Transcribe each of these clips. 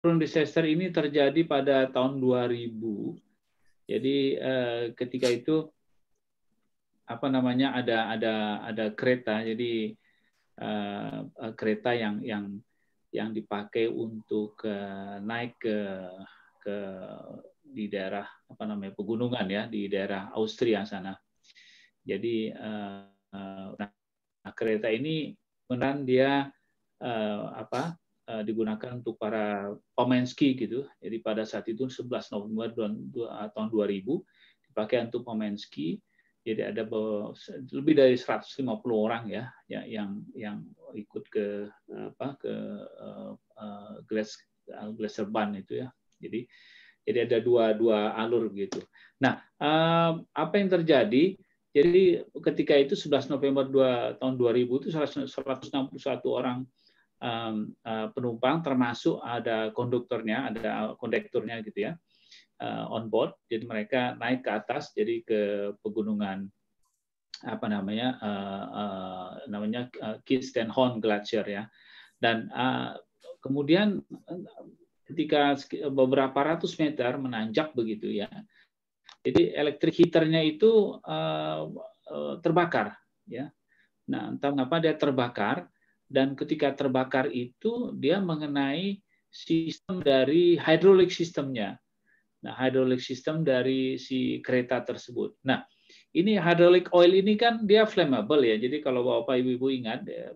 Penurunan disaster ini terjadi pada tahun 2000. Jadi eh, ketika itu apa namanya ada ada ada kereta jadi eh, eh, kereta yang yang yang dipakai untuk eh, naik ke ke di daerah apa namanya pegunungan ya di daerah Austria sana. Jadi eh, eh nah, kereta ini benar dia eh, apa Eh, digunakan untuk para pemain ski gitu. Jadi pada saat itu 11 November eh, tahun 2000 dipakai untuk pemain ski. Jadi ada lebih dari 150 orang ya, ya yang yang ikut ke eh, apa ke uh, uh, ban itu ya. Jadi jadi ada dua dua alur gitu. Nah, uh, apa yang terjadi? Jadi ketika itu 11 November 2 tahun 2000 itu 161 orang Eh, penumpang termasuk ada konduktornya, ada kondekturnya gitu ya eh, on board. Jadi mereka naik ke atas jadi ke pegunungan apa namanya uh, uh, namanya uh, Kistenhorn Glacier ya. Dan uh, kemudian ketika beberapa ratus meter menanjak begitu ya. Jadi elektrik heaternya itu uh, uh, terbakar ya. Nah, entah mengapa dia terbakar dan ketika terbakar itu dia mengenai sistem dari hidrolik sistemnya. Nah, hidrolik sistem dari si kereta tersebut. Nah, ini hidrolik oil ini kan dia flammable ya. Jadi kalau Bapak Ibu-ibu ingat, ya,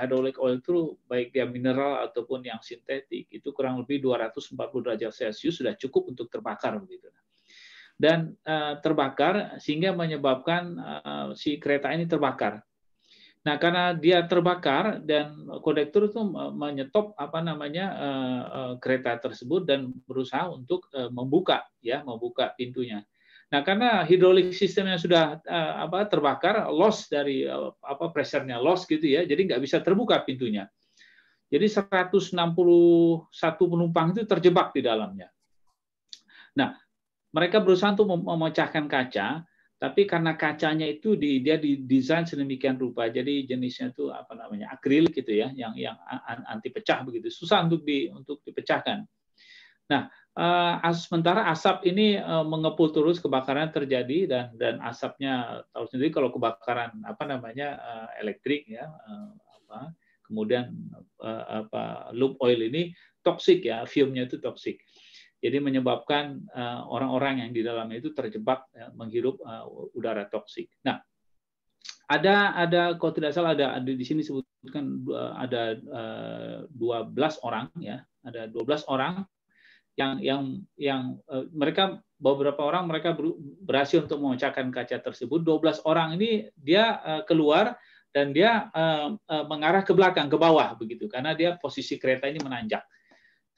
hidrolik oil itu baik dia mineral ataupun yang sintetik itu kurang lebih 240 derajat Celcius sudah cukup untuk terbakar begitu. Dan eh, terbakar sehingga menyebabkan eh, si kereta ini terbakar. Nah, karena dia terbakar dan kondektur itu menyetop apa namanya eh, eh, kereta tersebut dan berusaha untuk eh, membuka ya, membuka pintunya. Nah, karena hidrolik sistemnya sudah apa terbakar, loss dari apa pressure loss gitu ya. Jadi nggak bisa terbuka pintunya. Jadi 161 penumpang itu terjebak di dalamnya. Nah, mereka berusaha untuk memecahkan kaca, tapi karena kacanya itu di, dia didesain sedemikian rupa jadi jenisnya itu apa namanya akril gitu ya yang yang anti pecah begitu susah untuk di untuk dipecahkan nah eh, as, sementara asap ini eh, mengepul terus kebakaran terjadi dan dan asapnya tahu sendiri kalau kebakaran apa namanya eh, elektrik ya apa kemudian apa loop oil ini toksik ya, fume itu toksik. Jadi menyebabkan eh, orang-orang yang di dalamnya itu terjebak ya, menghirup eh, udara toksik. Nah, ada ada kalau tidak salah ada, ada di sini disebutkan eh, ada 12 orang ya, ada 12 orang yang yang yang mereka beberapa orang mereka berhasil untuk memecahkan kaca tersebut. 12 orang ini dia keluar dan dia mengarah ke belakang ke bawah begitu karena dia posisi kereta ini menanjak.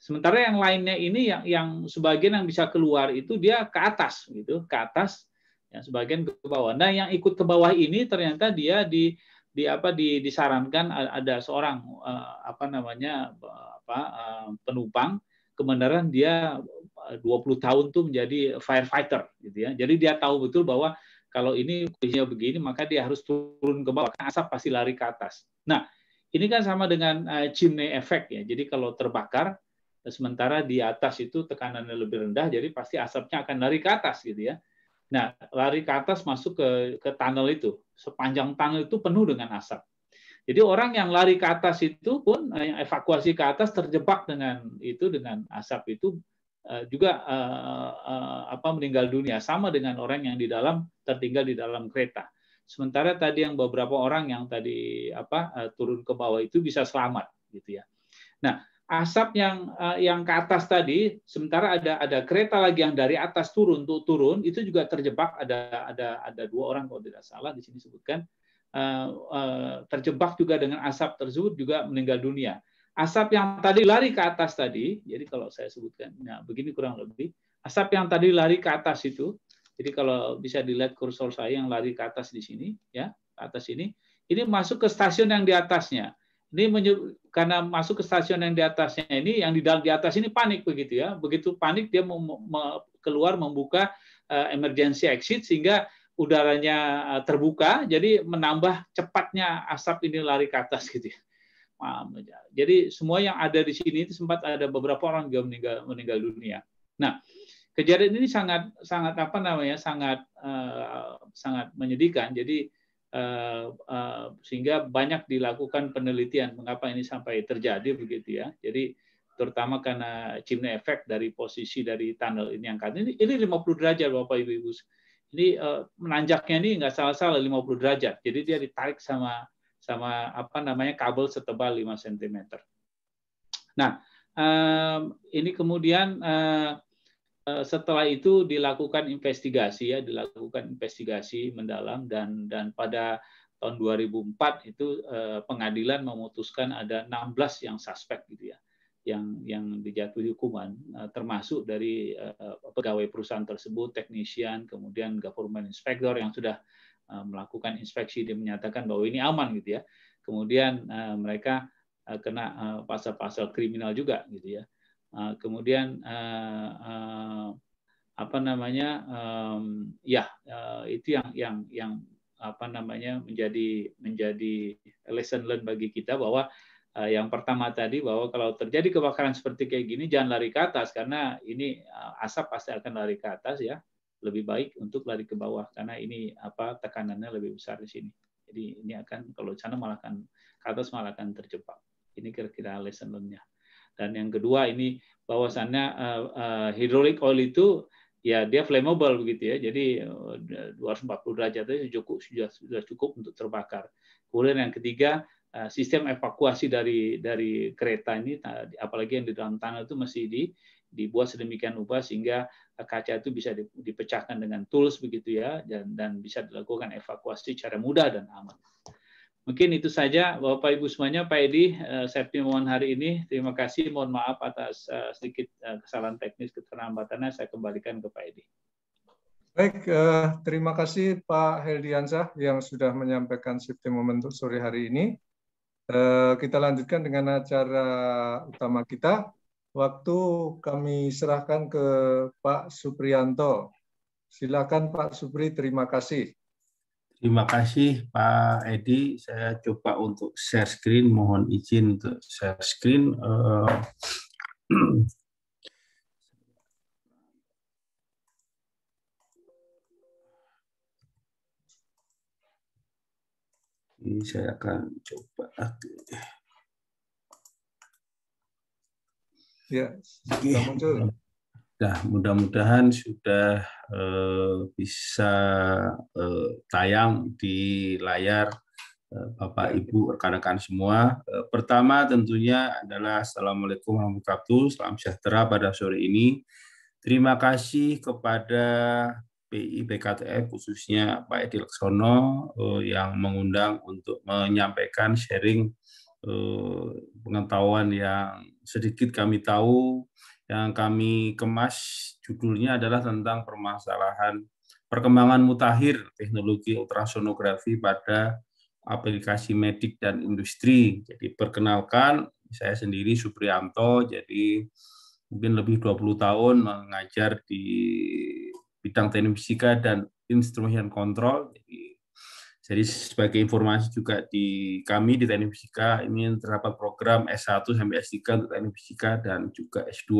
Sementara yang lainnya ini yang yang sebagian yang bisa keluar itu dia ke atas gitu, ke atas yang sebagian ke bawah. Nah, yang ikut ke bawah ini ternyata dia di di apa di, disarankan ada seorang uh, apa namanya e, apa uh, e, penumpang kebenaran dia 20 tahun tuh menjadi firefighter gitu ya. Jadi dia tahu betul bahwa kalau ini kondisinya begini maka dia harus turun ke bawah, asap pasti lari ke atas. Nah, ini kan sama dengan uh, chimney effect ya. Jadi kalau terbakar sementara di atas itu tekanannya lebih rendah, jadi pasti asapnya akan lari ke atas gitu ya. Nah, lari ke atas masuk ke ke tunnel itu. Sepanjang tunnel itu penuh dengan asap. Jadi orang yang lari ke atas itu pun eh, yang evakuasi ke atas terjebak dengan itu dengan asap itu eh, juga eh, apa meninggal dunia sama dengan orang yang di dalam tertinggal di dalam kereta. Sementara tadi yang beberapa orang yang tadi apa turun ke bawah itu bisa selamat gitu ya. Nah, asap yang uh, yang ke atas tadi sementara ada ada kereta lagi yang dari atas turun tuh turun itu juga terjebak ada ada ada dua orang kalau tidak salah di sini sebutkan uh, uh, terjebak juga dengan asap tersebut juga meninggal dunia asap yang tadi lari ke atas tadi jadi kalau saya sebutkan nah begini kurang lebih asap yang tadi lari ke atas itu jadi kalau bisa dilihat kursor saya yang lari ke atas di sini ya ke atas ini ini masuk ke stasiun yang di atasnya ini menyebut, karena masuk ke stasiun yang di atasnya ini, yang di dalam di atas ini panik begitu ya. Begitu panik dia mem, me, keluar membuka uh, emergency exit sehingga udaranya eh, terbuka, jadi menambah cepatnya asap ini lari ke atas gitu ya. Jadi semua yang ada di sini itu sempat ada beberapa orang juga meninggal meninggal dunia. Nah, kejadian ini sangat sangat apa namanya sangat uh, sangat menyedihkan. Jadi Eh, eh, sehingga banyak dilakukan penelitian mengapa ini sampai terjadi begitu ya. Jadi terutama karena chimney effect dari posisi dari tunnel ini yang ini ini 50 derajat Bapak Ibu Ibu. Ini eh, menanjaknya ini nggak salah-salah 50 derajat. Jadi dia ditarik sama sama apa namanya kabel setebal 5 cm. Nah, ini kemudian Eh, setelah itu dilakukan investigasi ya dilakukan investigasi mendalam dan dan pada tahun 2004 itu eh, pengadilan memutuskan ada 16 yang suspek gitu ya yang yang dijatuhi hukuman eh, termasuk dari pegawai perusahaan tersebut teknisian kemudian government inspector yang sudah melakukan inspeksi dia menyatakan bahwa ini aman gitu ya kemudian mereka kena pasal-pasal kriminal juga gitu ya Eh, kemudian uh, uh, apa namanya um, ya uh, itu yang yang yang apa namanya menjadi menjadi lesson learn bagi kita bahwa uh, yang pertama tadi bahwa kalau terjadi kebakaran seperti kayak gini jangan lari ke atas karena ini asap pasti akan lari ke atas ya lebih baik untuk lari ke bawah karena ini apa tekanannya lebih besar di sini jadi ini akan kalau sana malah akan ke atas malah akan terjebak ini kira-kira lesson learn-nya. Dan yang kedua ini bahwasannya uh, eh, uh, eh, hidrolik oil itu ya dia flammable begitu ya. Jadi eh, uh, 240 derajat itu cukup sudah sudah cukup untuk terbakar. Kemudian yang ketiga uh, sistem evakuasi dari dari kereta ini apalagi yang di dalam tanah itu masih di dibuat sedemikian rupa sehingga kaca itu bisa dipecahkan dengan tools begitu ya dan dan bisa dilakukan evakuasi secara mudah dan aman. Mungkin itu saja Bapak Ibu semuanya, Pak Edi, eh, saya mohon hari ini. Terima kasih, mohon maaf atas eh, sedikit eh, kesalahan teknis keterlambatannya. Saya kembalikan ke Pak Edi. Baik, uh, terima kasih Pak Heldiansyah yang sudah menyampaikan safety moment sore hari ini. Uh, kita lanjutkan dengan acara utama kita. Waktu kami serahkan ke Pak Suprianto. Silakan Pak Supri, terima kasih. Terima kasih Pak Edi. Saya coba untuk share screen. Mohon izin untuk share screen. Ini eh, saya akan coba. Ya, sudah muncul. Nah, mudah-mudahan sudah eh, bisa eh, tayang di layar eh, Bapak Ibu rekan-rekan semua. pertama tentunya adalah Assalamualaikum warahmatullahi wabarakatuh. Salam sejahtera pada sore ini. Terima kasih kepada PI BKTF khususnya Pak Edi Laksono yang mengundang untuk menyampaikan sharing pengetahuan yang sedikit kami tahu yang kami kemas judulnya adalah tentang permasalahan perkembangan mutakhir teknologi ultrasonografi pada aplikasi medik dan industri. Jadi perkenalkan saya sendiri Suprianto, jadi mungkin lebih 20 tahun mengajar di bidang teknik fisika dan instrumen kontrol. Jadi jadi sebagai informasi juga di kami di Teknik Fisika ini terdapat program S1 sampai S3 untuk Teknik Fisika dan juga S2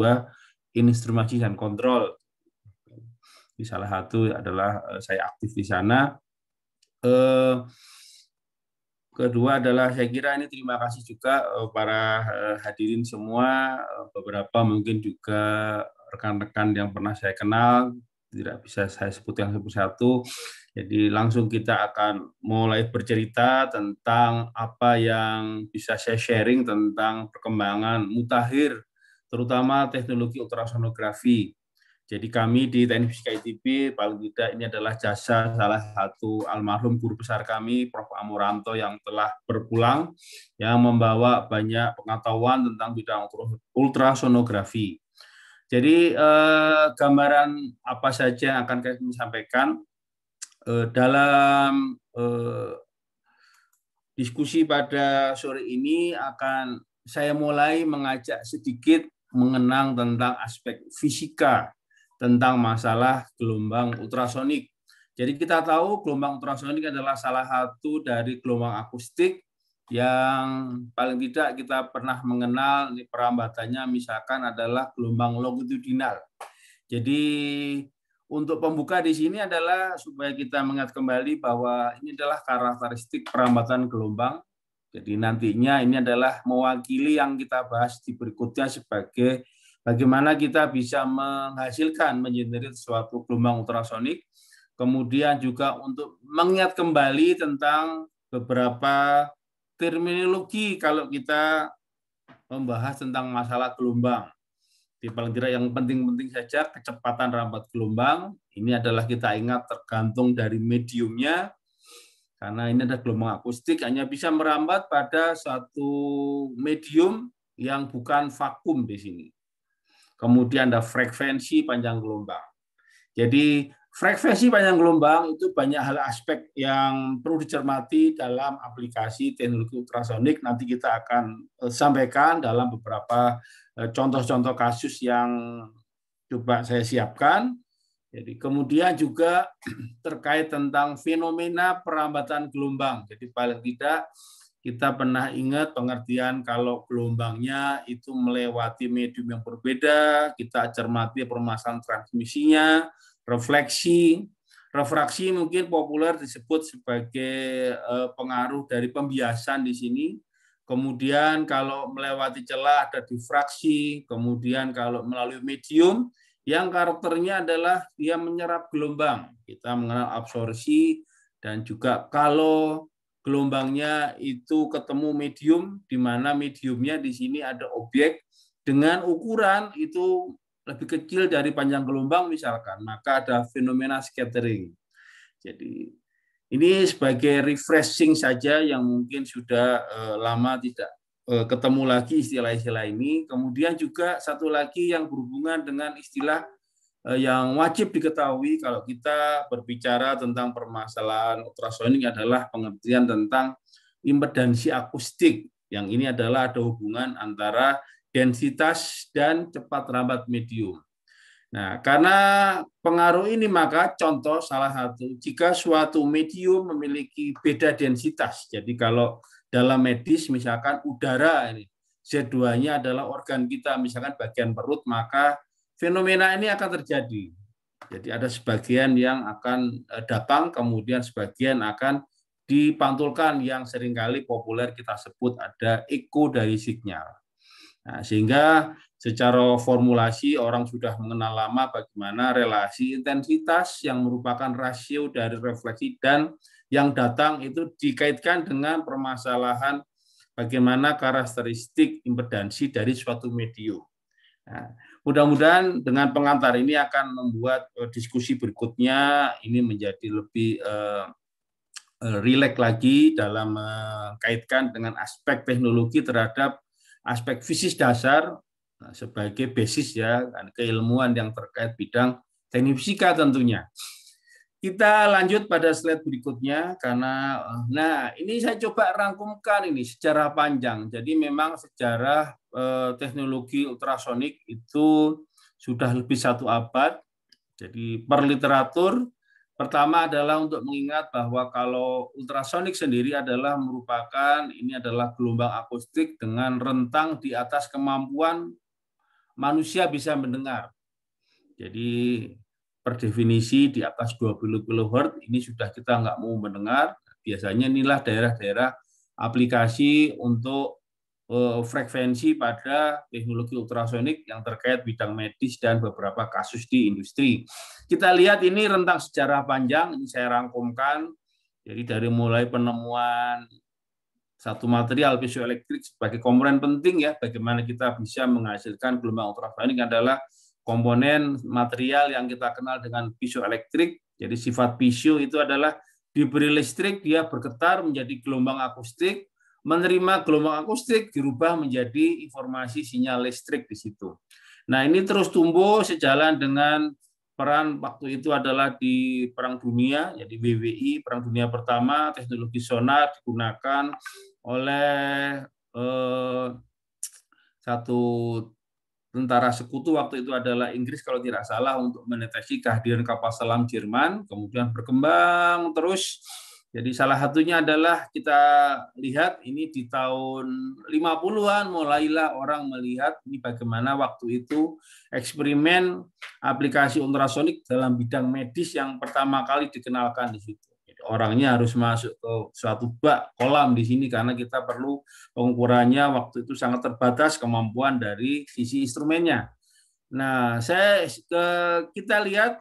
instrumasi dan kontrol. Di salah satu adalah eh, saya aktif di sana. Eh, kedua adalah saya kira ini terima kasih juga eh, para hadirin semua, beberapa mungkin juga rekan-rekan yang pernah saya kenal, tidak bisa saya sebutkan satu satu jadi langsung kita akan mulai bercerita tentang apa yang bisa saya sharing tentang perkembangan mutakhir, terutama teknologi ultrasonografi. Jadi kami di Teknik Fisika ITB, paling tidak ini adalah jasa salah satu almarhum guru besar kami, Prof. Amuranto yang telah berpulang, yang membawa banyak pengetahuan tentang bidang ultrasonografi. Jadi eh, gambaran apa saja yang akan kami sampaikan, Eh, dalam eh, diskusi pada sore ini akan saya mulai mengajak sedikit mengenang tentang aspek fisika tentang masalah gelombang ultrasonik. Jadi kita tahu gelombang ultrasonik adalah salah satu dari gelombang akustik yang paling tidak kita pernah mengenal di perambatannya misalkan adalah gelombang longitudinal. Jadi untuk pembuka di sini adalah supaya kita mengingat kembali bahwa ini adalah karakteristik perambatan gelombang. Jadi nantinya ini adalah mewakili yang kita bahas di berikutnya sebagai bagaimana kita bisa menghasilkan menjadi suatu gelombang ultrasonik. Kemudian juga untuk mengingat kembali tentang beberapa terminologi kalau kita membahas tentang masalah gelombang. Jadi paling tidak yang penting-penting saja kecepatan rambat gelombang ini adalah kita ingat tergantung dari mediumnya karena ini ada gelombang akustik hanya bisa merambat pada satu medium yang bukan vakum di sini. Kemudian ada frekuensi panjang gelombang. Jadi frekuensi panjang gelombang itu banyak hal aspek yang perlu dicermati dalam aplikasi teknologi ultrasonik nanti kita akan eh, sampaikan dalam beberapa Eh, contoh-contoh kasus yang coba saya siapkan. Jadi kemudian juga terkait tentang fenomena perambatan gelombang. Jadi paling tidak kita pernah ingat pengertian kalau gelombangnya itu melewati medium yang berbeda, kita cermati permasalahan transmisinya, refleksi, refraksi mungkin populer disebut sebagai eh, pengaruh dari pembiasan di sini Kemudian kalau melewati celah ada difraksi, kemudian kalau melalui medium yang karakternya adalah dia menyerap gelombang. Kita mengenal absorpsi dan juga kalau gelombangnya itu ketemu medium di mana mediumnya di sini ada objek dengan ukuran itu lebih kecil dari panjang gelombang misalkan, maka ada fenomena scattering. Jadi ini sebagai refreshing saja yang mungkin sudah eh, lama tidak eh, ketemu lagi istilah-istilah ini. Kemudian juga satu lagi yang berhubungan dengan istilah eh, yang wajib diketahui kalau kita berbicara tentang permasalahan ultrasonik adalah pengertian tentang impedansi akustik. Yang ini adalah ada hubungan antara densitas dan cepat rambat medium. Nah, karena pengaruh ini maka contoh salah satu jika suatu medium memiliki beda densitas. Jadi kalau dalam medis misalkan udara ini Z2-nya adalah organ kita misalkan bagian perut maka fenomena ini akan terjadi. Jadi ada sebagian yang akan eh, datang kemudian sebagian akan dipantulkan yang seringkali populer kita sebut ada echo dari sinyal. Nah, sehingga Secara formulasi, orang sudah mengenal lama bagaimana relasi intensitas yang merupakan rasio dari refleksi dan yang datang itu dikaitkan dengan permasalahan bagaimana karakteristik impedansi dari suatu medium. Nah, mudah-mudahan dengan pengantar ini akan membuat eh, diskusi berikutnya ini menjadi lebih eh, eh, rileks lagi dalam mengkaitkan dengan aspek teknologi terhadap aspek fisik dasar Nah, sebagai basis ya kan, keilmuan yang terkait bidang teknik fisika tentunya. Kita lanjut pada slide berikutnya karena nah ini saya coba rangkumkan ini sejarah panjang. Jadi memang sejarah eh, teknologi ultrasonik itu sudah lebih satu abad. Jadi per literatur pertama adalah untuk mengingat bahwa kalau ultrasonik sendiri adalah merupakan ini adalah gelombang akustik dengan rentang di atas kemampuan manusia bisa mendengar. Jadi per definisi di atas 20 kHz ini sudah kita nggak mau mendengar. Biasanya inilah daerah-daerah aplikasi untuk eh, frekuensi pada teknologi ultrasonik yang terkait bidang medis dan beberapa kasus di industri. Kita lihat ini rentang sejarah panjang, ini saya rangkumkan. Jadi dari mulai penemuan satu material piezoelektrik sebagai komponen penting ya bagaimana kita bisa menghasilkan gelombang ini adalah komponen material yang kita kenal dengan piezoelektrik. Jadi sifat piezo itu adalah diberi listrik dia bergetar menjadi gelombang akustik, menerima gelombang akustik dirubah menjadi informasi sinyal listrik di situ. Nah, ini terus tumbuh sejalan dengan peran waktu itu adalah di Perang Dunia, jadi ya WWI, Perang Dunia Pertama, teknologi sonar digunakan oleh eh, satu tentara sekutu waktu itu adalah Inggris kalau tidak salah untuk mendeteksi kehadiran kapal selam Jerman, kemudian berkembang terus jadi salah satunya adalah kita lihat ini di tahun 50-an mulailah orang melihat ini bagaimana waktu itu eksperimen aplikasi ultrasonik dalam bidang medis yang pertama kali dikenalkan di situ. orangnya harus masuk ke suatu bak kolam di sini karena kita perlu pengukurannya waktu itu sangat terbatas kemampuan dari sisi instrumennya. Nah, saya ke, kita lihat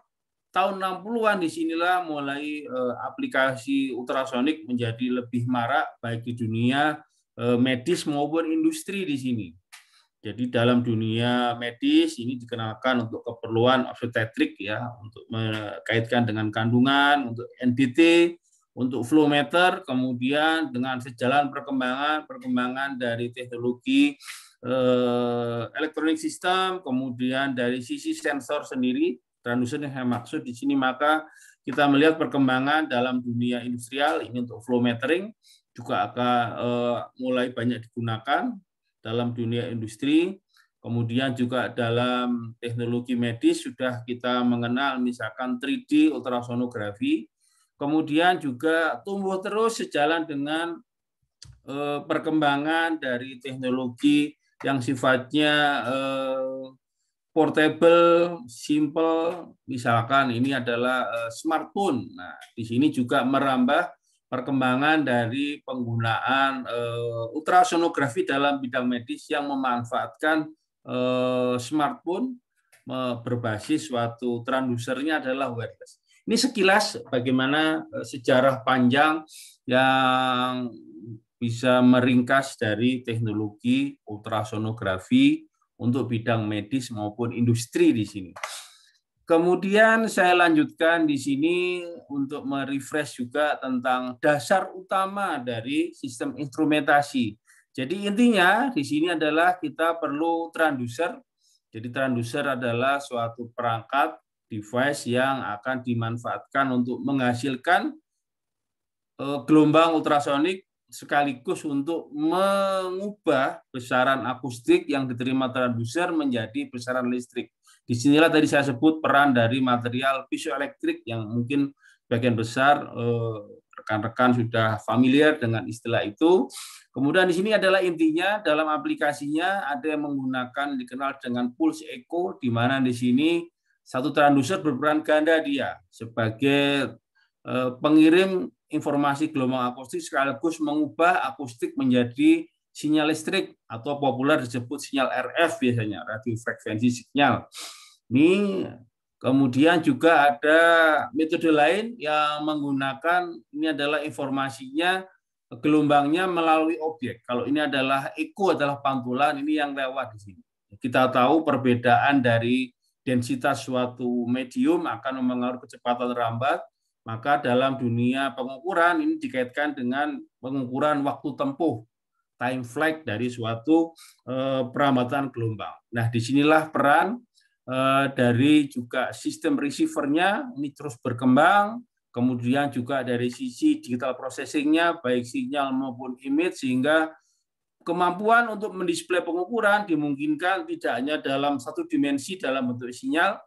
tahun 60-an di sinilah mulai eh, aplikasi ultrasonik menjadi lebih marak baik di dunia eh, medis maupun industri di sini. Jadi dalam dunia medis ini dikenalkan untuk keperluan obstetrik ya, untuk mengkaitkan dengan kandungan, untuk NDT, untuk flow meter, kemudian dengan sejalan perkembangan perkembangan dari teknologi eh, elektronik sistem, kemudian dari sisi sensor sendiri Transducer yang saya maksud di sini maka kita melihat perkembangan dalam dunia industrial ini untuk flow metering juga akan eh, mulai banyak digunakan dalam dunia industri. Kemudian juga dalam teknologi medis sudah kita mengenal misalkan 3D ultrasonografi. Kemudian juga tumbuh terus sejalan dengan eh, perkembangan dari teknologi yang sifatnya eh, portable, simple, misalkan ini adalah eh, smartphone. Nah, di sini juga merambah perkembangan dari penggunaan eh, ultrasonografi dalam bidang medis yang memanfaatkan eh, smartphone berbasis suatu transducernya adalah wireless. Ini sekilas bagaimana sejarah panjang yang bisa meringkas dari teknologi ultrasonografi untuk bidang medis maupun industri di sini. Kemudian saya lanjutkan di sini untuk merefresh juga tentang dasar utama dari sistem instrumentasi. Jadi intinya di sini adalah kita perlu transducer. Jadi transducer adalah suatu perangkat device yang akan dimanfaatkan untuk menghasilkan eh, gelombang ultrasonik sekaligus untuk mengubah besaran akustik yang diterima transducer menjadi besaran listrik. Disinilah tadi saya sebut peran dari material piezoelektrik yang mungkin bagian besar eh, rekan-rekan eh, sudah familiar dengan istilah itu. Kemudian di sini adalah intinya dalam aplikasinya ada yang menggunakan dikenal dengan pulse echo di mana di sini satu transducer berperan ganda dia sebagai eh, pengirim informasi gelombang akustik sekaligus mengubah akustik menjadi sinyal listrik atau populer disebut sinyal RF biasanya, radio frekuensi sinyal. Ini kemudian juga ada metode lain yang menggunakan ini adalah informasinya gelombangnya melalui objek. Kalau ini adalah eko adalah pantulan, ini yang lewat di sini. Kita tahu perbedaan dari densitas suatu medium akan mempengaruhi kecepatan rambat maka dalam dunia pengukuran ini dikaitkan dengan pengukuran waktu tempuh time flight dari suatu eh, perambatan gelombang. Nah, disinilah peran eh, dari juga sistem receivernya ini terus berkembang, kemudian juga dari sisi digital processingnya baik sinyal maupun image sehingga kemampuan untuk mendisplay pengukuran dimungkinkan tidak hanya dalam satu dimensi dalam bentuk sinyal,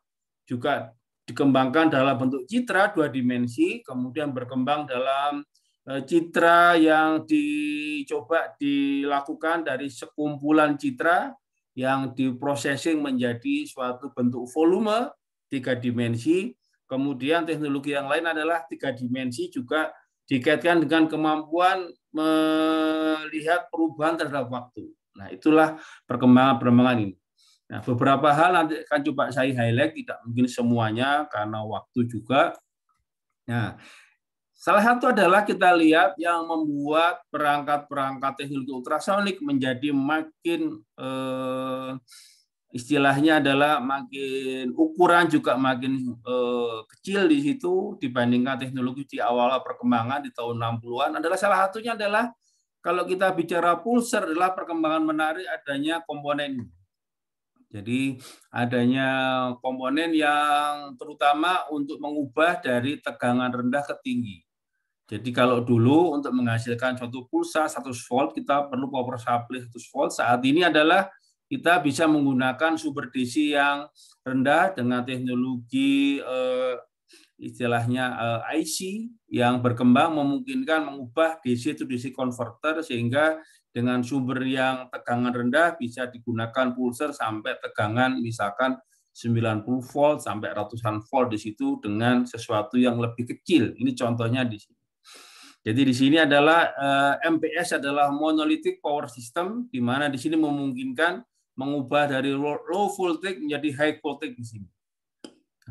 juga dikembangkan dalam bentuk citra dua dimensi, kemudian berkembang dalam e, citra yang dicoba dilakukan dari sekumpulan citra yang diprosesing menjadi suatu bentuk volume tiga dimensi. Kemudian teknologi yang lain adalah tiga dimensi juga dikaitkan dengan kemampuan melihat perubahan terhadap waktu. Nah, itulah perkembangan-perkembangan ini. Nah, beberapa hal nanti akan coba saya highlight, tidak mungkin semuanya karena waktu juga. Nah, salah satu adalah kita lihat yang membuat perangkat-perangkat teknologi ultrasonik menjadi makin eh, istilahnya adalah makin ukuran juga makin eh, kecil di situ dibandingkan teknologi di awal perkembangan di tahun 60-an adalah salah satunya adalah kalau kita bicara pulser adalah perkembangan menarik adanya komponen jadi adanya komponen yang terutama untuk mengubah dari tegangan rendah ke tinggi. Jadi kalau dulu untuk menghasilkan suatu pulsa 100 volt kita perlu power supply 100 volt. Saat ini adalah kita bisa menggunakan sumber DC yang rendah dengan teknologi eh, istilahnya eh, IC yang berkembang memungkinkan mengubah DC to DC converter sehingga dengan sumber yang tegangan rendah bisa digunakan pulser sampai tegangan misalkan 90 volt sampai ratusan volt di situ dengan sesuatu yang lebih kecil. Ini contohnya di sini. Jadi di sini adalah eh, MPS adalah monolithic power system di mana di sini memungkinkan mengubah dari low voltage menjadi high voltage di sini.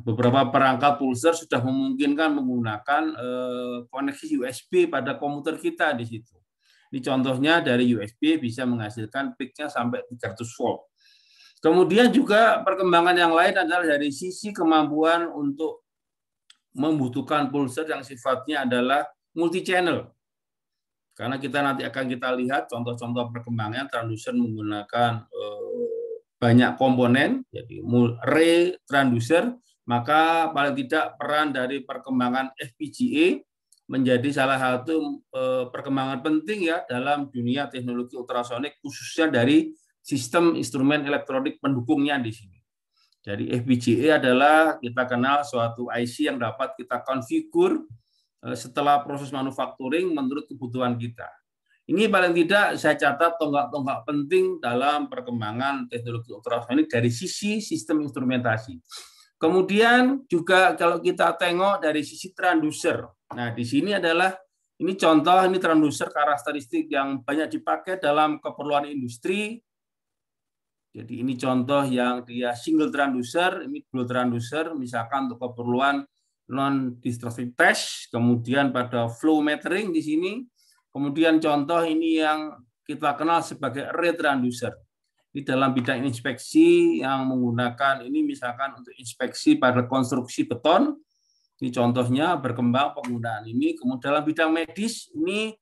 Beberapa perangkat pulser sudah memungkinkan menggunakan eh, koneksi USB pada komputer kita di situ. Ini contohnya dari USB bisa menghasilkan peaknya sampai 300 volt. Kemudian juga perkembangan yang lain adalah dari sisi kemampuan untuk membutuhkan pulser yang sifatnya adalah multi channel. Karena kita nanti akan kita lihat contoh-contoh perkembangan transducer menggunakan eh, banyak komponen, jadi re transducer, maka paling tidak peran dari perkembangan FPGA menjadi salah satu eh, perkembangan penting ya dalam dunia teknologi ultrasonik khususnya dari sistem instrumen elektronik pendukungnya di sini. Jadi FPGA e adalah kita kenal suatu IC yang dapat kita konfigur eh, setelah proses manufacturing menurut kebutuhan kita. Ini paling tidak saya catat tonggak-tonggak penting dalam perkembangan teknologi ultrasonik dari sisi sistem instrumentasi. Kemudian juga kalau kita tengok dari sisi transducer. Nah, di sini adalah ini contoh ini transducer karakteristik yang banyak dipakai dalam keperluan industri. Jadi ini contoh yang dia single transducer, ini dual transducer misalkan untuk keperluan non destructive test, kemudian pada flow metering di sini. Kemudian contoh ini yang kita kenal sebagai array transducer di dalam bidang inspeksi yang menggunakan ini misalkan untuk inspeksi pada konstruksi beton, ini contohnya berkembang penggunaan ini. Kemudian dalam bidang medis ini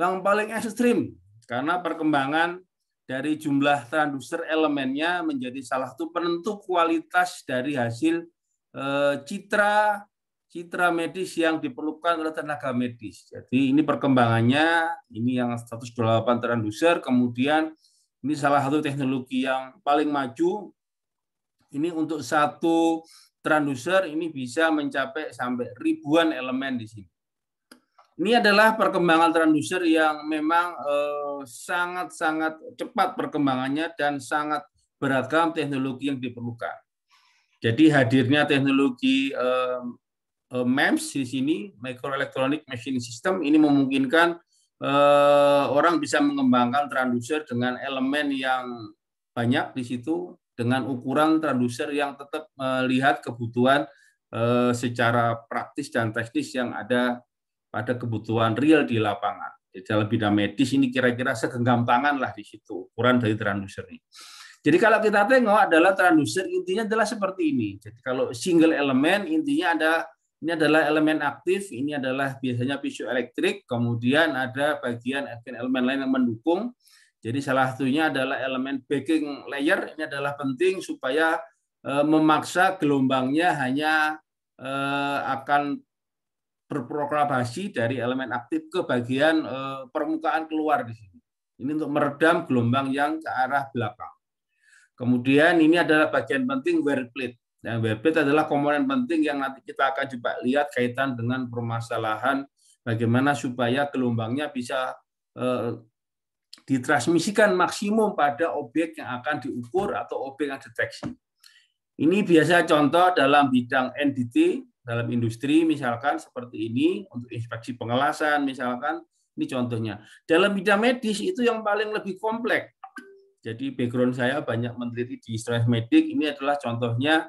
yang paling ekstrim karena perkembangan dari jumlah transducer elemennya menjadi salah satu penentu kualitas dari hasil eh, citra citra medis yang diperlukan oleh tenaga medis. Jadi ini perkembangannya, ini yang 128 transducer, kemudian ini salah satu teknologi yang paling maju. Ini untuk satu transducer ini bisa mencapai sampai ribuan elemen di sini. Ini adalah perkembangan transducer yang memang eh, sangat-sangat eh, cepat perkembangannya dan sangat beragam teknologi yang diperlukan. Jadi hadirnya teknologi eh, eh MEMS di sini, Microelectronic Machine System, ini memungkinkan Eh, orang bisa mengembangkan transducer dengan elemen yang banyak di situ dengan ukuran transducer yang tetap melihat kebutuhan eh, secara praktis dan teknis yang ada pada kebutuhan real di lapangan. Jadi lebih bidang medis ini kira-kira segenggam tangan lah di situ ukuran dari transducer ini. Jadi kalau kita tengok adalah transducer intinya adalah seperti ini. Jadi kalau single elemen intinya ada ini adalah elemen aktif, ini adalah biasanya piezoelektrik, kemudian ada bagian elemen lain yang mendukung. Jadi salah satunya adalah elemen backing layer, ini adalah penting supaya e, memaksa gelombangnya hanya e, akan berproklamasi dari elemen aktif ke bagian e, permukaan keluar di sini. Ini untuk meredam gelombang yang ke arah belakang. Kemudian ini adalah bagian penting wear plate. Dan webpage adalah komponen penting yang nanti kita akan coba lihat kaitan dengan permasalahan bagaimana supaya gelombangnya bisa eh, ditransmisikan maksimum pada objek yang akan diukur atau objek yang deteksi. Ini biasa contoh dalam bidang NDT, dalam industri misalkan seperti ini, untuk inspeksi pengelasan misalkan, ini contohnya. Dalam bidang medis itu yang paling lebih kompleks. Jadi background saya banyak meneliti di stress medik, ini adalah contohnya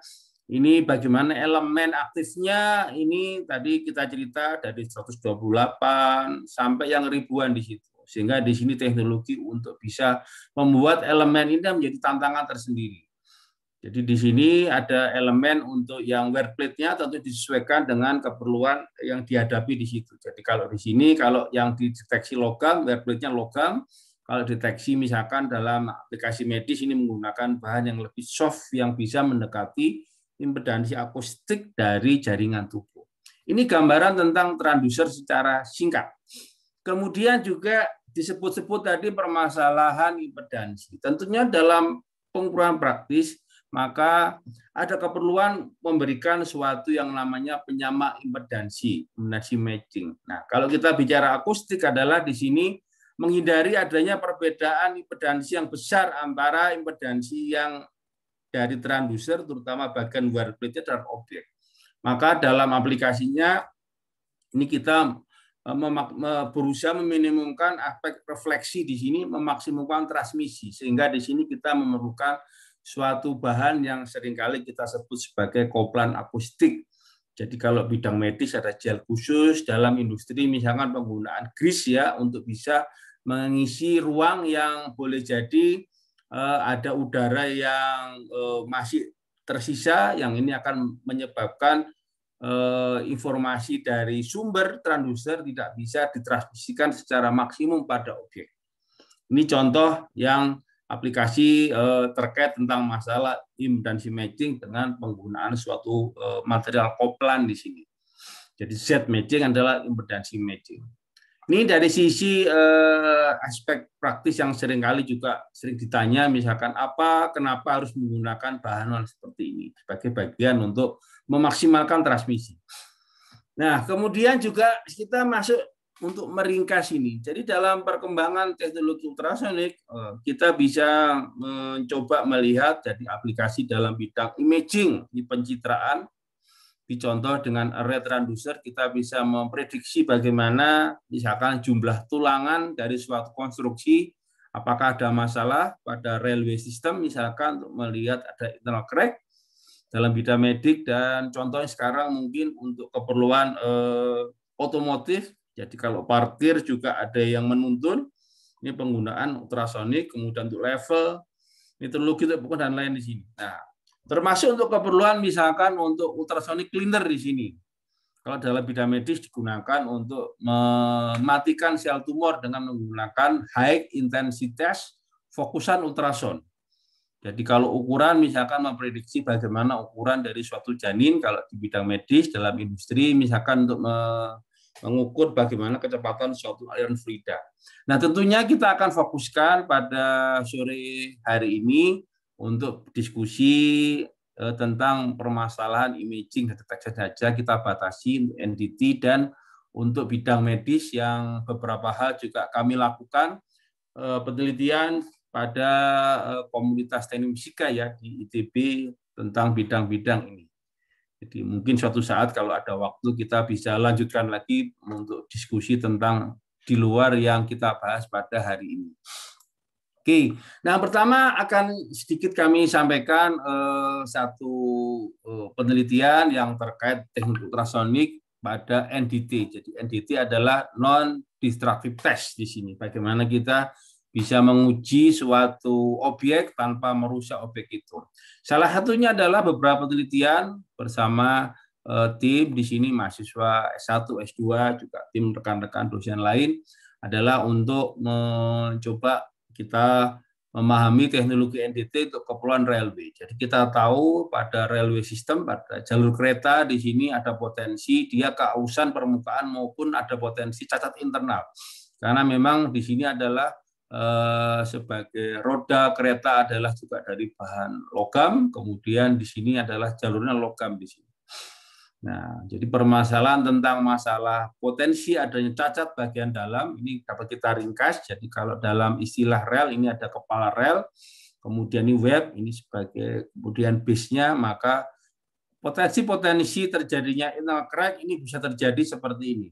ini bagaimana elemen aktifnya ini tadi kita cerita dari 128 sampai yang ribuan di situ. Sehingga di sini teknologi untuk bisa membuat elemen ini menjadi tantangan tersendiri. Jadi di sini ada elemen untuk yang wear plate-nya tentu disesuaikan dengan keperluan yang dihadapi di situ. Jadi kalau di sini kalau yang dideteksi logam, wear plate-nya logam, kalau deteksi misalkan dalam aplikasi medis ini menggunakan bahan yang lebih soft yang bisa mendekati impedansi akustik dari jaringan tubuh. Ini gambaran tentang transducer secara singkat. Kemudian juga disebut-sebut tadi permasalahan impedansi. Tentunya dalam pengukuran praktis, maka ada keperluan memberikan suatu yang namanya penyama impedansi, impedansi matching. Nah, kalau kita bicara akustik adalah di sini menghindari adanya perbedaan impedansi yang besar antara impedansi yang dari transducer terutama bagian wire plate dan objek. Maka dalam aplikasinya ini kita eh, eh, berusaha meminimumkan aspek refleksi di sini, memaksimumkan transmisi, sehingga di sini kita memerlukan suatu bahan yang seringkali kita sebut sebagai koplan akustik. Jadi kalau bidang medis ada gel khusus, dalam industri misalkan penggunaan gris ya untuk bisa mengisi ruang yang boleh jadi Eh, ada udara yang eh, masih tersisa yang ini akan menyebabkan eh, informasi dari sumber transducer tidak bisa ditransmisikan secara maksimum pada objek. Ini contoh yang aplikasi terkait tentang masalah im dan matching dengan penggunaan suatu material koplan di sini. Jadi set matching adalah impedansi matching. Ini dari sisi eh, aspek praktis yang seringkali juga sering ditanya, misalkan apa, kenapa harus menggunakan bahan seperti ini sebagai bagian untuk memaksimalkan transmisi. Nah, kemudian juga kita masuk untuk meringkas ini. Jadi dalam perkembangan teknologi ultrasonik, eh, kita bisa mencoba melihat jadi aplikasi dalam bidang imaging di pencitraan, dicontoh dengan array transducer kita bisa memprediksi bagaimana misalkan jumlah tulangan dari suatu konstruksi apakah ada masalah pada railway system misalkan untuk melihat ada internal crack dalam bidang medik dan contohnya sekarang mungkin untuk keperluan eh, otomotif jadi kalau parkir juga ada yang menuntun ini penggunaan ultrasonik kemudian untuk level meteorologi bukan dan lain di sini nah Termasuk untuk keperluan misalkan untuk ultrasonic cleaner di sini. Kalau dalam bidang medis digunakan untuk mematikan sel tumor dengan menggunakan high intensity test fokusan ultrason. Jadi kalau ukuran misalkan memprediksi bagaimana ukuran dari suatu janin kalau di bidang medis dalam industri misalkan untuk mengukur bagaimana kecepatan suatu aliran fluida. Nah tentunya kita akan fokuskan pada sore hari ini untuk diskusi eh, tentang permasalahan imaging dan deteksi saja kita batasi NDT dan untuk bidang medis yang beberapa hal juga kami lakukan eh, penelitian pada eh, komunitas teknik fisika ya di ITB tentang bidang-bidang ini. Jadi mungkin suatu saat kalau ada waktu kita bisa lanjutkan lagi untuk diskusi tentang di luar yang kita bahas pada hari ini. Oke, nah pertama akan sedikit kami sampaikan uh, satu uh, penelitian yang terkait teknik ultrasonik pada NDT. Jadi NDT adalah non destructive test di sini. Bagaimana kita bisa menguji suatu objek tanpa merusak objek itu. Salah satunya adalah beberapa penelitian bersama uh, tim di sini mahasiswa S1, S2 juga tim rekan-rekan dosen lain adalah untuk mencoba kita memahami teknologi NTT untuk keperluan railway. Jadi kita tahu pada railway system, pada jalur kereta di sini ada potensi dia keausan permukaan maupun ada potensi cacat internal. Karena memang di sini adalah eh, sebagai roda kereta adalah juga dari bahan logam, kemudian di sini adalah jalurnya logam di sini. Nah, jadi permasalahan tentang masalah potensi adanya cacat bagian dalam ini dapat kita ringkas. Jadi kalau dalam istilah rel ini ada kepala rel, kemudian ini web ini sebagai kemudian base-nya maka potensi-potensi terjadinya internal crack ini bisa terjadi seperti ini.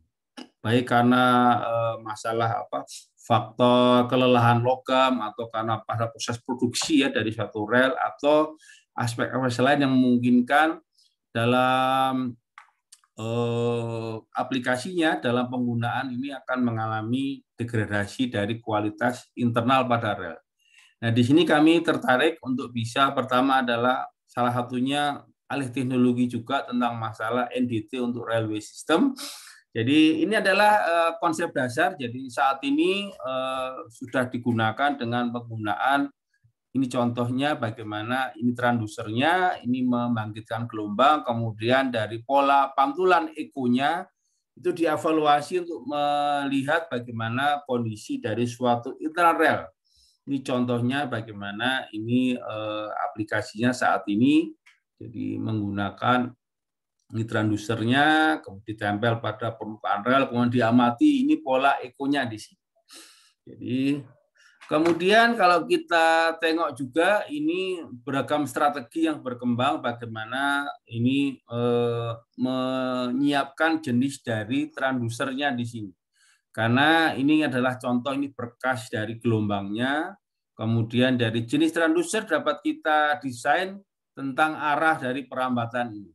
Baik karena eh, masalah apa faktor kelelahan logam atau karena pada proses produksi ya dari suatu rel atau aspek-aspek lain yang memungkinkan dalam Eh, aplikasinya dalam penggunaan ini akan mengalami degradasi dari kualitas internal pada rel. Nah, di sini kami tertarik untuk bisa pertama adalah salah satunya alih teknologi juga tentang masalah NDT untuk railway system. Jadi ini adalah eh, konsep dasar. Jadi saat ini eh, sudah digunakan dengan penggunaan ini contohnya bagaimana ini transdusernya, ini membangkitkan gelombang, kemudian dari pola pantulan ekonya itu dievaluasi untuk melihat bagaimana kondisi dari suatu internal rel. Ini contohnya bagaimana ini eh, aplikasinya saat ini, jadi menggunakan ini transdusernya, kemudian ditempel pada permukaan rel, kemudian diamati ini pola ekonya di sini. Jadi Kemudian kalau kita tengok juga ini beragam strategi yang berkembang bagaimana ini eh, menyiapkan jenis dari transdusernya di sini. Karena ini adalah contoh ini berkas dari gelombangnya, kemudian dari jenis transduser dapat kita desain tentang arah dari perambatan ini.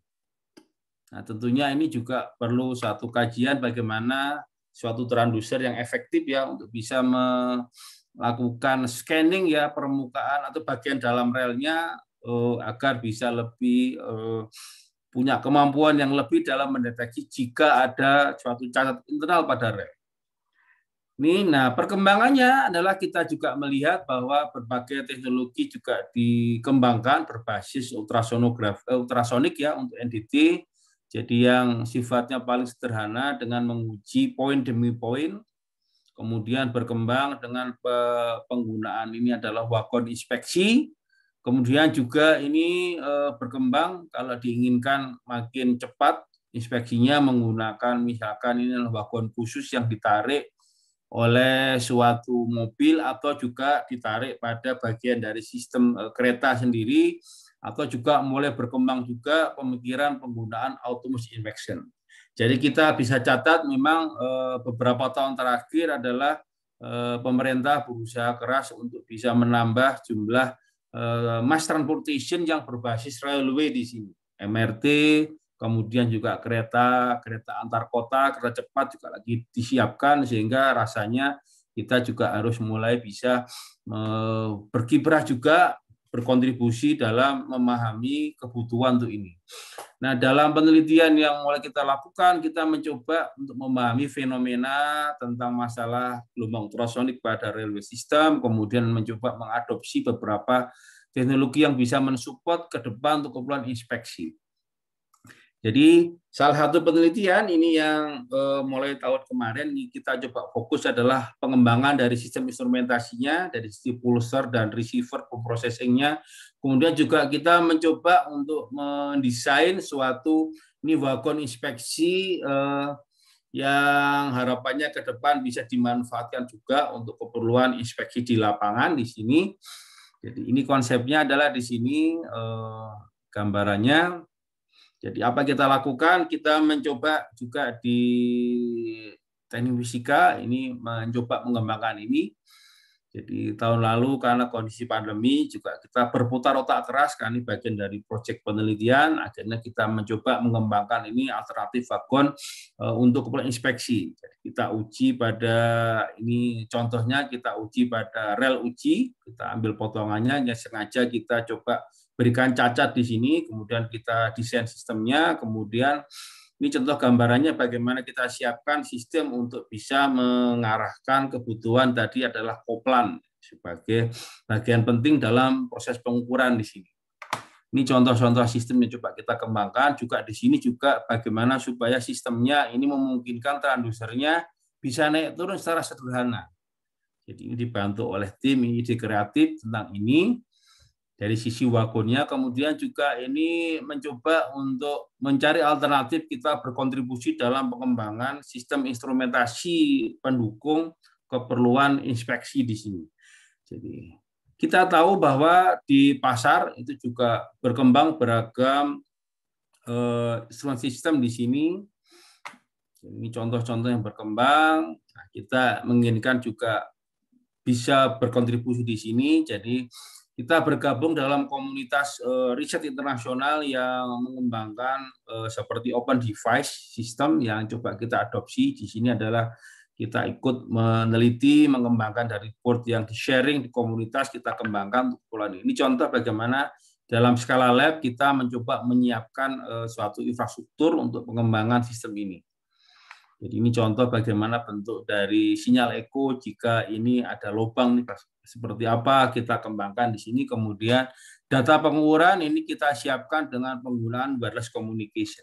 Nah, tentunya ini juga perlu satu kajian bagaimana suatu transduser yang efektif ya untuk bisa me lakukan scanning ya permukaan atau bagian dalam relnya eh, agar bisa lebih eh, punya kemampuan yang lebih dalam mendeteksi jika ada suatu cacat internal pada rel. Ini, nah perkembangannya adalah kita juga melihat bahwa berbagai teknologi juga dikembangkan berbasis ultrasonograf, eh, ultrasonik ya untuk NDT. Jadi yang sifatnya paling sederhana dengan menguji poin demi poin kemudian berkembang dengan penggunaan ini adalah wakon inspeksi, kemudian juga ini eh, berkembang kalau diinginkan makin cepat inspeksinya menggunakan misalkan ini adalah wakon khusus yang ditarik oleh suatu mobil atau juga ditarik pada bagian dari sistem eh, kereta sendiri atau juga mulai berkembang juga pemikiran penggunaan autonomous inspection. Jadi kita bisa catat memang eh, beberapa tahun terakhir adalah eh, pemerintah berusaha keras untuk bisa menambah jumlah eh, mass transportation yang berbasis railway di sini. MRT, kemudian juga kereta, kereta antar kota, kereta cepat juga lagi disiapkan sehingga rasanya kita juga harus mulai bisa berkiprah juga berkontribusi dalam memahami kebutuhan untuk ini. Nah, dalam penelitian yang mulai kita lakukan, kita mencoba untuk memahami fenomena tentang masalah gelombang ultrasonik pada railway system, kemudian mencoba mengadopsi beberapa teknologi yang bisa mensupport ke depan untuk keperluan inspeksi. Jadi salah satu penelitian ini yang eh, mulai tahun kemarin kita coba fokus adalah pengembangan dari sistem instrumentasinya, dari sisi pulser dan receiver processingnya. Kemudian juga kita mencoba untuk mendesain suatu ini wagon inspeksi eh, yang harapannya ke depan bisa dimanfaatkan juga untuk keperluan inspeksi di lapangan di sini. Jadi ini konsepnya adalah di sini eh, gambarannya jadi apa kita lakukan? Kita mencoba juga di teknik fisika ini mencoba mengembangkan ini. Jadi tahun lalu karena kondisi pandemi juga kita berputar otak keras karena ini bagian dari proyek penelitian akhirnya kita mencoba mengembangkan ini alternatif vagon eh, untuk keperluan inspeksi. Jadi kita uji pada ini contohnya kita uji pada rel uji, kita ambil potongannya yang sengaja kita coba berikan cacat di sini, kemudian kita desain sistemnya, kemudian ini contoh gambarannya bagaimana kita siapkan sistem untuk bisa mengarahkan kebutuhan tadi adalah koplan sebagai bagian penting dalam proses pengukuran di sini. Ini contoh-contoh sistem yang coba kita kembangkan juga di sini juga bagaimana supaya sistemnya ini memungkinkan transdusernya bisa naik turun secara sederhana. Jadi ini dibantu oleh tim ide kreatif tentang ini dari sisi wagonnya. Kemudian juga ini mencoba untuk mencari alternatif kita berkontribusi dalam pengembangan sistem instrumentasi pendukung keperluan inspeksi di sini. Jadi kita tahu bahwa di pasar itu juga berkembang beragam eh, instrumen sistem di sini. Ini contoh-contoh yang berkembang. Nah, kita menginginkan juga bisa berkontribusi di sini. Jadi kita bergabung dalam komunitas uh, riset internasional yang mengembangkan eh, seperti open device system yang coba kita adopsi di sini adalah kita ikut meneliti, mengembangkan dari port yang di-sharing di komunitas, kita kembangkan untuk bulan ini. Contoh bagaimana dalam skala lab kita mencoba menyiapkan eh, suatu infrastruktur untuk pengembangan sistem ini. Jadi ini contoh bagaimana bentuk dari sinyal eko jika ini ada lubang nih, seperti apa kita kembangkan di sini. Kemudian data pengukuran ini kita siapkan dengan penggunaan wireless communication.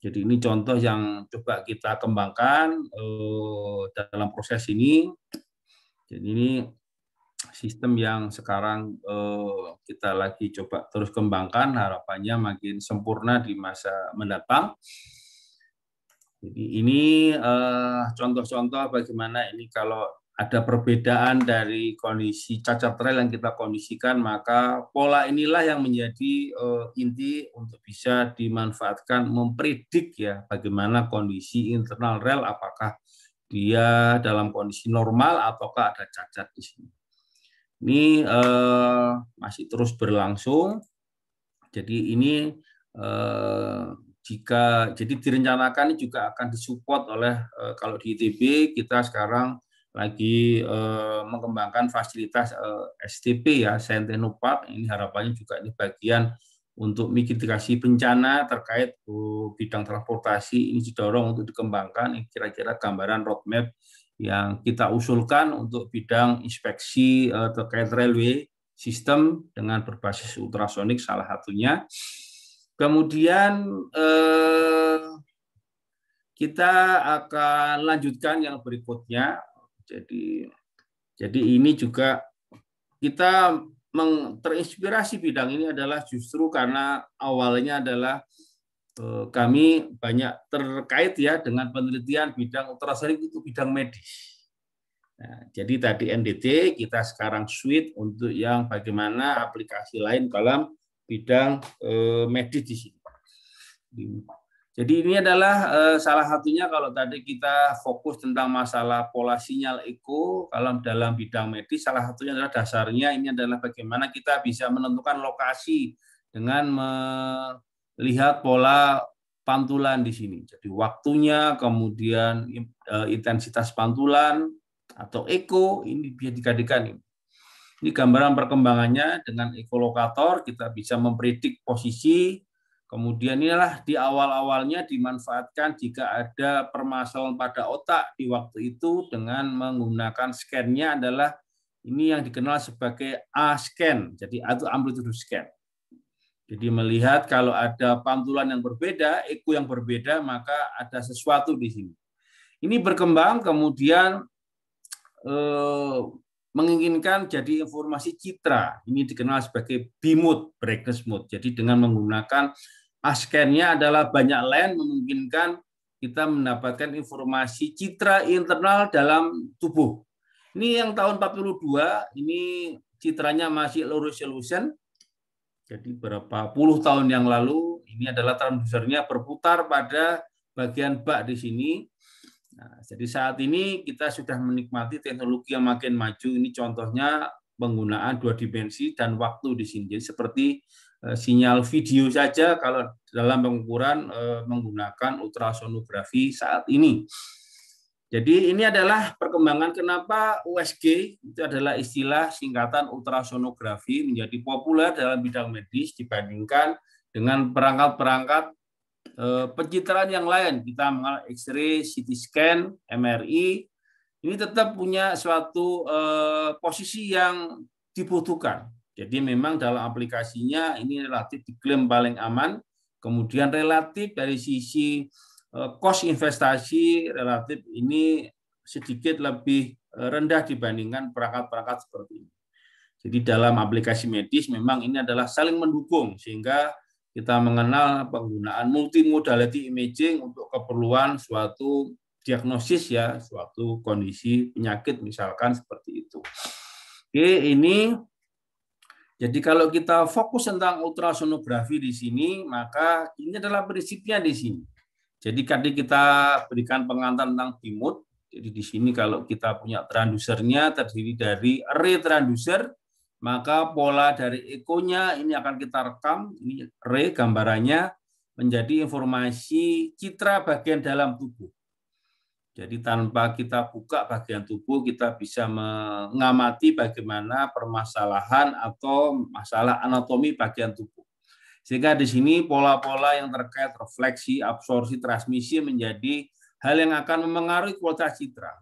Jadi ini contoh yang coba kita kembangkan eh, dalam proses ini. Jadi ini sistem yang sekarang eh, kita lagi coba terus kembangkan harapannya makin sempurna di masa mendatang. Jadi ini eh, contoh-contoh uh, bagaimana ini kalau ada perbedaan dari kondisi cacat rel yang kita kondisikan, maka pola inilah yang menjadi uh, inti untuk bisa dimanfaatkan mempredik ya bagaimana kondisi internal rel apakah dia dalam kondisi normal ataukah ada cacat di sini. Ini uh, masih terus berlangsung. Jadi ini uh, jika jadi direncanakan ini juga akan disupport oleh uh, kalau di ITB kita sekarang lagi uh, mengembangkan fasilitas uh, eh, STP ya Senteno Park ini harapannya juga ini bagian untuk mitigasi bencana terkait uh, bidang transportasi ini didorong untuk dikembangkan kira-kira gambaran roadmap yang kita usulkan untuk bidang inspeksi uh, terkait railway sistem dengan berbasis ultrasonik salah satunya Kemudian eh, kita akan lanjutkan yang berikutnya. Jadi jadi ini juga kita terinspirasi bidang ini adalah justru karena awalnya adalah eh, kami banyak terkait ya dengan penelitian bidang ultrasonik itu bidang medis. Nah, jadi tadi NDT kita sekarang switch untuk yang bagaimana aplikasi lain dalam bidang eh, medis di sini. Jadi ini adalah eh, salah satunya kalau tadi kita fokus tentang masalah pola sinyal eko kalau dalam bidang medis salah satunya adalah dasarnya ini adalah bagaimana kita bisa menentukan lokasi dengan melihat pola pantulan di sini. Jadi waktunya, kemudian eh, intensitas pantulan atau eko ini bisa dikadikan ini. Ini gambaran perkembangannya dengan ekolokator kita bisa mempredik posisi. Kemudian inilah di awal-awalnya dimanfaatkan jika ada permasalahan pada otak di waktu itu dengan menggunakan scan-nya adalah ini yang dikenal sebagai A-scan, jadi atau amplitude scan. Jadi melihat kalau ada pantulan yang berbeda, eku yang berbeda, maka ada sesuatu di sini. Ini berkembang kemudian eh, menginginkan jadi informasi citra. Ini dikenal sebagai bimut, brightness mode. Jadi dengan menggunakan askennya adalah banyak lens memungkinkan kita mendapatkan informasi citra internal dalam tubuh. Ini yang tahun 42, ini citranya masih low resolution. Jadi berapa puluh tahun yang lalu, ini adalah transducernya berputar pada bagian bak di sini. Nah, jadi saat ini kita sudah menikmati teknologi yang makin maju. Ini contohnya penggunaan dua dimensi dan waktu di sini. Jadi seperti eh, sinyal video saja kalau dalam pengukuran eh, menggunakan ultrasonografi saat ini. Jadi ini adalah perkembangan kenapa USG itu adalah istilah singkatan ultrasonografi menjadi populer dalam bidang medis dibandingkan dengan perangkat-perangkat Eh, pencitraan yang lain kita mengalami X-ray, CT scan, MRI ini tetap punya suatu eh, posisi yang dibutuhkan. Jadi memang dalam aplikasinya ini relatif diklaim paling aman, kemudian relatif dari sisi eh, cost investasi relatif ini sedikit lebih rendah dibandingkan perangkat-perangkat seperti ini. Jadi dalam aplikasi medis memang ini adalah saling mendukung sehingga kita mengenal penggunaan multimodality imaging untuk keperluan suatu diagnosis ya, suatu kondisi penyakit misalkan seperti itu. Oke, ini jadi kalau kita fokus tentang ultrasonografi di sini, maka ini adalah prinsipnya di sini. Jadi tadi kita berikan pengantar tentang timut. Jadi di sini kalau kita punya transdusernya terdiri dari array transducer, maka pola dari ekonya ini akan kita rekam, ini re gambarannya menjadi informasi citra bagian dalam tubuh. Jadi tanpa kita buka bagian tubuh, kita bisa mengamati bagaimana permasalahan atau masalah anatomi bagian tubuh. Sehingga di sini pola-pola yang terkait refleksi, absorpsi, transmisi menjadi hal yang akan memengaruhi kualitas citra.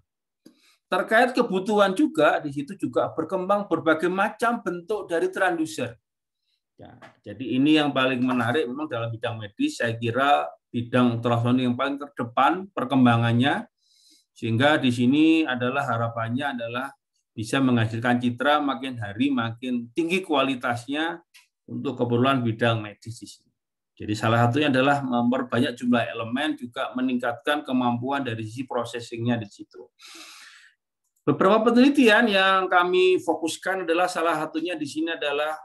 Terkait kebutuhan juga di situ juga berkembang berbagai macam bentuk dari transducer. Ya, jadi ini yang paling menarik memang dalam bidang medis saya kira bidang ultrasonik yang paling terdepan perkembangannya sehingga di sini adalah harapannya adalah bisa menghasilkan citra makin hari makin tinggi kualitasnya untuk keperluan bidang medis di sini. Jadi salah satunya adalah memperbanyak jumlah elemen juga meningkatkan kemampuan dari sisi processingnya di situ. Beberapa penelitian yang kami fokuskan adalah salah satunya di sini adalah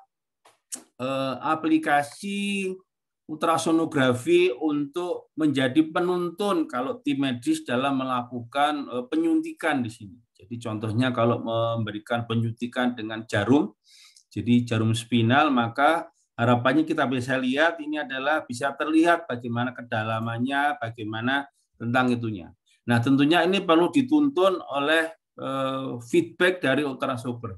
eh, aplikasi ultrasonografi untuk menjadi penuntun kalau tim medis dalam melakukan eh, penyuntikan di sini. Jadi contohnya kalau memberikan penyuntikan dengan jarum, jadi jarum spinal maka harapannya kita bisa lihat ini adalah bisa terlihat bagaimana kedalamannya, bagaimana tentang itunya. Nah, tentunya ini perlu dituntun oleh Eh, feedback dari ultrasober.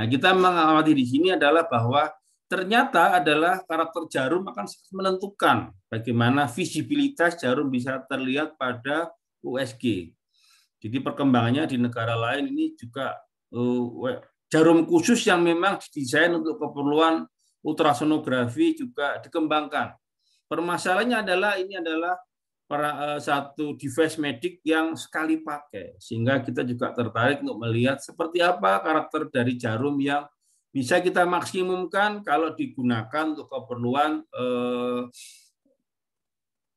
Nah, kita mengamati di sini adalah bahwa ternyata adalah karakter jarum akan menentukan bagaimana visibilitas jarum bisa terlihat pada USG. Jadi perkembangannya di negara lain ini juga eh, jarum khusus yang memang didesain untuk keperluan ultrasonografi juga dikembangkan. Permasalahannya adalah ini adalah para, eh, satu device medik yang sekali pakai sehingga kita juga tertarik untuk melihat seperti apa karakter dari jarum yang bisa kita maksimumkan kalau digunakan untuk keperluan eh,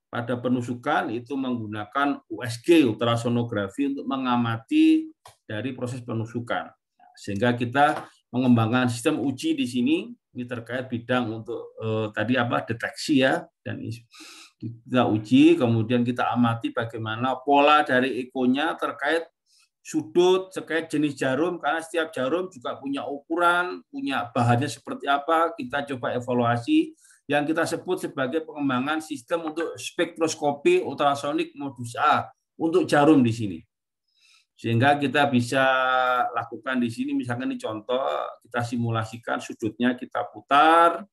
pada penusukan itu menggunakan USG ultrasonografi untuk mengamati dari proses penusukan sehingga kita mengembangkan sistem uji di sini ini terkait bidang untuk eh, tadi apa deteksi ya dan kita uji, kemudian kita amati bagaimana pola dari ekonya terkait sudut, terkait jenis jarum, karena setiap jarum juga punya ukuran, punya bahannya seperti apa, kita coba evaluasi yang kita sebut sebagai pengembangan sistem untuk spektroskopi ultrasonik modus A untuk jarum di sini. Sehingga kita bisa lakukan di sini, misalkan ini contoh, kita simulasikan sudutnya, kita putar,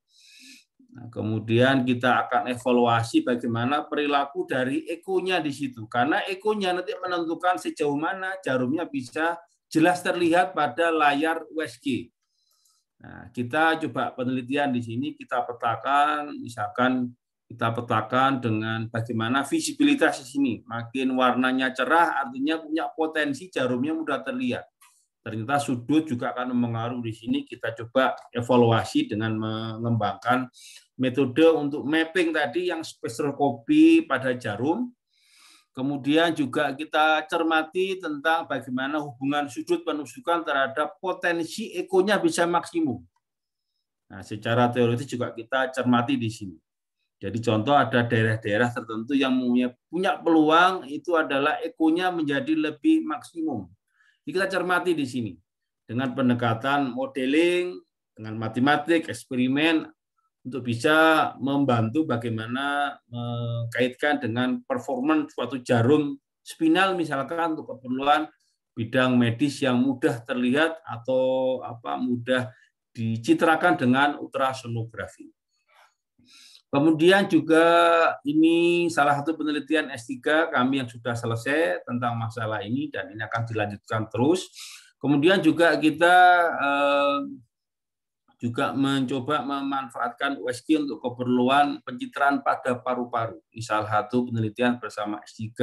Nah, kemudian kita akan evaluasi bagaimana perilaku dari ekonya di situ. Karena ekonya nanti menentukan sejauh mana jarumnya bisa jelas terlihat pada layar USG. Nah, kita coba penelitian di sini kita petakan misalkan kita petakan dengan bagaimana visibilitas di sini. Makin warnanya cerah artinya punya potensi jarumnya mudah terlihat. Ternyata sudut juga akan mengaruh di sini kita coba evaluasi dengan mengembangkan metode untuk mapping tadi yang spesial copy pada jarum. Kemudian juga kita cermati tentang bagaimana hubungan sudut penusukan terhadap potensi ekonya bisa maksimum. Nah, secara teoritis juga kita cermati di sini. Jadi contoh ada daerah-daerah tertentu yang punya peluang itu adalah ekonya menjadi lebih maksimum. Ini kita cermati di sini dengan pendekatan modeling, dengan matematik, eksperimen, untuk bisa membantu bagaimana mengkaitkan dengan performa suatu jarum spinal misalkan untuk keperluan bidang medis yang mudah terlihat atau apa mudah dicitrakan dengan ultrasonografi. Kemudian juga ini salah satu penelitian S3 kami yang sudah selesai tentang masalah ini dan ini akan dilanjutkan terus. Kemudian juga kita eh, juga mencoba memanfaatkan USG untuk keperluan pencitraan pada paru-paru. Misal satu penelitian bersama S3,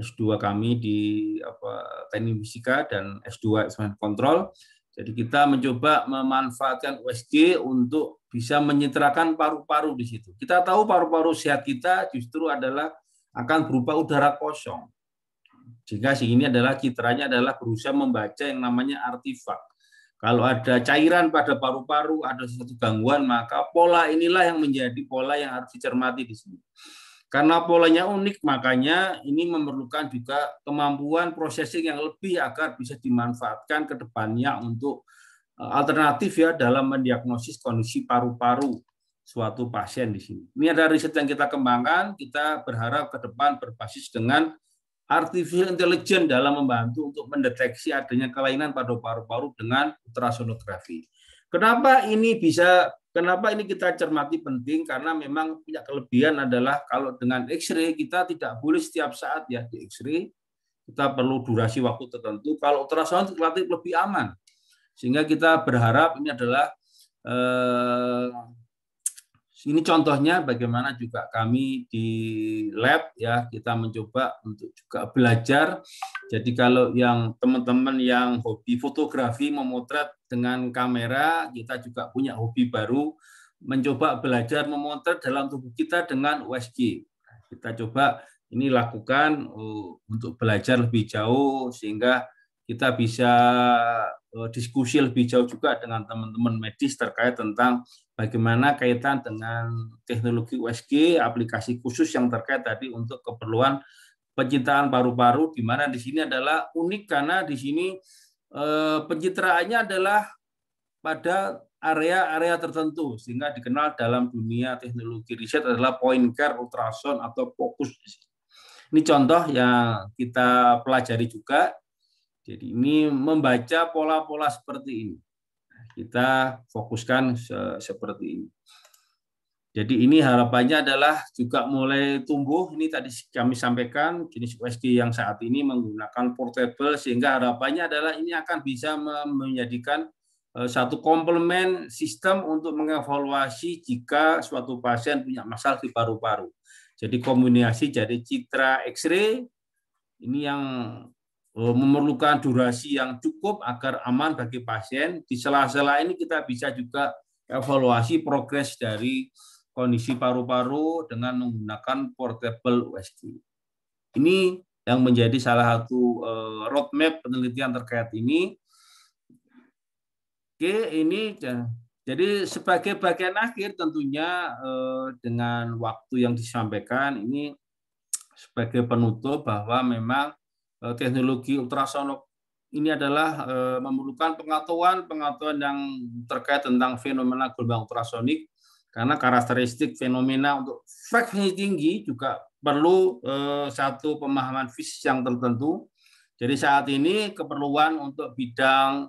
S2 kami di apa, Teknik Fisika dan S2 Eksperimen Kontrol. Jadi kita mencoba memanfaatkan USG untuk bisa menyitrakan paru-paru di situ. Kita tahu paru-paru sehat kita justru adalah akan berupa udara kosong. Sehingga sini adalah citranya adalah berusaha membaca yang namanya artifak kalau ada cairan pada paru-paru, ada sesuatu gangguan, maka pola inilah yang menjadi pola yang harus dicermati di sini. Karena polanya unik, makanya ini memerlukan juga kemampuan processing yang lebih agar bisa dimanfaatkan ke depannya untuk eh, alternatif ya dalam mendiagnosis kondisi paru-paru suatu pasien di sini. Ini ada riset yang kita kembangkan, kita berharap ke depan berbasis dengan artificial intelligence dalam membantu untuk mendeteksi adanya kelainan pada paru-paru dengan ultrasonografi. Kenapa ini bisa kenapa ini kita cermati penting karena memang punya kelebihan adalah kalau dengan X-ray kita tidak boleh setiap saat ya di X-ray kita perlu durasi waktu tertentu. Kalau ultrasound relatif lebih aman sehingga kita berharap ini adalah eh, ini contohnya bagaimana juga kami di lab ya kita mencoba untuk juga belajar. Jadi kalau yang teman-teman yang hobi fotografi memotret dengan kamera, kita juga punya hobi baru mencoba belajar memotret dalam tubuh kita dengan USG. Kita coba ini lakukan uh, untuk belajar lebih jauh sehingga kita bisa eh, diskusi lebih jauh juga dengan teman-teman medis terkait tentang bagaimana kaitan dengan teknologi USG, aplikasi khusus yang terkait tadi untuk keperluan pencitraan paru-paru, di mana di sini adalah unik karena di sini eh, pencitraannya adalah pada area-area tertentu sehingga dikenal dalam dunia teknologi riset adalah point care ultrasound atau fokus. Ini contoh yang kita pelajari juga jadi ini membaca pola-pola seperti ini. Nah, kita fokuskan se seperti ini. Jadi ini harapannya adalah juga mulai tumbuh. Ini tadi kami sampaikan jenis USG yang saat ini menggunakan portable sehingga harapannya adalah ini akan bisa menjadikan e, satu komplement sistem untuk mengevaluasi jika suatu pasien punya masalah di paru-paru. Jadi kombinasi jadi citra X-ray ini yang Eh, memerlukan durasi yang cukup agar aman bagi pasien. Di sela-sela ini kita bisa juga evaluasi progres dari kondisi paru-paru dengan menggunakan portable USG. Ini yang menjadi salah satu eh, roadmap penelitian terkait ini. Oke, ini jadi sebagai bagian akhir tentunya eh, dengan waktu yang disampaikan ini sebagai penutup bahwa memang Eh, teknologi ultrasonik ini adalah eh, memerlukan pengetahuan-pengetahuan yang terkait tentang fenomena gelombang ultrasonik karena karakteristik fenomena untuk frekuensi tinggi juga perlu eh, satu pemahaman fisik yang tertentu. Jadi saat ini keperluan untuk bidang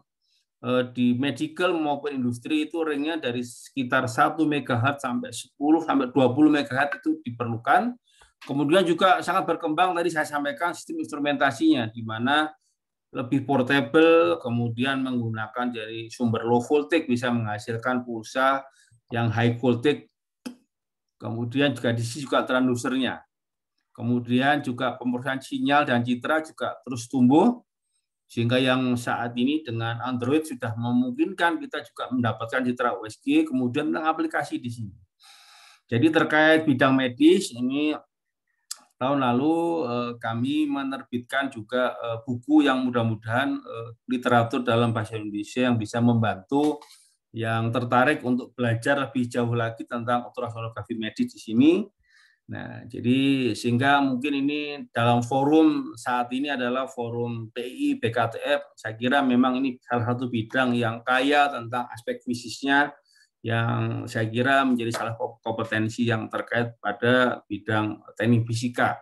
di medical maupun industri itu ringnya dari sekitar 1 MHz sampai 10 sampai 20 MHz itu diperlukan Kemudian juga sangat berkembang tadi saya sampaikan sistem instrumentasinya di mana lebih portable, kemudian menggunakan dari sumber low voltage bisa menghasilkan pulsa yang high voltage. Kemudian juga di sini juga transducernya. Kemudian juga pemrosesan sinyal dan citra juga terus tumbuh sehingga yang saat ini dengan Android sudah memungkinkan kita juga mendapatkan citra USG kemudian aplikasi di sini. Jadi terkait bidang medis ini tahun lalu eh, kami menerbitkan juga eh, buku yang mudah-mudahan eh, literatur dalam bahasa Indonesia yang bisa membantu yang tertarik untuk belajar lebih jauh lagi tentang ultrasonografi medis di sini. Nah, jadi sehingga mungkin ini dalam forum saat ini adalah forum PI BKTF. Saya kira memang ini salah satu bidang yang kaya tentang aspek fisiknya yang saya kira menjadi salah kompetensi yang terkait pada bidang teknik fisika.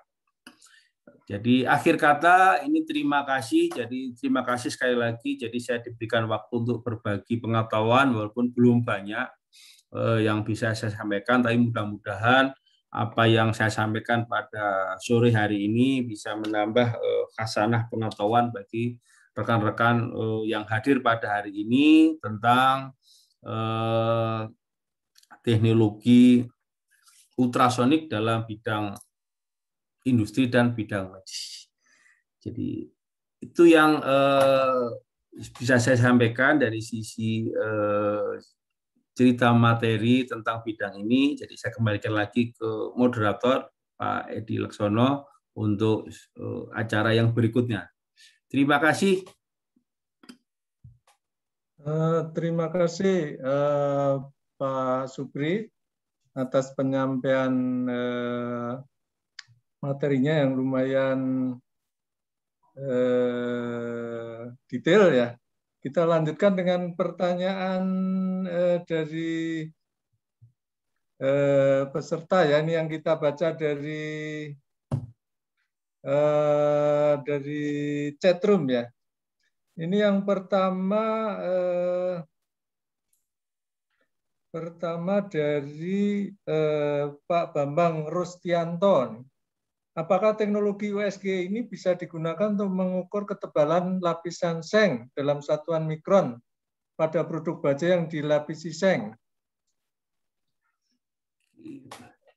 Jadi akhir kata ini terima kasih. Jadi terima kasih sekali lagi. Jadi saya diberikan waktu untuk berbagi pengetahuan walaupun belum banyak eh, yang bisa saya sampaikan. Tapi mudah-mudahan apa yang saya sampaikan pada sore hari ini bisa menambah eh, khasanah pengetahuan bagi rekan-rekan eh, yang hadir pada hari ini tentang eh, teknologi ultrasonik dalam bidang industri dan bidang medis. Jadi itu yang eh, bisa saya sampaikan dari sisi eh, cerita materi tentang bidang ini. Jadi saya kembalikan lagi ke moderator Pak Edi Leksono untuk eh, acara yang berikutnya. Terima kasih. Uh, terima kasih uh, Pak Supri atas penyampaian uh, materinya yang lumayan uh, detail ya. Kita lanjutkan dengan pertanyaan uh, dari uh, peserta ya. Ini yang kita baca dari uh, dari chatroom ya. Ini yang pertama eh, pertama dari eh, Pak Bambang Rustianto. Apakah teknologi USG ini bisa digunakan untuk mengukur ketebalan lapisan seng dalam satuan mikron pada produk baja yang dilapisi seng?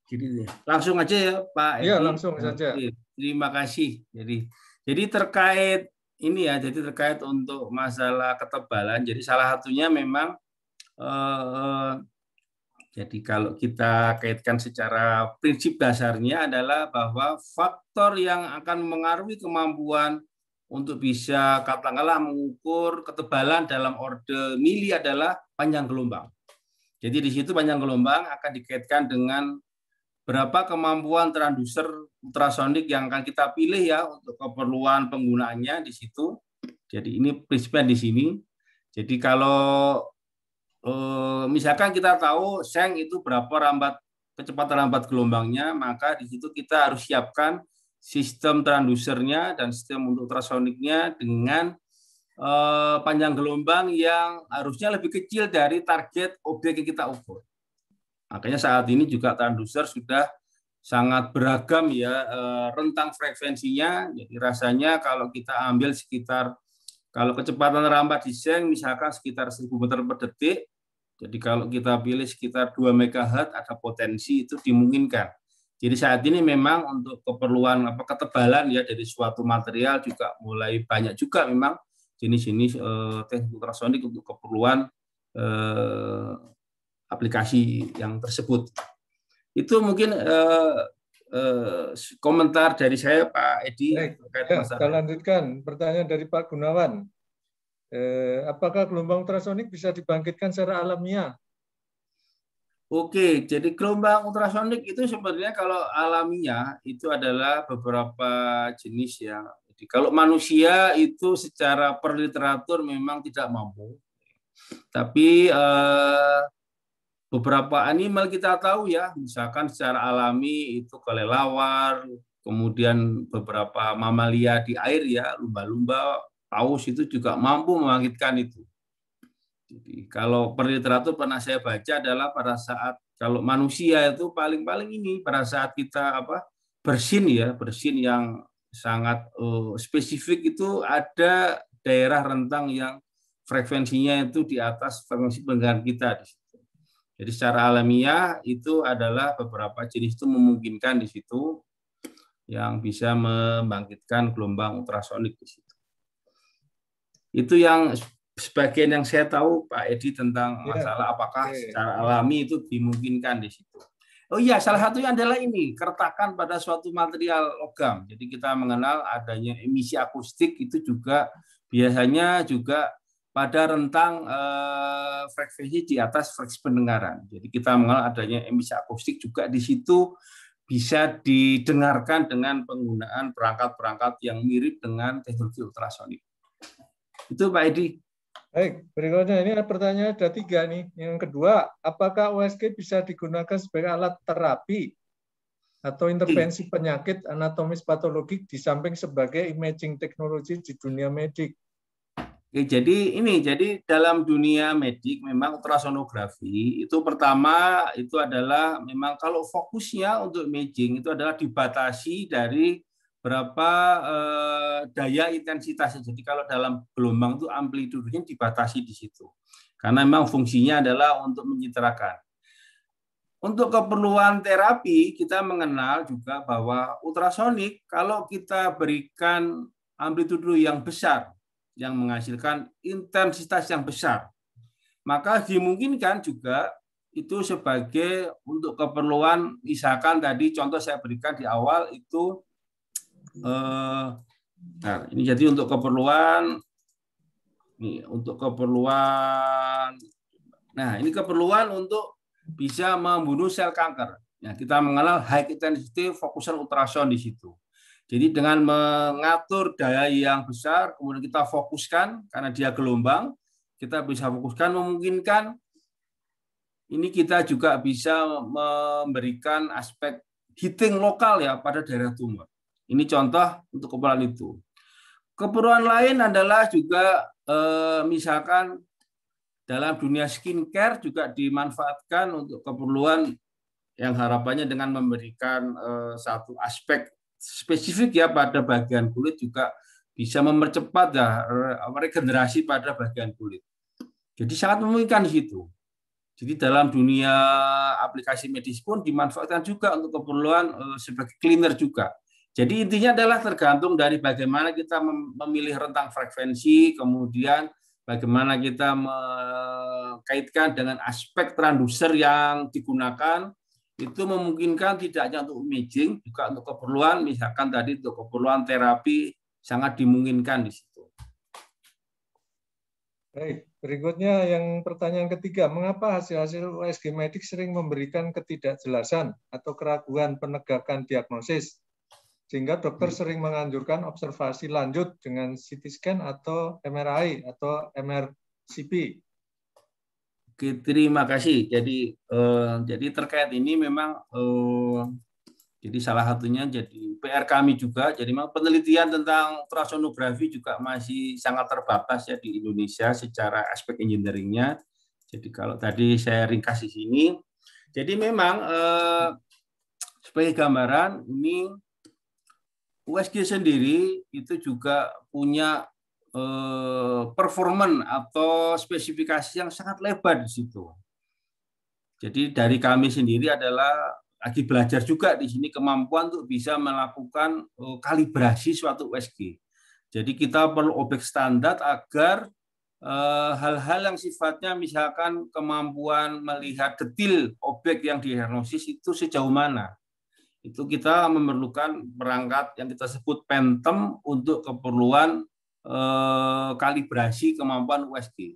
Jadi ya. langsung aja ya Pak. Iya langsung saja. Iya, terima kasih. Jadi jadi terkait ini ya, jadi terkait untuk masalah ketebalan. Jadi salah satunya memang eh, jadi kalau kita kaitkan secara prinsip dasarnya adalah bahwa faktor yang akan mengaruhi kemampuan untuk bisa katakanlah mengukur ketebalan dalam orde mili adalah panjang gelombang. Jadi di situ panjang gelombang akan dikaitkan dengan berapa kemampuan transducer ultrasonik yang akan kita pilih ya untuk keperluan penggunaannya di situ. Jadi ini prinsipnya di sini. Jadi kalau eh, misalkan kita tahu seng itu berapa rambat kecepatan rambat gelombangnya, maka di situ kita harus siapkan sistem transdusernya dan sistem untuk ultrasoniknya dengan eh, panjang gelombang yang harusnya lebih kecil dari target objek yang kita ukur. Makanya saat ini juga transducer sudah sangat beragam ya eh, rentang frekuensinya. Jadi rasanya kalau kita ambil sekitar kalau kecepatan di seng misalkan sekitar 1000 meter per detik, jadi kalau kita pilih sekitar 2 MHz ada potensi itu dimungkinkan. Jadi saat ini memang untuk keperluan apa ketebalan ya dari suatu material juga mulai banyak juga memang jenis-jenis eh, teknik ultrasonik untuk keperluan eh, aplikasi yang tersebut. Itu mungkin uh, uh, komentar dari saya Pak Edi. Ya, kita ya, lanjutkan pertanyaan dari Pak Gunawan. Eh, apakah gelombang ultrasonik bisa dibangkitkan secara alamiah? Oke, jadi gelombang ultrasonik itu sebenarnya kalau alamiah itu adalah beberapa jenis ya. Jadi kalau manusia itu secara per literatur memang tidak mampu, tapi eh, beberapa animal kita tahu ya, misalkan secara alami itu kelelawar, kemudian beberapa mamalia di air ya, lumba-lumba, paus itu juga mampu membangkitkan itu. Jadi kalau per literatur pernah saya baca adalah pada saat kalau manusia itu paling-paling ini pada saat kita apa bersin ya bersin yang sangat uh, spesifik itu ada daerah rentang yang frekuensinya itu di atas frekuensi pendengaran kita di situ jadi secara alamiah itu adalah beberapa jenis itu memungkinkan di situ yang bisa membangkitkan gelombang ultrasonik di situ. Itu yang sebagian yang saya tahu Pak Edi tentang iya, masalah apakah secara alami itu dimungkinkan di situ. Oh iya, salah satunya adalah ini, keretakan pada suatu material logam. Jadi kita mengenal adanya emisi akustik itu juga biasanya juga pada rentang eh, frekuensi di atas frekuensi pendengaran. Jadi kita mengenal adanya emisi akustik juga di situ bisa didengarkan dengan penggunaan perangkat-perangkat yang mirip dengan teknologi ultrasonik. Itu Pak Edi. Baik, berikutnya ini ada pertanyaan ada tiga nih. Yang kedua, apakah USG bisa digunakan sebagai alat terapi atau intervensi penyakit anatomis patologik di samping sebagai imaging teknologi di dunia medik? Oke, jadi ini jadi dalam dunia medik memang ultrasonografi itu pertama itu adalah memang kalau fokusnya untuk imaging itu adalah dibatasi dari berapa eh, daya intensitasnya. Jadi kalau dalam gelombang itu amplitudenya dibatasi di situ. Karena memang fungsinya adalah untuk mencitrakan. Untuk keperluan terapi kita mengenal juga bahwa ultrasonik kalau kita berikan amplitudo yang besar yang menghasilkan intensitas yang besar. Maka dimungkinkan juga itu sebagai untuk keperluan misalkan tadi contoh saya berikan di awal itu eh, nah ini jadi untuk keperluan ini untuk keperluan nah ini keperluan untuk bisa membunuh sel kanker. Ya, kita mengenal high intensity focusan ultrasound di situ. Jadi dengan mengatur daya yang besar, kemudian kita fokuskan karena dia gelombang, kita bisa fokuskan memungkinkan ini kita juga bisa memberikan aspek heating lokal ya pada daerah tumor. Ini contoh untuk keperluan itu. Keperluan lain adalah juga eh, misalkan dalam dunia skincare juga dimanfaatkan untuk keperluan yang harapannya dengan memberikan eh, satu aspek spesifik ya pada bagian kulit juga bisa mempercepat ya eh, regenerasi pada bagian kulit. Jadi sangat memungkinkan itu. Jadi dalam dunia aplikasi medis pun dimanfaatkan juga untuk keperluan eh, sebagai cleaner juga. Jadi intinya adalah tergantung dari bagaimana kita memilih rentang frekuensi, kemudian bagaimana kita mengkaitkan dengan aspek transducer yang digunakan, itu memungkinkan tidak hanya untuk imaging, juga untuk keperluan, misalkan tadi untuk keperluan terapi sangat dimungkinkan di situ. Baik, berikutnya yang pertanyaan ketiga, mengapa hasil-hasil USG Medik sering memberikan ketidakjelasan atau keraguan penegakan diagnosis, sehingga dokter hmm. sering menganjurkan observasi lanjut dengan CT scan atau MRI atau MRCP Oke, terima kasih. Jadi eh, jadi terkait ini memang eh, jadi salah satunya jadi PR kami juga. Jadi memang penelitian tentang ultrasonografi juga masih sangat terbatas ya di Indonesia secara aspek engineeringnya. Jadi kalau tadi saya ringkas di sini, jadi memang eh, sebagai gambaran ini USG sendiri itu juga punya Eh, performan atau spesifikasi yang sangat lebar di situ. Jadi dari kami sendiri adalah lagi belajar juga di sini kemampuan untuk bisa melakukan eh, kalibrasi suatu USG. Jadi kita perlu objek standar agar eh, hal-hal yang sifatnya misalkan kemampuan melihat detil objek yang diagnosis itu sejauh mana itu kita memerlukan perangkat yang kita sebut pentem untuk keperluan Eh, kalibrasi kemampuan USG.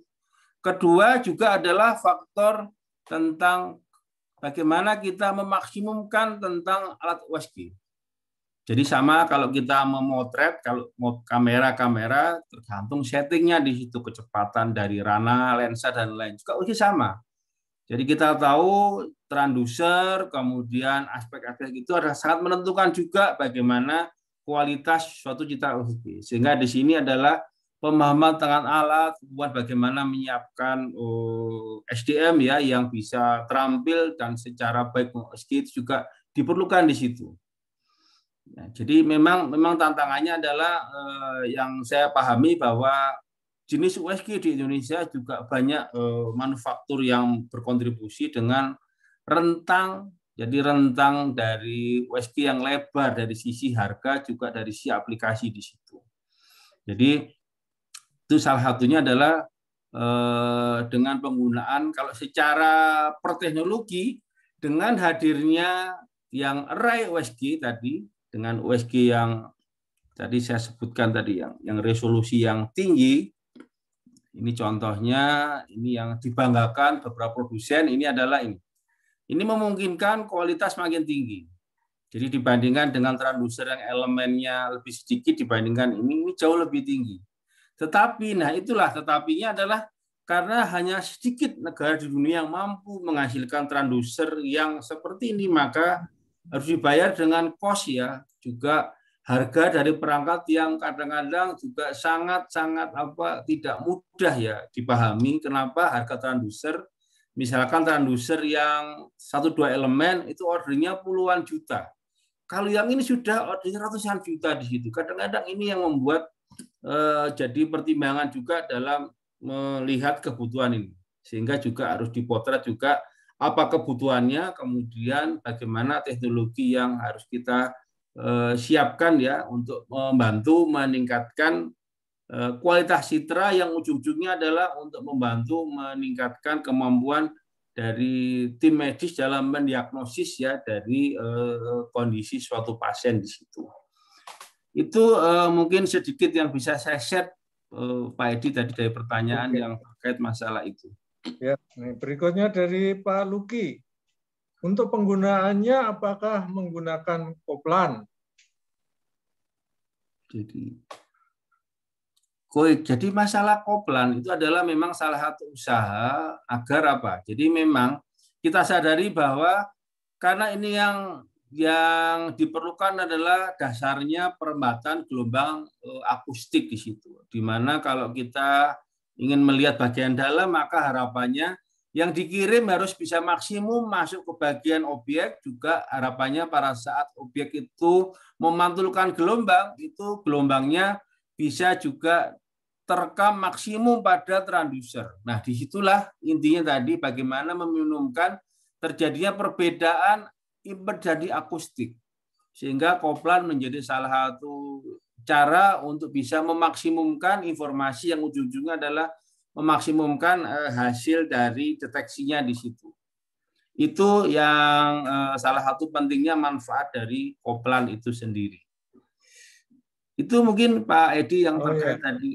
Kedua juga adalah faktor tentang bagaimana kita memaksimumkan tentang alat USG. Jadi sama kalau kita memotret, kalau mau kamera-kamera tergantung settingnya di situ kecepatan dari rana, lensa dan lain juga usia sama. Jadi kita tahu transducer, kemudian aspek-aspek itu adalah sangat menentukan juga bagaimana kualitas suatu cita USP. Sehingga di sini adalah pemahaman tangan alat, buat bagaimana menyiapkan eh, SDM ya yang bisa terampil dan secara baik USP juga diperlukan di situ. Ya, jadi memang memang tantangannya adalah eh, yang saya pahami bahwa jenis USG di Indonesia juga banyak eh, manufaktur yang berkontribusi dengan rentang jadi rentang dari USG yang lebar dari sisi harga juga dari sisi aplikasi di situ. Jadi itu salah satunya adalah eh, dengan penggunaan kalau secara per teknologi dengan hadirnya yang array USG tadi dengan USG yang tadi saya sebutkan tadi yang yang resolusi yang tinggi ini contohnya ini yang dibanggakan beberapa produsen ini adalah ini ini memungkinkan kualitas makin tinggi. Jadi dibandingkan dengan transducer yang elemennya lebih sedikit dibandingkan ini, ini jauh lebih tinggi. Tetapi, nah itulah tetapinya adalah karena hanya sedikit negara di dunia yang mampu menghasilkan transducer yang seperti ini, maka harus dibayar dengan kos ya, juga harga dari perangkat yang kadang-kadang juga sangat-sangat apa tidak mudah ya dipahami kenapa harga transducer Misalkan transducer yang satu dua elemen itu ordernya puluhan juta. Kalau yang ini sudah ordernya ratusan juta di situ. Kadang-kadang ini yang membuat eh, jadi pertimbangan juga dalam melihat kebutuhan ini. Sehingga juga harus dipotret juga apa kebutuhannya, kemudian bagaimana teknologi yang harus kita eh, siapkan ya untuk membantu meningkatkan Eh, kualitas citra yang ujung-ujungnya adalah untuk membantu meningkatkan kemampuan dari tim medis dalam mendiagnosis ya dari eh, kondisi suatu pasien di situ. Itu eh, mungkin sedikit yang bisa saya share Pak Edi tadi dari pertanyaan Oke. yang terkait masalah itu. Ya, berikutnya dari Pak Luki. Untuk penggunaannya apakah menggunakan koplan? Jadi Baik, Jadi masalah koplan itu adalah memang salah satu usaha agar apa? Jadi memang kita sadari bahwa karena ini yang yang diperlukan adalah dasarnya perembatan gelombang eh, akustik di situ. Di mana kalau kita ingin melihat bagian dalam maka harapannya yang dikirim harus bisa maksimum masuk ke bagian objek juga harapannya pada saat objek itu memantulkan gelombang itu gelombangnya bisa juga terekam maksimum pada transducer. Nah, disitulah intinya tadi bagaimana meminumkan terjadinya perbedaan jadi akustik. Sehingga koplan menjadi salah satu cara untuk bisa memaksimumkan informasi yang ujung-ujungnya adalah memaksimumkan eh, hasil dari deteksinya di situ. Itu yang eh, salah satu pentingnya manfaat dari koplan itu sendiri. Itu mungkin Pak Edi yang oh, terkait oh, iya. tadi.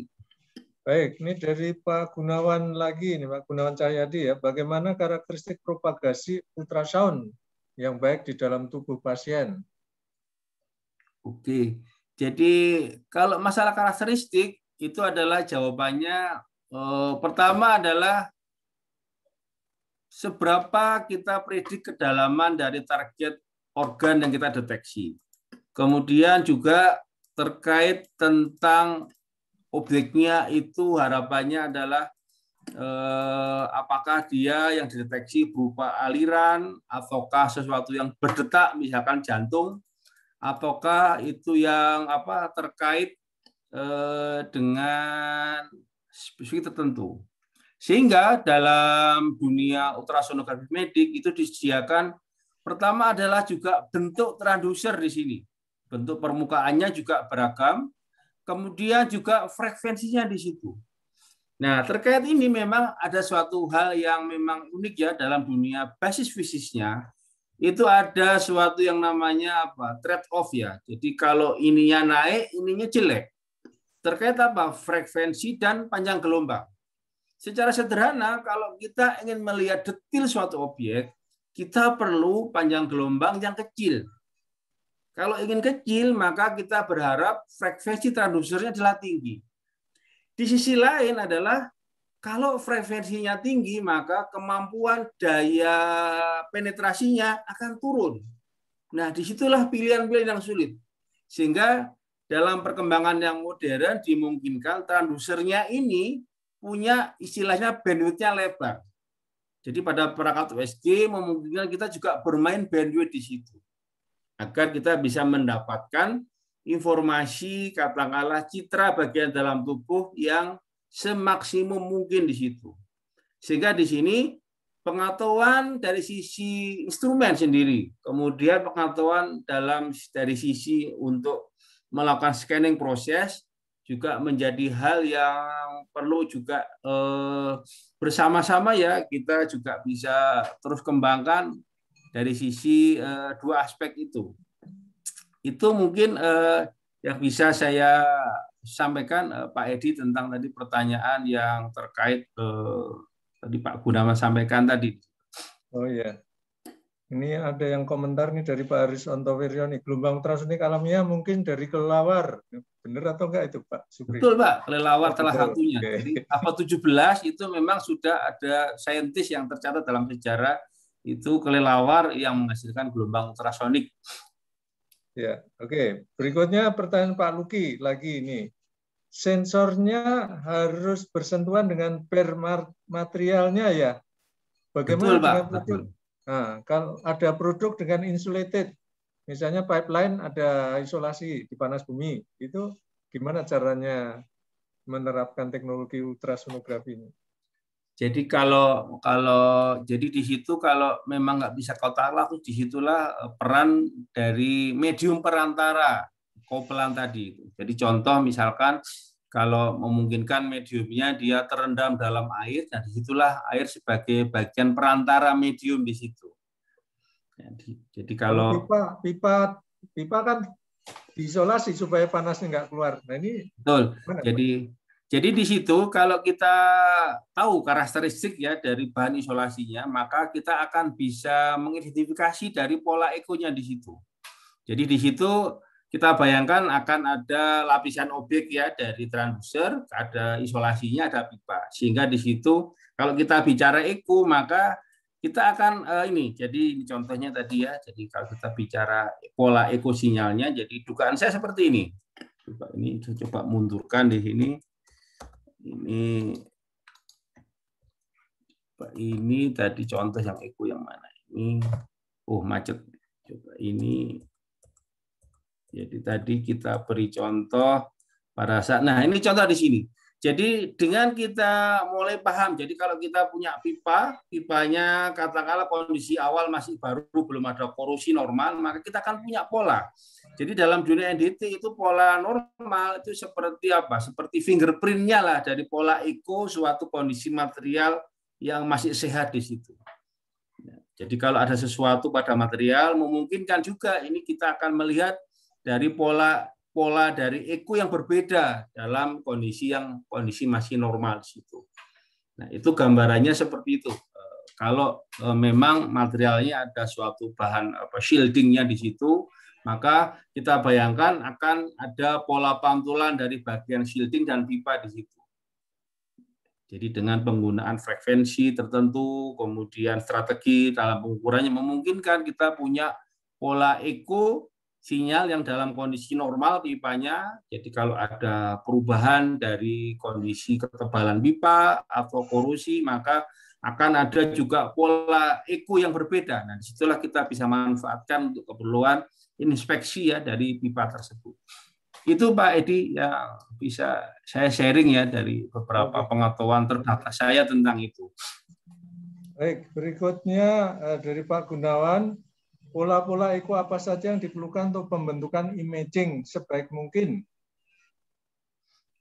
Baik, ini dari Pak Gunawan lagi, ini Pak Gunawan Cahyadi ya. Bagaimana karakteristik propagasi ultrasound yang baik di dalam tubuh pasien? Oke, jadi kalau masalah karakteristik itu adalah jawabannya eh, pertama adalah seberapa kita predik kedalaman dari target organ yang kita deteksi. Kemudian juga terkait tentang Objeknya itu harapannya adalah eh, apakah dia yang dideteksi berupa aliran, ataukah sesuatu yang berdetak, misalkan jantung, ataukah itu yang apa terkait eh, dengan spesifik tertentu. Sehingga dalam dunia ultrasonografi medik itu disediakan pertama adalah juga bentuk transducer di sini. Bentuk permukaannya juga beragam, kemudian juga frekuensinya di situ. Nah, terkait ini memang ada suatu hal yang memang unik ya dalam dunia basis fisiknya. Itu ada suatu yang namanya apa? trade off ya. Jadi kalau ininya naik, ininya jelek. Terkait apa? frekuensi dan panjang gelombang. Secara sederhana, kalau kita ingin melihat detil suatu objek, kita perlu panjang gelombang yang kecil kalau ingin kecil, maka kita berharap frekuensi transdusernya adalah tinggi. Di sisi lain adalah kalau frekuensinya tinggi, maka kemampuan daya penetrasinya akan turun. Nah, disitulah pilihan-pilihan yang sulit. Sehingga dalam perkembangan yang modern dimungkinkan transdusernya ini punya istilahnya bandwidthnya lebar. Jadi pada perangkat USG memungkinkan kita juga bermain bandwidth di situ agar kita bisa mendapatkan informasi katakanlah citra bagian dalam tubuh yang semaksimum mungkin di situ. Sehingga di sini pengetahuan dari sisi instrumen sendiri, kemudian pengetahuan dalam dari sisi untuk melakukan scanning proses juga menjadi hal yang perlu juga eh, bersama-sama ya kita juga bisa terus kembangkan dari sisi uh, dua aspek itu. Itu mungkin uh, yang bisa saya sampaikan uh, Pak Edi tentang tadi pertanyaan yang terkait uh, tadi Pak Gunawan sampaikan tadi. Oh iya. Ini ada yang komentar nih dari Pak Aris Ontowiryon, gelombang ultrasonik alamnya mungkin dari kelelawar. Benar atau enggak itu Pak? Supri? Betul Pak, kelelawar oh, salah satunya. Okay. Jadi apa 17 itu memang sudah ada saintis yang tercatat dalam sejarah itu kelelawar yang menghasilkan gelombang ultrasonik. Ya, oke. Okay. Berikutnya pertanyaan Pak Luki lagi ini. Sensornya harus bersentuhan dengan per materialnya ya. Bagaimana betul, Nah, kalau ada produk dengan insulated, misalnya pipeline ada isolasi di panas bumi, itu gimana caranya menerapkan teknologi ultrasonografi ini? Jadi kalau kalau jadi di situ kalau memang nggak bisa kau di situlah eh, peran dari medium perantara kopelan tadi. Jadi contoh misalkan kalau memungkinkan mediumnya dia terendam dalam air, dan nah disitulah air sebagai bagian perantara medium di situ. Jadi, jadi kalau oh, pipa pipa pipa kan diisolasi supaya panasnya nggak keluar. Nah ini betul. Jadi jadi di situ kalau kita tahu karakteristik ya dari bahan isolasinya, maka kita akan bisa mengidentifikasi dari pola ekonya di situ. Jadi di situ kita bayangkan akan ada lapisan objek ya dari transducer, ada isolasinya, ada pipa. Sehingga di situ kalau kita bicara eko maka kita akan eh, ini jadi ini contohnya tadi ya. Jadi kalau kita bicara pola eko sinyalnya jadi dugaan saya seperti ini. Coba ini saya coba mundurkan di sini ini ini tadi contoh yang eku yang mana ini oh macet coba ini jadi tadi kita beri contoh pada saat nah ini contoh di sini jadi dengan kita mulai paham, jadi kalau kita punya pipa, pipanya katakanlah kondisi awal masih baru, belum ada korupsi normal, maka kita akan punya pola. Jadi dalam dunia NDT itu pola normal itu seperti apa? Seperti fingerprintnya lah dari pola eko suatu kondisi material yang masih sehat di situ. Ya, jadi kalau ada sesuatu pada material memungkinkan juga ini kita akan melihat dari pola pola dari eku yang berbeda dalam kondisi yang kondisi masih normal situ. Nah, itu gambarannya seperti itu. Eh, kalau eh, memang materialnya ada suatu bahan apa shieldingnya di situ, maka kita bayangkan akan ada pola pantulan dari bagian shielding dan pipa di situ. Jadi dengan penggunaan frekuensi tertentu, kemudian strategi dalam pengukurannya memungkinkan kita punya pola eko sinyal yang dalam kondisi normal pipanya. Jadi kalau ada perubahan dari kondisi ketebalan pipa atau korosi, maka akan ada juga pola eku yang berbeda. Nah, disitulah kita bisa manfaatkan untuk keperluan inspeksi ya dari pipa tersebut. Itu Pak Edi ya bisa saya sharing ya dari beberapa pengetahuan terdata saya tentang itu. Baik, berikutnya eh, dari Pak Gunawan. Pola-pola eko apa saja yang diperlukan untuk pembentukan imaging sebaik mungkin?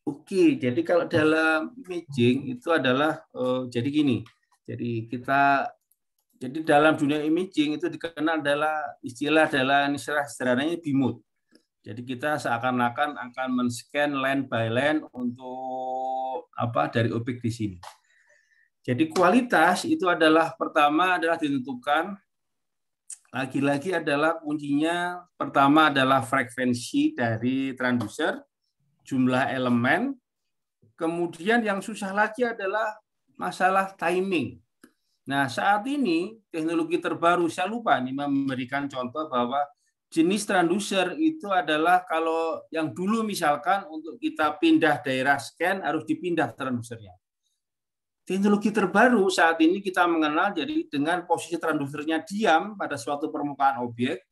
Oke, jadi kalau dalam imaging itu adalah uh, jadi gini. Jadi kita jadi dalam dunia imaging itu dikenal adalah istilah adalah istilah sederhananya bimut. Jadi kita seakan-akan akan men-scan line by line untuk apa dari objek di sini. Jadi kualitas itu adalah pertama adalah ditentukan lagi-lagi adalah kuncinya pertama adalah frekuensi dari transducer, jumlah elemen, kemudian yang susah lagi adalah masalah timing. Nah, saat ini teknologi terbaru saya lupa nih memberikan contoh bahwa jenis transducer itu adalah kalau yang dulu misalkan untuk kita pindah daerah scan harus dipindah transducernya. Teknologi terbaru saat ini kita mengenal jadi dengan posisi transducernya diam pada suatu permukaan objek,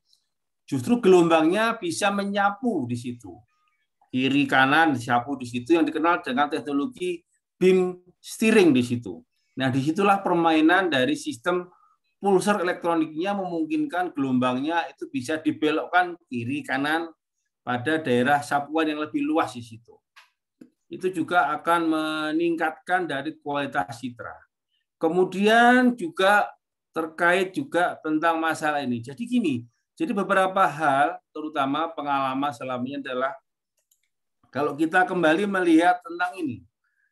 justru gelombangnya bisa menyapu di situ. Kiri kanan disapu di situ yang dikenal dengan teknologi beam steering di situ. Nah, di situlah permainan dari sistem pulsar elektroniknya memungkinkan gelombangnya itu bisa dibelokkan kiri kanan pada daerah sapuan yang lebih luas di situ itu juga akan meningkatkan dari kualitas citra. Kemudian juga terkait juga tentang masalah ini. Jadi gini, jadi beberapa hal, terutama pengalaman selama ini adalah kalau kita kembali melihat tentang ini.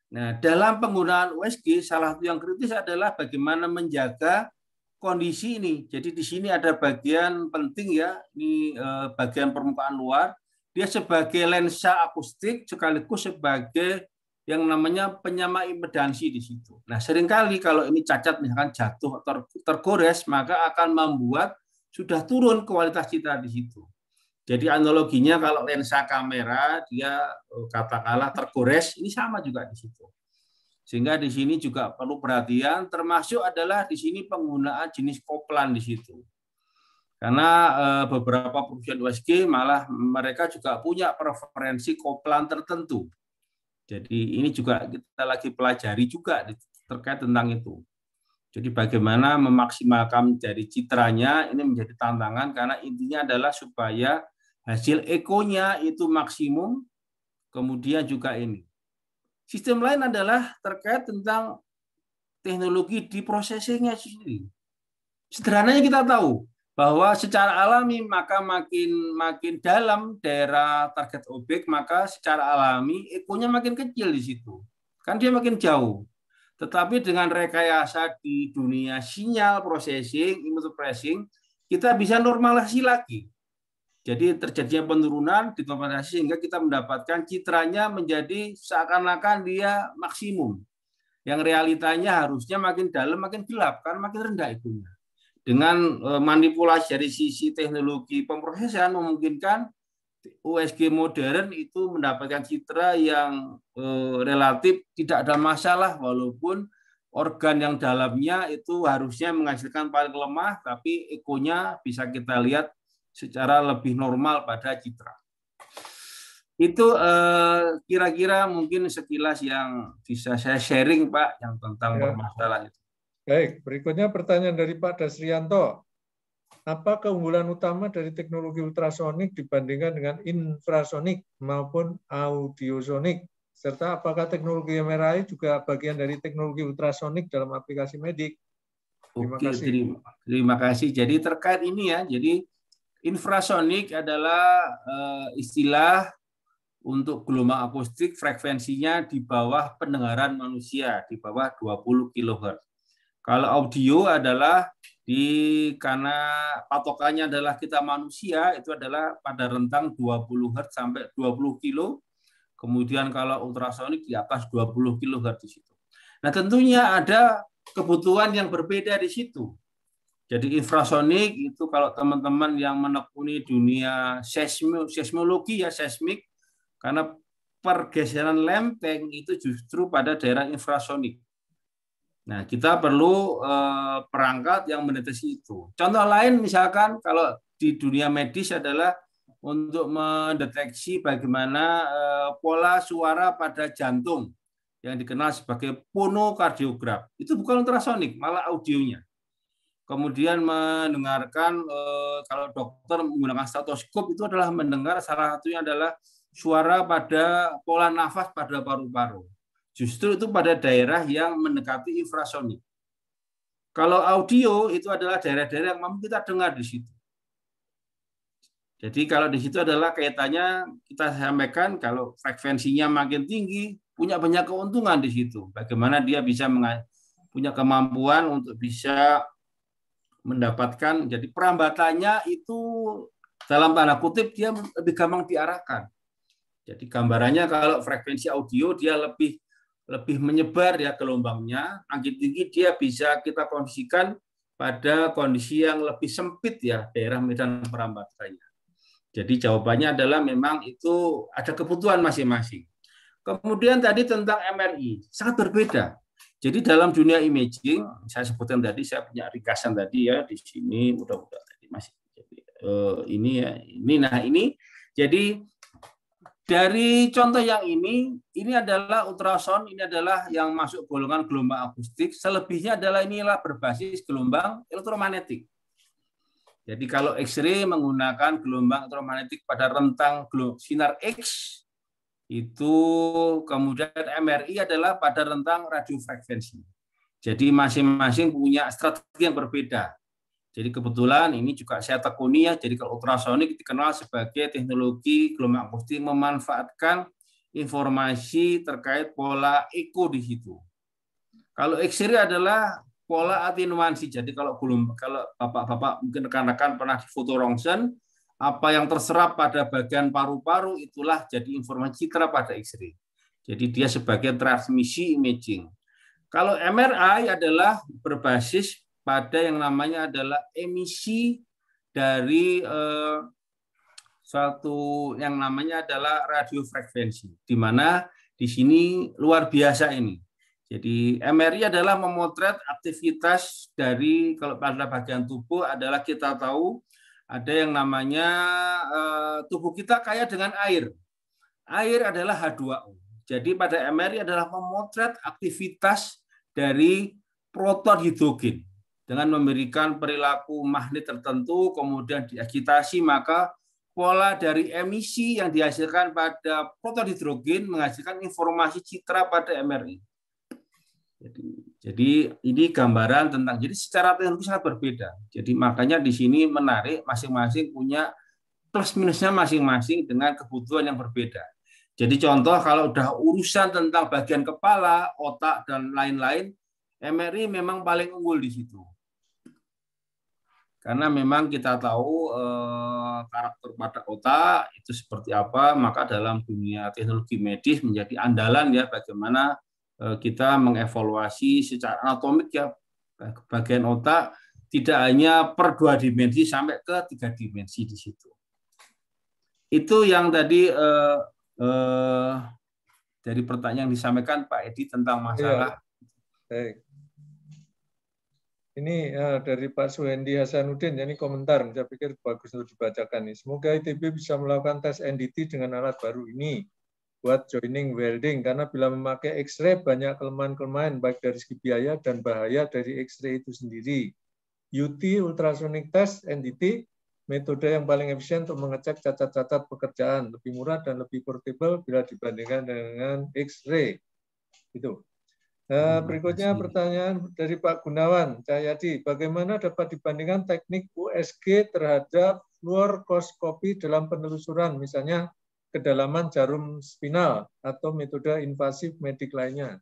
Nah, dalam penggunaan USG, salah satu yang kritis adalah bagaimana menjaga kondisi ini. Jadi di sini ada bagian penting ya, ini eh, bagian permukaan luar, dia sebagai lensa akustik sekaligus sebagai yang namanya penyamai impedansi di situ. Nah, seringkali kalau ini cacat misalkan jatuh atau tergores, maka akan membuat sudah turun kualitas citra di situ. Jadi analoginya kalau lensa kamera dia eh, katakanlah tergores, ini sama juga di situ. Sehingga di sini juga perlu perhatian, termasuk adalah di sini penggunaan jenis koplan di situ. Karena eh, beberapa perusahaan USG malah mereka juga punya preferensi koplan tertentu. Jadi ini juga kita lagi pelajari juga terkait tentang itu. Jadi bagaimana memaksimalkan dari citranya ini menjadi tantangan karena intinya adalah supaya hasil ekonya itu maksimum, kemudian juga ini. Sistem lain adalah terkait tentang teknologi di sendiri. Sederhananya kita tahu, bahwa secara alami maka makin makin dalam daerah target objek maka secara alami ekonya makin kecil di situ. Kan dia makin jauh. Tetapi dengan rekayasa di dunia sinyal processing, image processing, kita bisa normalisasi lagi. Jadi terjadinya penurunan dinormalisasi sehingga kita mendapatkan citranya menjadi seakan-akan dia maksimum. Yang realitanya harusnya makin dalam, makin gelap, karena makin rendah ekonya dengan eh, manipulasi dari sisi teknologi pemrosesan memungkinkan USG modern itu mendapatkan citra yang eh, relatif tidak ada masalah walaupun organ yang dalamnya itu harusnya menghasilkan paling lemah tapi ekonya bisa kita lihat secara lebih normal pada citra. Itu eh, kira-kira mungkin sekilas yang bisa saya sharing Pak yang tentang ya. permasalahan itu. Baik, berikutnya pertanyaan dari Pak Dasrianto. Apa keunggulan utama dari teknologi ultrasonik dibandingkan dengan infrasonik maupun audiosonik? Serta apakah teknologi MRI juga bagian dari teknologi ultrasonik dalam aplikasi medik? Terima Oke, kasih. Terima, terima kasih. Jadi terkait ini ya, jadi infrasonik adalah eh, istilah untuk gelombang akustik frekuensinya di bawah pendengaran manusia, di bawah 20 kHz. Kalau audio adalah di karena patokannya adalah kita manusia itu adalah pada rentang 20 Hz sampai 20 kilo. Kemudian kalau ultrasonik di atas 20 kHz di situ. Nah, tentunya ada kebutuhan yang berbeda di situ. Jadi infrasonik itu kalau teman-teman yang menekuni dunia seismologi ya seismik karena pergeseran lempeng itu justru pada daerah infrasonik. Nah, kita perlu eh, perangkat yang mendeteksi itu. Contoh lain misalkan kalau di dunia medis adalah untuk mendeteksi bagaimana eh, pola suara pada jantung yang dikenal sebagai ponokardiograf. Itu bukan ultrasonik, malah audionya. Kemudian mendengarkan eh, kalau dokter menggunakan stetoskop itu adalah mendengar salah satunya adalah suara pada pola nafas pada paru-paru Justru itu pada daerah yang mendekati infrasonik. Kalau audio itu adalah daerah-daerah yang mampu kita dengar di situ. Jadi kalau di situ adalah kaitannya kita sampaikan kalau frekuensinya makin tinggi punya banyak keuntungan di situ. Bagaimana dia bisa punya kemampuan untuk bisa mendapatkan jadi perambatannya itu dalam tanda kutip dia lebih gampang diarahkan. Jadi gambarannya kalau frekuensi audio dia lebih lebih menyebar ya gelombangnya, angin tinggi dia bisa kita kondisikan pada kondisi yang lebih sempit ya daerah medan perambatannya. Jadi jawabannya adalah memang itu ada kebutuhan masing-masing. Kemudian tadi tentang MRI, sangat berbeda. Jadi dalam dunia imaging, saya sebutkan tadi, saya punya ringkasan tadi ya di sini, mudah-mudahan tadi masih. Jadi, eh, ini ya, ini nah ini. Jadi dari contoh yang ini, ini adalah ultrason, ini adalah yang masuk golongan gelombang akustik. Selebihnya adalah inilah berbasis gelombang elektromagnetik. Jadi kalau X-ray menggunakan gelombang elektromagnetik pada rentang sinar X, itu kemudian MRI adalah pada rentang radio frekuensi. Jadi masing-masing punya strategi yang berbeda. Jadi kebetulan ini juga saya tekuni ya, jadi kalau ultrasonik dikenal sebagai teknologi gelombang akustik memanfaatkan informasi terkait pola eko di situ. Kalau X-ray adalah pola atenuansi. Jadi kalau belum kalau Bapak-bapak mungkin rekan-rekan pernah di foto rongsen, apa yang terserap pada bagian paru-paru itulah jadi informasi terhadap pada X-ray. Jadi dia sebagai transmisi imaging. Kalau MRI adalah berbasis pada yang namanya adalah emisi dari eh, suatu yang namanya adalah radio frekuensi, di mana di sini luar biasa ini. Jadi MRI adalah memotret aktivitas dari kalau pada bagian tubuh adalah kita tahu ada yang namanya eh, tubuh kita kaya dengan air. Air adalah H2O. Jadi pada MRI adalah memotret aktivitas dari proton hidrogen dengan memberikan perilaku magnet tertentu, kemudian diagitasi, maka pola dari emisi yang dihasilkan pada hidrogen menghasilkan informasi citra pada MRI. Jadi, jadi ini gambaran tentang, jadi secara teknologi sangat berbeda. Jadi makanya di sini menarik masing-masing punya plus minusnya masing-masing dengan kebutuhan yang berbeda. Jadi contoh kalau udah urusan tentang bagian kepala, otak, dan lain-lain, MRI memang paling unggul di situ. Karena memang kita tahu eh, karakter pada otak itu seperti apa, maka dalam dunia teknologi medis menjadi andalan ya bagaimana eh, kita mengevaluasi secara anatomik ya bagian otak tidak hanya per dua dimensi sampai ke tiga dimensi di situ. Itu yang tadi eh, eh, dari pertanyaan yang disampaikan Pak Edi tentang masalah. Ya. Hey ini eh, dari Pak Suhendi Hasanuddin, ya, ini komentar, saya pikir bagus untuk dibacakan. Nih. Semoga ITB bisa melakukan tes NDT dengan alat baru ini buat joining welding, karena bila memakai X-ray banyak kelemahan-kelemahan, baik dari segi biaya dan bahaya dari X-ray itu sendiri. UT, ultrasonic test, NDT, metode yang paling efisien untuk mengecek cacat-cacat pekerjaan, lebih murah dan lebih portable bila dibandingkan dengan X-ray. Itu. Nah, berikutnya pertanyaan dari Pak Gunawan Cahyadi, bagaimana dapat dibandingkan teknik USG terhadap fluoroscopy dalam penelusuran, misalnya kedalaman jarum spinal atau metode invasif medik lainnya?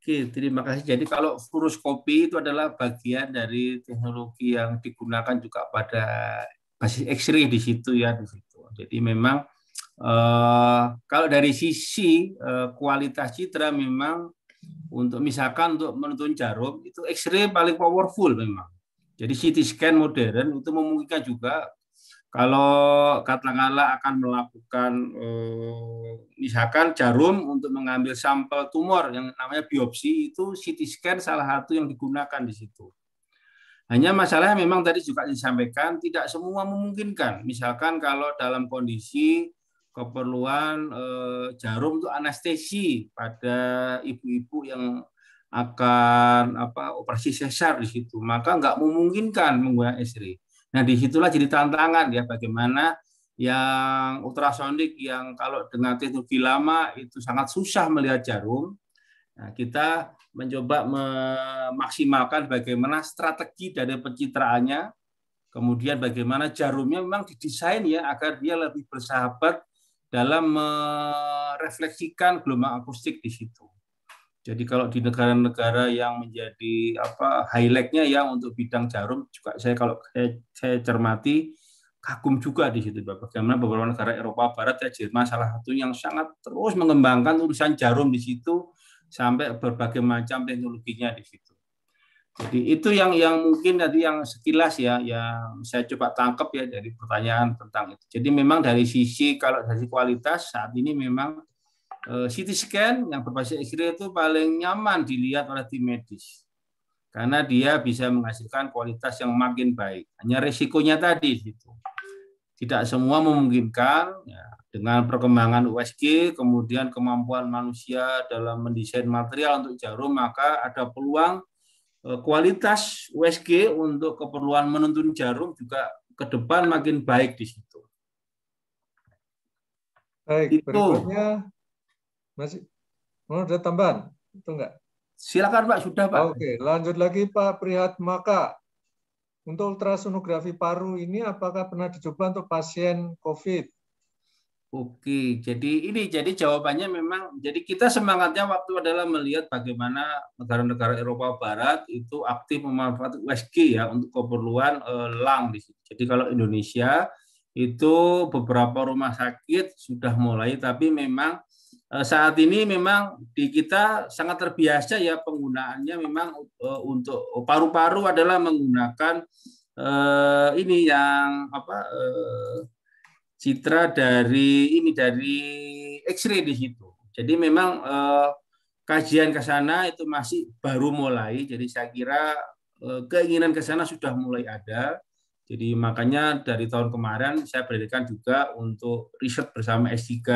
Oke, terima kasih. Jadi kalau fluoroskopi itu adalah bagian dari teknologi yang digunakan juga pada basis X-ray di situ ya di situ. Jadi memang Eh, kalau dari sisi uh, kualitas citra memang untuk misalkan untuk menuntun jarum itu X-ray paling powerful memang. Jadi CT scan modern itu memungkinkan juga kalau katakanlah akan melakukan uh, misalkan jarum untuk mengambil sampel tumor yang namanya biopsi itu CT scan salah satu yang digunakan di situ. Hanya masalahnya memang tadi juga disampaikan tidak semua memungkinkan. Misalkan kalau dalam kondisi keperluan eh, jarum untuk anestesi pada ibu-ibu yang akan apa operasi sesar di situ maka nggak memungkinkan menggunakan istri Nah disitulah jadi tantangan ya bagaimana yang ultrasonik yang kalau dengan teknologi lama itu sangat susah melihat jarum. Nah, kita mencoba memaksimalkan bagaimana strategi dari pencitraannya, kemudian bagaimana jarumnya memang didesain ya agar dia lebih bersahabat dalam merefleksikan gelombang akustik di situ. Jadi kalau di negara-negara yang menjadi apa highlightnya ya untuk bidang jarum juga saya kalau saya, saya cermati kagum juga di situ bagaimana beberapa negara Eropa Barat ya Jerman salah satu yang sangat terus mengembangkan urusan jarum di situ sampai berbagai macam teknologinya di situ. Jadi itu yang yang mungkin tadi yang sekilas ya yang saya coba tangkap ya dari pertanyaan tentang itu. Jadi memang dari sisi kalau dari kualitas saat ini memang e, eh, CT scan yang berbasis X-ray itu paling nyaman dilihat oleh tim medis. Karena dia bisa menghasilkan kualitas yang makin baik. Hanya risikonya tadi itu. Tidak semua memungkinkan ya, dengan perkembangan USG, kemudian kemampuan manusia dalam mendesain material untuk jarum, maka ada peluang Eh, kualitas USG untuk keperluan menuntun jarum juga ke depan makin baik di situ. Baik, itu. berikutnya masih mau ada tambahan itu enggak? Silakan Pak, sudah Pak. Oke, lanjut lagi Pak Prihat Maka. Untuk ultrasonografi paru ini apakah pernah dicoba untuk pasien COVID? Oke, jadi ini jadi jawabannya memang jadi kita semangatnya waktu adalah melihat bagaimana negara-negara Eropa Barat itu aktif memanfaatkan USG ya untuk keperluan eh, lang di sini. Jadi kalau Indonesia itu beberapa rumah sakit sudah mulai tapi memang eh, saat ini memang di kita sangat terbiasa ya penggunaannya memang eh, untuk oh, paru-paru adalah menggunakan eh, ini yang apa eh, citra dari ini dari X-ray di situ. Jadi memang eh, kajian ke sana itu masih baru mulai. Jadi saya kira eh, keinginan ke sana sudah mulai ada. Jadi makanya dari tahun kemarin saya berikan juga untuk riset bersama S3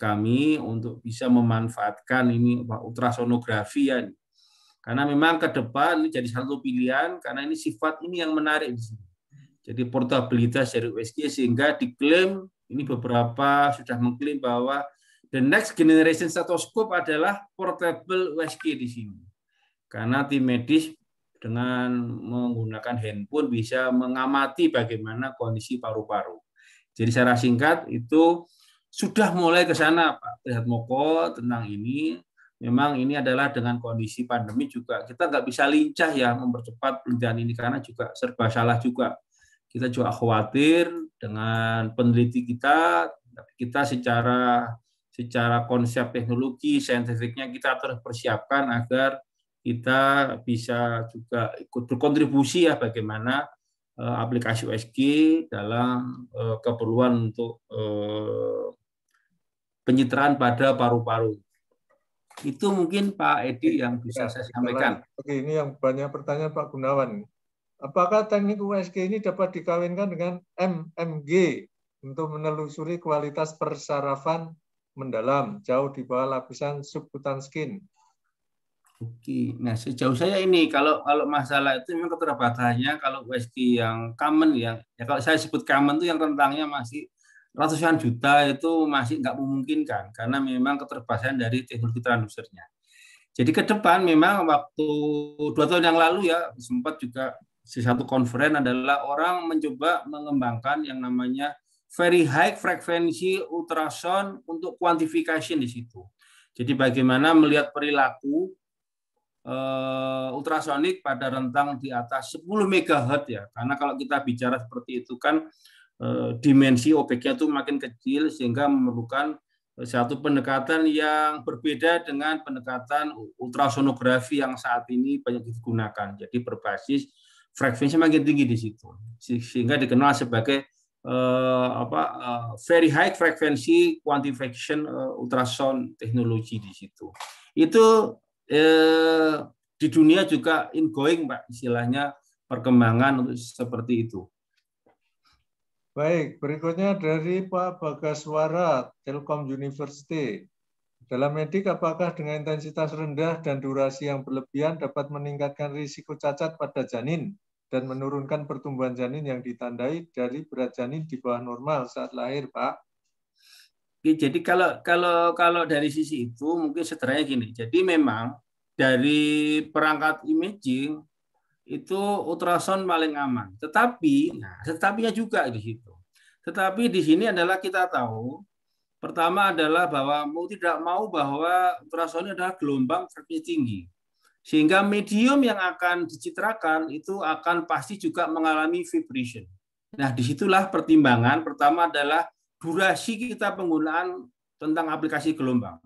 kami untuk bisa memanfaatkan ini ultrasonografi ya. Karena memang ke depan ini jadi satu pilihan karena ini sifat ini yang menarik di sini. Jadi portabilitas dari USG sehingga diklaim ini beberapa sudah mengklaim bahwa the next generation stethoscope adalah portable USG di sini. Karena tim medis dengan menggunakan handphone bisa mengamati bagaimana kondisi paru-paru. Jadi secara singkat itu sudah mulai ke sana Pak lihat Moko tentang ini. Memang ini adalah dengan kondisi pandemi juga kita nggak bisa lincah ya mempercepat penelitian ini karena juga serba salah juga kita juga khawatir dengan peneliti kita, tapi kita secara secara konsep teknologi saintifiknya kita terus persiapkan agar kita bisa juga ikut berkontribusi ya bagaimana eh, aplikasi USG dalam eh, keperluan untuk eh, pencitraan pada paru-paru. Itu mungkin Pak Edi yang bisa saya sampaikan. Oke, ini yang banyak pertanyaan Pak Gunawan. Apakah teknik USG ini dapat dikawinkan dengan MMG untuk menelusuri kualitas persarafan mendalam jauh di bawah lapisan subkutan skin? Oke, nah sejauh saya ini kalau kalau masalah itu memang keterbatasannya kalau USG yang common yang ya kalau saya sebut common itu yang rentangnya masih ratusan juta itu masih nggak memungkinkan karena memang keterbatasan dari teknologi transdusernya. Jadi ke depan memang waktu dua tahun yang lalu ya sempat juga si satu konferen adalah orang mencoba mengembangkan yang namanya very high frequency ultrasound untuk quantification di situ. Jadi bagaimana melihat perilaku uh, eh, ultrasonik pada rentang di atas 10 MHz ya. Karena kalau kita bicara seperti itu kan eh, dimensi objeknya itu makin kecil sehingga memerlukan satu pendekatan yang berbeda dengan pendekatan ultrasonografi yang saat ini banyak digunakan. Jadi berbasis frekuensi makin tinggi di situ sehingga dikenal sebagai uh, apa uh, very high frequency quantification ultrason eh, ultrasound teknologi di situ itu uh, di dunia juga ingoing pak istilahnya perkembangan untuk seperti itu baik berikutnya dari Pak Bagaswara Telkom University dalam medik, apakah dengan intensitas rendah dan durasi yang berlebihan dapat meningkatkan risiko cacat pada janin dan menurunkan pertumbuhan janin yang ditandai dari berat janin di bawah normal saat lahir, Pak? Oke, jadi kalau kalau kalau dari sisi itu mungkin sederhananya gini. Jadi memang dari perangkat imaging itu ultrason paling aman. Tetapi, nah, tetapinya juga di situ. Tetapi di sini adalah kita tahu Pertama adalah bahwa mau tidak mau bahwa ultrasound adalah gelombang frekuensi tinggi. Sehingga medium yang akan dicitrakan itu akan pasti juga mengalami vibration. Nah, disitulah pertimbangan. Pertama adalah durasi kita penggunaan tentang aplikasi gelombang.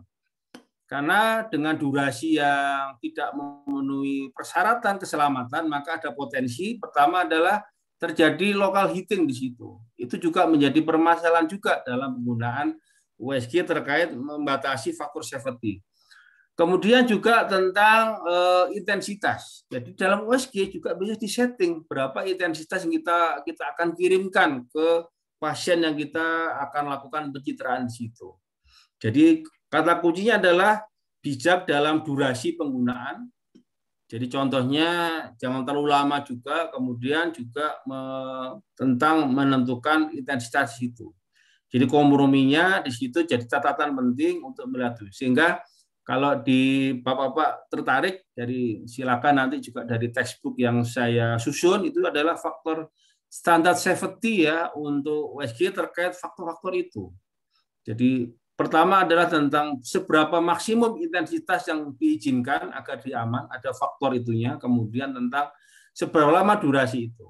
Karena dengan durasi yang tidak memenuhi persyaratan keselamatan, maka ada potensi. Pertama adalah terjadi local heating di situ. Itu juga menjadi permasalahan juga dalam penggunaan USG terkait membatasi fakur safety. Kemudian juga tentang uh, intensitas. Jadi dalam USG juga bisa disetting berapa intensitas yang kita kita akan kirimkan ke pasien yang kita akan lakukan pencitraan di situ. Jadi kata kuncinya adalah bijak dalam durasi penggunaan. Jadi contohnya jangan terlalu lama juga, kemudian juga me, tentang menentukan intensitas itu. Jadi komprominya di situ jadi catatan penting untuk melihat itu. Sehingga kalau di Bapak-bapak tertarik dari silakan nanti juga dari textbook yang saya susun itu adalah faktor standar safety ya untuk USG terkait faktor-faktor itu. Jadi pertama adalah tentang seberapa maksimum intensitas yang diizinkan agar diaman, ada faktor itunya, kemudian tentang seberapa lama durasi itu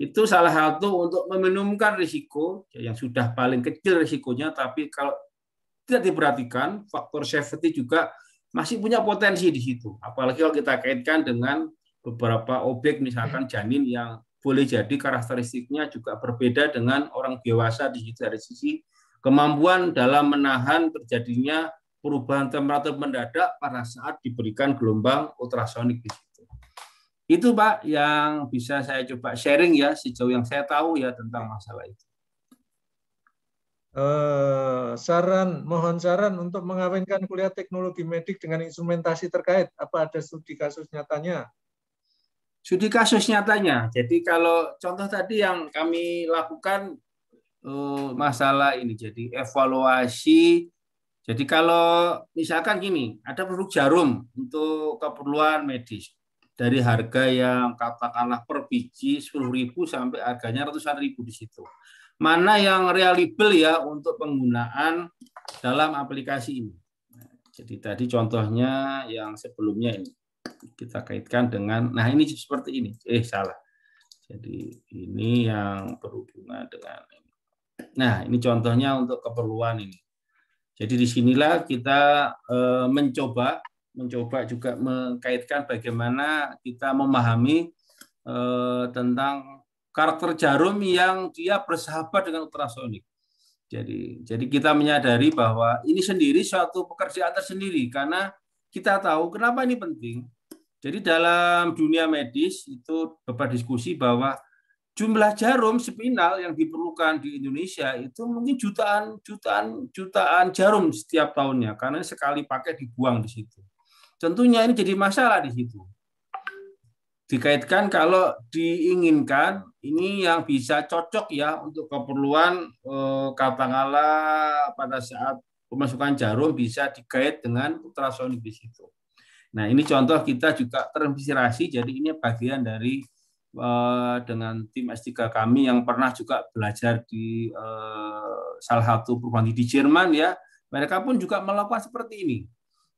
itu salah satu untuk meminumkan risiko yang sudah paling kecil risikonya tapi kalau tidak diperhatikan faktor safety juga masih punya potensi di situ apalagi kalau kita kaitkan dengan beberapa objek misalkan janin yang boleh jadi karakteristiknya juga berbeda dengan orang dewasa di situ dari sisi kemampuan dalam menahan terjadinya perubahan temperatur mendadak pada saat diberikan gelombang ultrasonik di situ. Itu Pak yang bisa saya coba sharing ya sejauh yang saya tahu ya tentang masalah itu. Eh, saran, mohon saran untuk mengawinkan kuliah teknologi medik dengan instrumentasi terkait. Apa ada studi kasus nyatanya? Studi kasus nyatanya. Jadi kalau contoh tadi yang kami lakukan eh, masalah ini, jadi evaluasi. Jadi kalau misalkan gini, ada produk jarum untuk keperluan medis dari harga yang katakanlah per biji 10.000 sampai harganya ratusan ribu di situ. Mana yang reliable ya untuk penggunaan dalam aplikasi ini. Jadi tadi contohnya yang sebelumnya ini kita kaitkan dengan nah ini seperti ini. Eh salah. Jadi ini yang berhubungan dengan ini. Nah, ini contohnya untuk keperluan ini. Jadi disinilah kita eh, mencoba mencoba juga mengkaitkan bagaimana kita memahami eh, tentang karakter jarum yang dia bersahabat dengan ultrasonik. Jadi jadi kita menyadari bahwa ini sendiri suatu pekerjaan tersendiri karena kita tahu kenapa ini penting. Jadi dalam dunia medis itu beberapa diskusi bahwa jumlah jarum spinal yang diperlukan di Indonesia itu mungkin jutaan jutaan jutaan jarum setiap tahunnya karena sekali pakai dibuang di situ. Tentunya ini jadi masalah di situ. Dikaitkan kalau diinginkan ini yang bisa cocok ya untuk keperluan eh, katakanlah pada saat pemasukan jarum bisa dikait dengan ultrasonik di situ. Nah, ini contoh kita juga terinspirasi jadi ini bagian dari eh, dengan tim S3 kami yang pernah juga belajar di eh, salah satu perguruan di Jerman ya. Mereka pun juga melakukan seperti ini.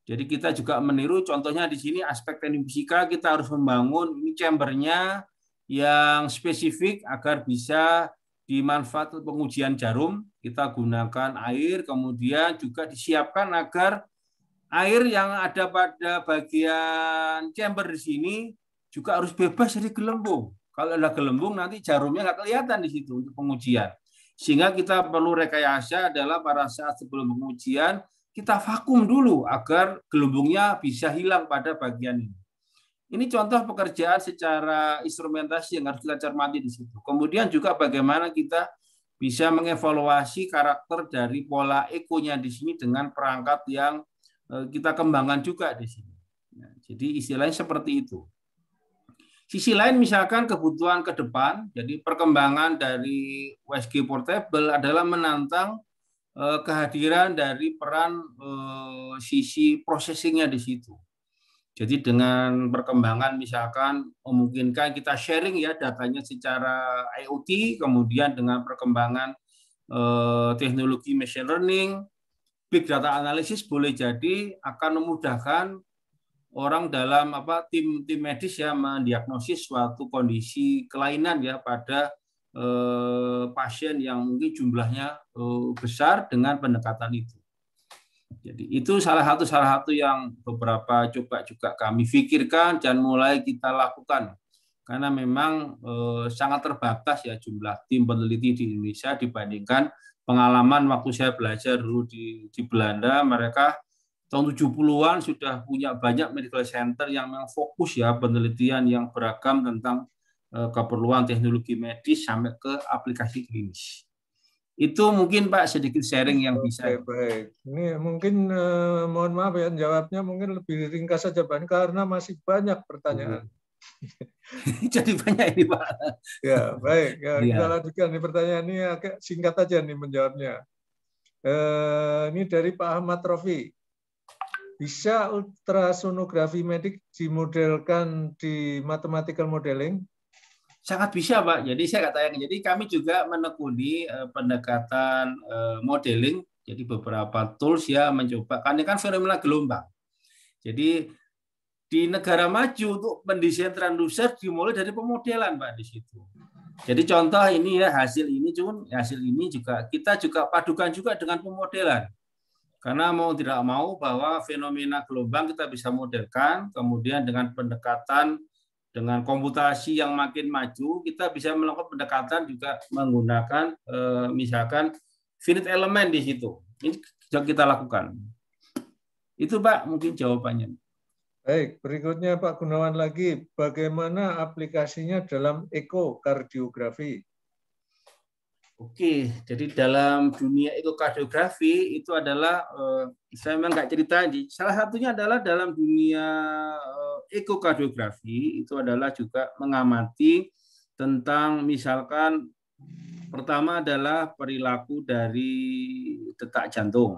Jadi kita juga meniru contohnya di sini aspek teknik fisika kita harus membangun ini chambernya yang spesifik agar bisa dimanfaat pengujian jarum kita gunakan air kemudian juga disiapkan agar air yang ada pada bagian chamber di sini juga harus bebas dari gelembung. Kalau ada gelembung nanti jarumnya nggak kelihatan di situ untuk pengujian. Sehingga kita perlu rekayasa adalah pada saat sebelum pengujian kita vakum dulu agar gelembungnya bisa hilang pada bagian ini. Ini contoh pekerjaan secara instrumentasi yang harus kita cermati di situ. Kemudian juga bagaimana kita bisa mengevaluasi karakter dari pola ekonya di sini dengan perangkat yang e, kita kembangkan juga di sini. Ya, jadi istilahnya seperti itu. Sisi lain misalkan kebutuhan ke depan, jadi perkembangan dari USG Portable adalah menantang Eh, kehadiran dari peran eh, sisi processingnya di situ. Jadi dengan perkembangan misalkan memungkinkan oh, kita sharing ya datanya secara IoT, kemudian dengan perkembangan eh, teknologi machine learning, big data analysis boleh jadi akan memudahkan orang dalam apa tim tim medis ya mendiagnosis suatu kondisi kelainan ya pada Eh, pasien yang mungkin jumlahnya eh, besar dengan pendekatan itu. Jadi itu salah satu salah satu yang beberapa coba juga kami pikirkan dan mulai kita lakukan karena memang eh, sangat terbatas ya jumlah tim peneliti di Indonesia dibandingkan pengalaman waktu saya belajar dulu di, di Belanda mereka tahun 70-an sudah punya banyak medical center yang memang fokus ya penelitian yang beragam tentang Eh, keperluan teknologi medis sampai ke aplikasi klinis. Itu mungkin Pak sedikit sharing yang bisa. baik. Ini mungkin eh, mohon maaf ya jawabnya mungkin lebih ringkas saja Pak karena masih banyak pertanyaan. Iya. Jadi banyak ini Pak. Ya baik. Ya, ya. Kita lanjutkan nih pertanyaan ini agak singkat aja nih menjawabnya. Eh, ini dari Pak Ahmad Rofi. Bisa ultrasonografi medik dimodelkan di mathematical modeling? Sangat bisa, Pak. Jadi saya katakan, jadi kami juga menekuni uh, pendekatan uh, modeling. Jadi beberapa tools ya mencoba. Karena kan fenomena gelombang. Jadi di negara maju untuk pendesain transducer dimulai dari pemodelan, Pak di situ. Jadi contoh ini ya hasil ini cuman hasil ini juga kita juga padukan juga dengan pemodelan. Karena mau tidak mau bahwa fenomena gelombang kita bisa modelkan kemudian dengan pendekatan dengan komputasi yang makin maju, kita bisa melakukan pendekatan juga menggunakan eh, misalkan finite element di situ. Ini sudah kita lakukan. Itu Pak mungkin jawabannya. Baik, berikutnya Pak Gunawan lagi. Bagaimana aplikasinya dalam ekokardiografi? Oke, jadi dalam dunia ekokardiografi itu adalah, eh, saya memang nggak cerita, salah satunya adalah dalam dunia eh, ekokardiografi itu adalah juga mengamati tentang misalkan pertama adalah perilaku dari detak jantung.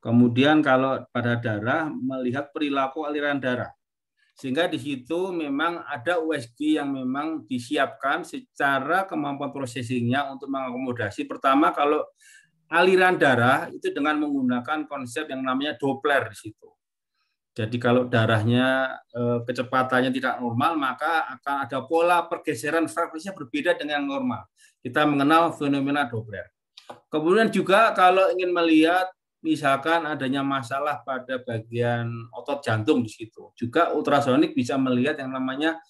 Kemudian kalau pada darah melihat perilaku aliran darah. Sehingga di situ memang ada USG yang memang disiapkan secara kemampuan processingnya untuk mengakomodasi. Pertama kalau aliran darah itu dengan menggunakan konsep yang namanya Doppler di situ. Jadi kalau darahnya eh, kecepatannya tidak normal, maka akan ada pola pergeseran frekuensinya berbeda dengan yang normal. Kita mengenal fenomena Doppler. Kemudian juga kalau ingin melihat misalkan adanya masalah pada bagian otot jantung di situ, juga ultrasonik bisa melihat yang namanya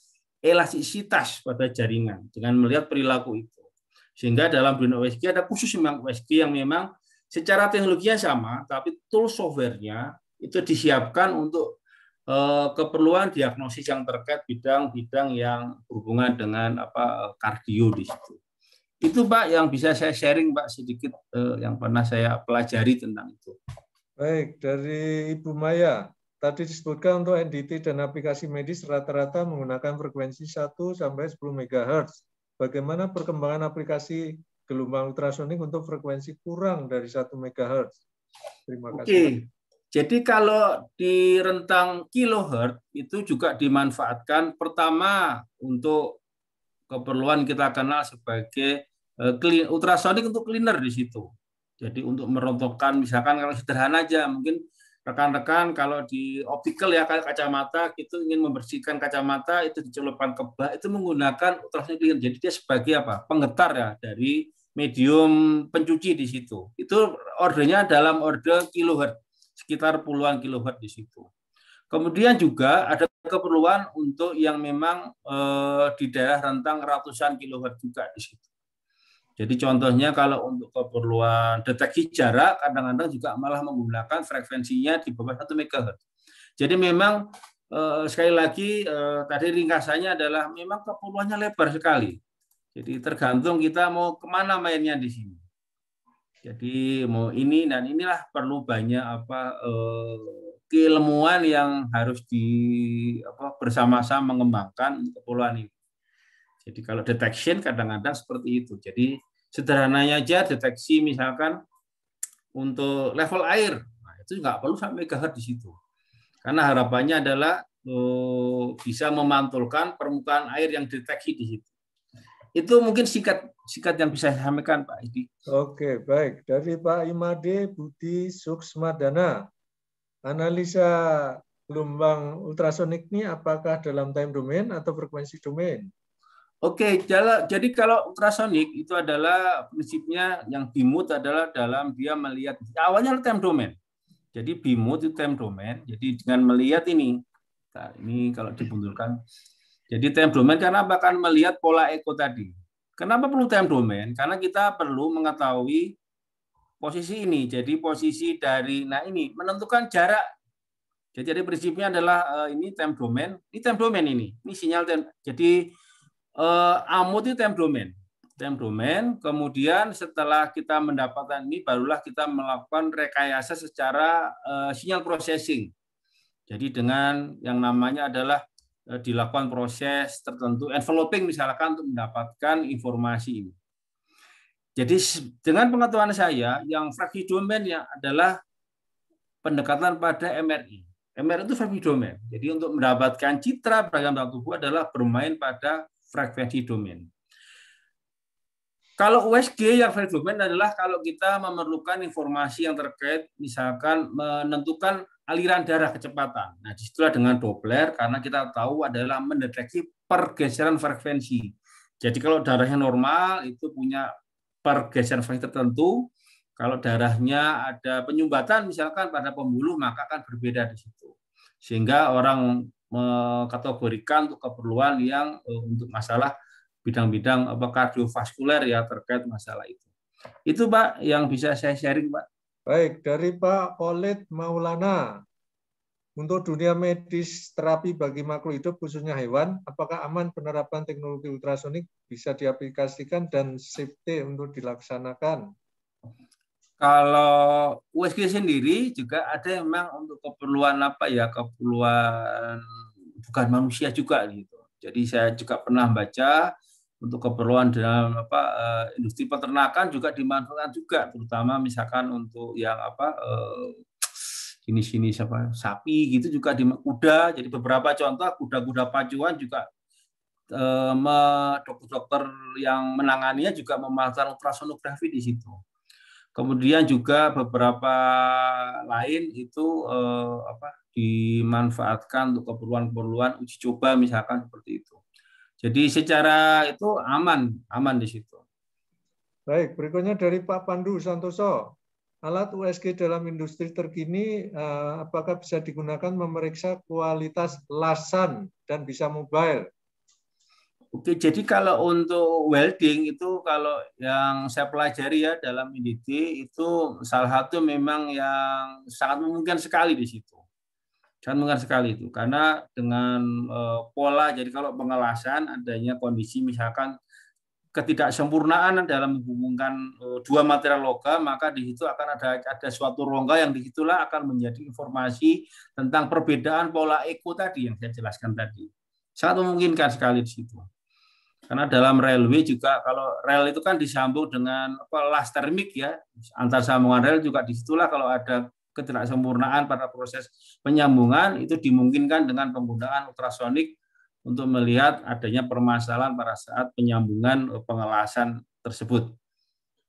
elastisitas pada jaringan dengan melihat perilaku itu. Sehingga dalam dunia USG ada khusus memang USG yang memang secara teknologinya sama, tapi tool software-nya itu disiapkan untuk eh, keperluan diagnosis yang terkait bidang-bidang yang berhubungan dengan apa kardio di situ. Itu Pak yang bisa saya sharing Pak sedikit eh, yang pernah saya pelajari tentang itu. Baik, dari Ibu Maya. Tadi disebutkan untuk NDT dan aplikasi medis rata-rata menggunakan frekuensi 1 sampai 10 MHz. Bagaimana perkembangan aplikasi gelombang ultrasonik untuk frekuensi kurang dari 1 MHz? Terima kasih. Okay. Jadi kalau di rentang kilohertz itu juga dimanfaatkan pertama untuk keperluan kita kenal sebagai e, clean, ultrasonik untuk cleaner di situ. Jadi untuk merontokkan misalkan kalau sederhana aja mungkin rekan-rekan kalau di optical ya kacamata itu ingin membersihkan kacamata itu dicelupkan ke bak itu menggunakan ultrasonik cleaner. Jadi dia sebagai apa? Penggetar ya dari medium pencuci di situ. Itu ordernya dalam order kilohertz sekitar puluhan kilowatt di situ. Kemudian juga ada keperluan untuk yang memang eh, di daerah rentang ratusan kilowatt juga di situ. Jadi contohnya kalau untuk keperluan deteksi jarak kadang-kadang juga malah menggunakan frekuensinya di bawah 1 MHz. Jadi memang eh, sekali lagi eh, tadi ringkasannya adalah memang keperluannya lebar sekali. Jadi tergantung kita mau kemana mainnya di sini. Jadi mau ini dan inilah perlu banyak apa eh, keilmuan yang harus di apa bersama-sama mengembangkan kepulauan ini. Jadi kalau detection kadang-kadang seperti itu. Jadi sederhananya aja deteksi misalkan untuk level air, nah, itu nggak perlu sampai gahar e di situ. Karena harapannya adalah eh, bisa memantulkan permukaan air yang deteksi di situ. Itu mungkin sikat-sikat yang bisa saya sampaikan Pak Idi. Oke, baik. Dari Pak Imade Budi Suksmadana, analisa gelombang ultrasonik ini apakah dalam time domain atau frekuensi domain? Oke, jadi kalau ultrasonik itu adalah prinsipnya yang BIMUT adalah dalam dia melihat awalnya time domain. Jadi BIMUT itu time domain. Jadi dengan melihat ini, nah ini kalau dibundulkan jadi time domain karena bahkan melihat pola eko tadi. Kenapa perlu time domain? Karena kita perlu mengetahui posisi ini. Jadi posisi dari nah ini menentukan jarak. Jadi jadi prinsipnya adalah eh, ini time domain, ini time domain ini. Ini sinyal time. Jadi eh, amut itu time domain. Time domain, kemudian setelah kita mendapatkan ini barulah kita melakukan rekayasa secara eh, sinyal processing. Jadi dengan yang namanya adalah Eh, dilakukan proses tertentu enveloping misalkan untuk mendapatkan informasi ini. Jadi dengan pengetahuan saya yang fraksi domainnya adalah pendekatan pada MRI. MRI itu frekuensi domain. Jadi untuk mendapatkan citra beragam dalam tubuh adalah bermain pada frekuensi domain. Kalau USG yang frekuensi domain adalah kalau kita memerlukan informasi yang terkait misalkan menentukan aliran darah kecepatan. Nah, disitulah dengan Doppler karena kita tahu adalah mendeteksi pergeseran frekuensi. Jadi kalau darahnya normal itu punya pergeseran frekuensi tertentu. Kalau darahnya ada penyumbatan misalkan pada pembuluh maka akan berbeda di situ. Sehingga orang mengkategorikan untuk keperluan yang eh, untuk masalah bidang-bidang apa kardiovaskuler ya terkait masalah itu. Itu Pak yang bisa saya sharing Pak. Baik, dari Pak Khalid Maulana. Untuk dunia medis terapi bagi makhluk hidup khususnya hewan, apakah aman penerapan teknologi ultrasonik bisa diaplikasikan dan safety untuk dilaksanakan? Kalau USG sendiri juga ada yang memang untuk keperluan apa ya, keperluan bukan manusia juga gitu. Jadi saya juga pernah baca untuk keperluan dalam apa eh, industri peternakan juga dimanfaatkan juga terutama misalkan untuk yang apa eh, jenis-jenis apa sapi gitu juga di kuda jadi beberapa contoh kuda-kuda pacuan juga eh, dokter-dokter yang menanganinya juga memasang ultrasonografi di situ kemudian juga beberapa lain itu apa dimanfaatkan untuk keperluan-keperluan uji coba misalkan seperti itu jadi secara itu aman, aman di situ. Baik, berikutnya dari Pak Pandu Santoso. Alat USG dalam industri terkini eh, apakah bisa digunakan memeriksa kualitas lasan dan bisa mobile? Oke, jadi kalau untuk welding itu kalau yang saya pelajari ya dalam IDT itu salah satu memang yang sangat mungkin sekali di situ. Sangat mungkin sekali itu karena dengan eh, pola jadi kalau pengelasan adanya kondisi misalkan ketidaksempurnaan dalam menghubungkan eh, dua material logam maka di situ akan ada ada suatu rongga yang di situlah akan menjadi informasi tentang perbedaan pola eko tadi yang saya jelaskan tadi. Sangat memungkinkan sekali di situ. Karena dalam railway juga kalau rel itu kan disambung dengan apa las termik ya antar sambungan rel juga disitulah kalau ada ketidaksempurnaan pada proses penyambungan itu dimungkinkan dengan penggunaan ultrasonik untuk melihat adanya permasalahan pada saat penyambungan pengelasan tersebut.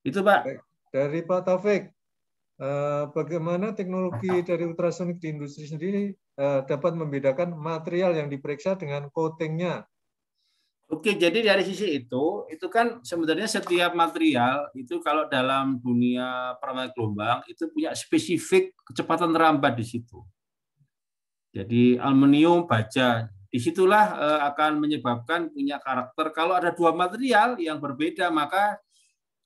Itu Pak. Dari Pak Taufik, eh, bagaimana teknologi dari ultrasonik di industri sendiri eh, dapat membedakan material yang diperiksa dengan coatingnya Oke, jadi dari sisi itu, itu kan sebenarnya setiap material itu kalau dalam dunia permainan gelombang itu punya spesifik kecepatan terambat di situ. Jadi aluminium, baja, disitulah eh, akan menyebabkan punya karakter. Kalau ada dua material yang berbeda, maka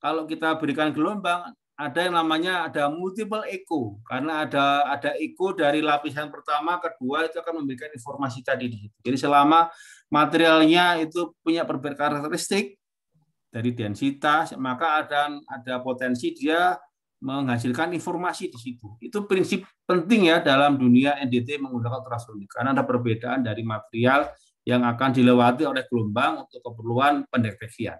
kalau kita berikan gelombang, ada yang namanya ada multiple echo karena ada ada echo dari lapisan pertama kedua itu akan memberikan informasi tadi di situ. Jadi selama materialnya itu punya perbedaan karakteristik dari densitas maka ada ada potensi dia menghasilkan informasi di situ. Itu prinsip penting ya dalam dunia NDT menggunakan ultrasonik karena ada perbedaan dari material yang akan dilewati oleh gelombang untuk keperluan pendeteksian.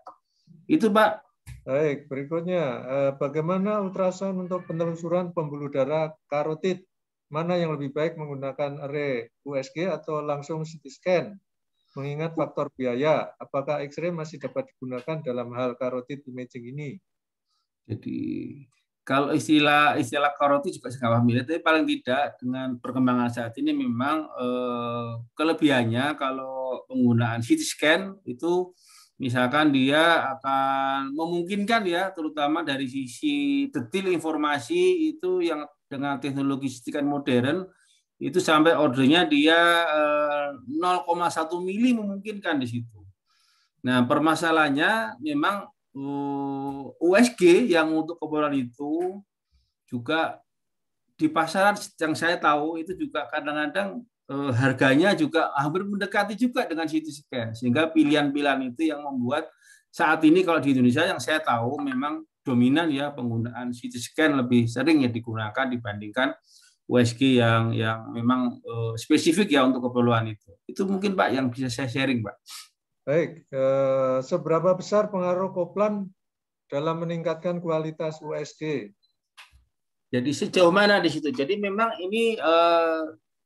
Itu Pak Baik, berikutnya eh, bagaimana ultrasound untuk penelusuran pembuluh darah karotid? Mana yang lebih baik menggunakan array USG atau langsung CT scan? Mengingat faktor biaya, apakah X-ray masih dapat digunakan dalam hal karotid imaging ini? Jadi kalau istilah istilah karotid juga saya paham ya, tapi paling tidak dengan perkembangan saat ini memang eh, kelebihannya kalau penggunaan CT scan itu misalkan dia akan memungkinkan ya terutama dari sisi detil informasi itu yang dengan teknologi sistikan modern itu sampai ordernya dia 0,1 eh, mili memungkinkan di situ. Nah permasalahannya memang eh, USG yang untuk keperluan itu juga di pasaran yang saya tahu itu juga kadang-kadang Eh, harganya juga hampir ah, mendekati juga dengan CT scan sehingga pilihan-pilihan itu yang membuat saat ini kalau di Indonesia yang saya tahu memang dominan ya penggunaan CT scan lebih sering ya digunakan dibandingkan USG yang yang memang uh, spesifik ya untuk keperluan itu. Itu mungkin Pak yang bisa saya sharing Pak. Baik, eh, seberapa besar pengaruh Koplan dalam meningkatkan kualitas USG? Jadi sejauh mana di situ? Jadi memang ini eh,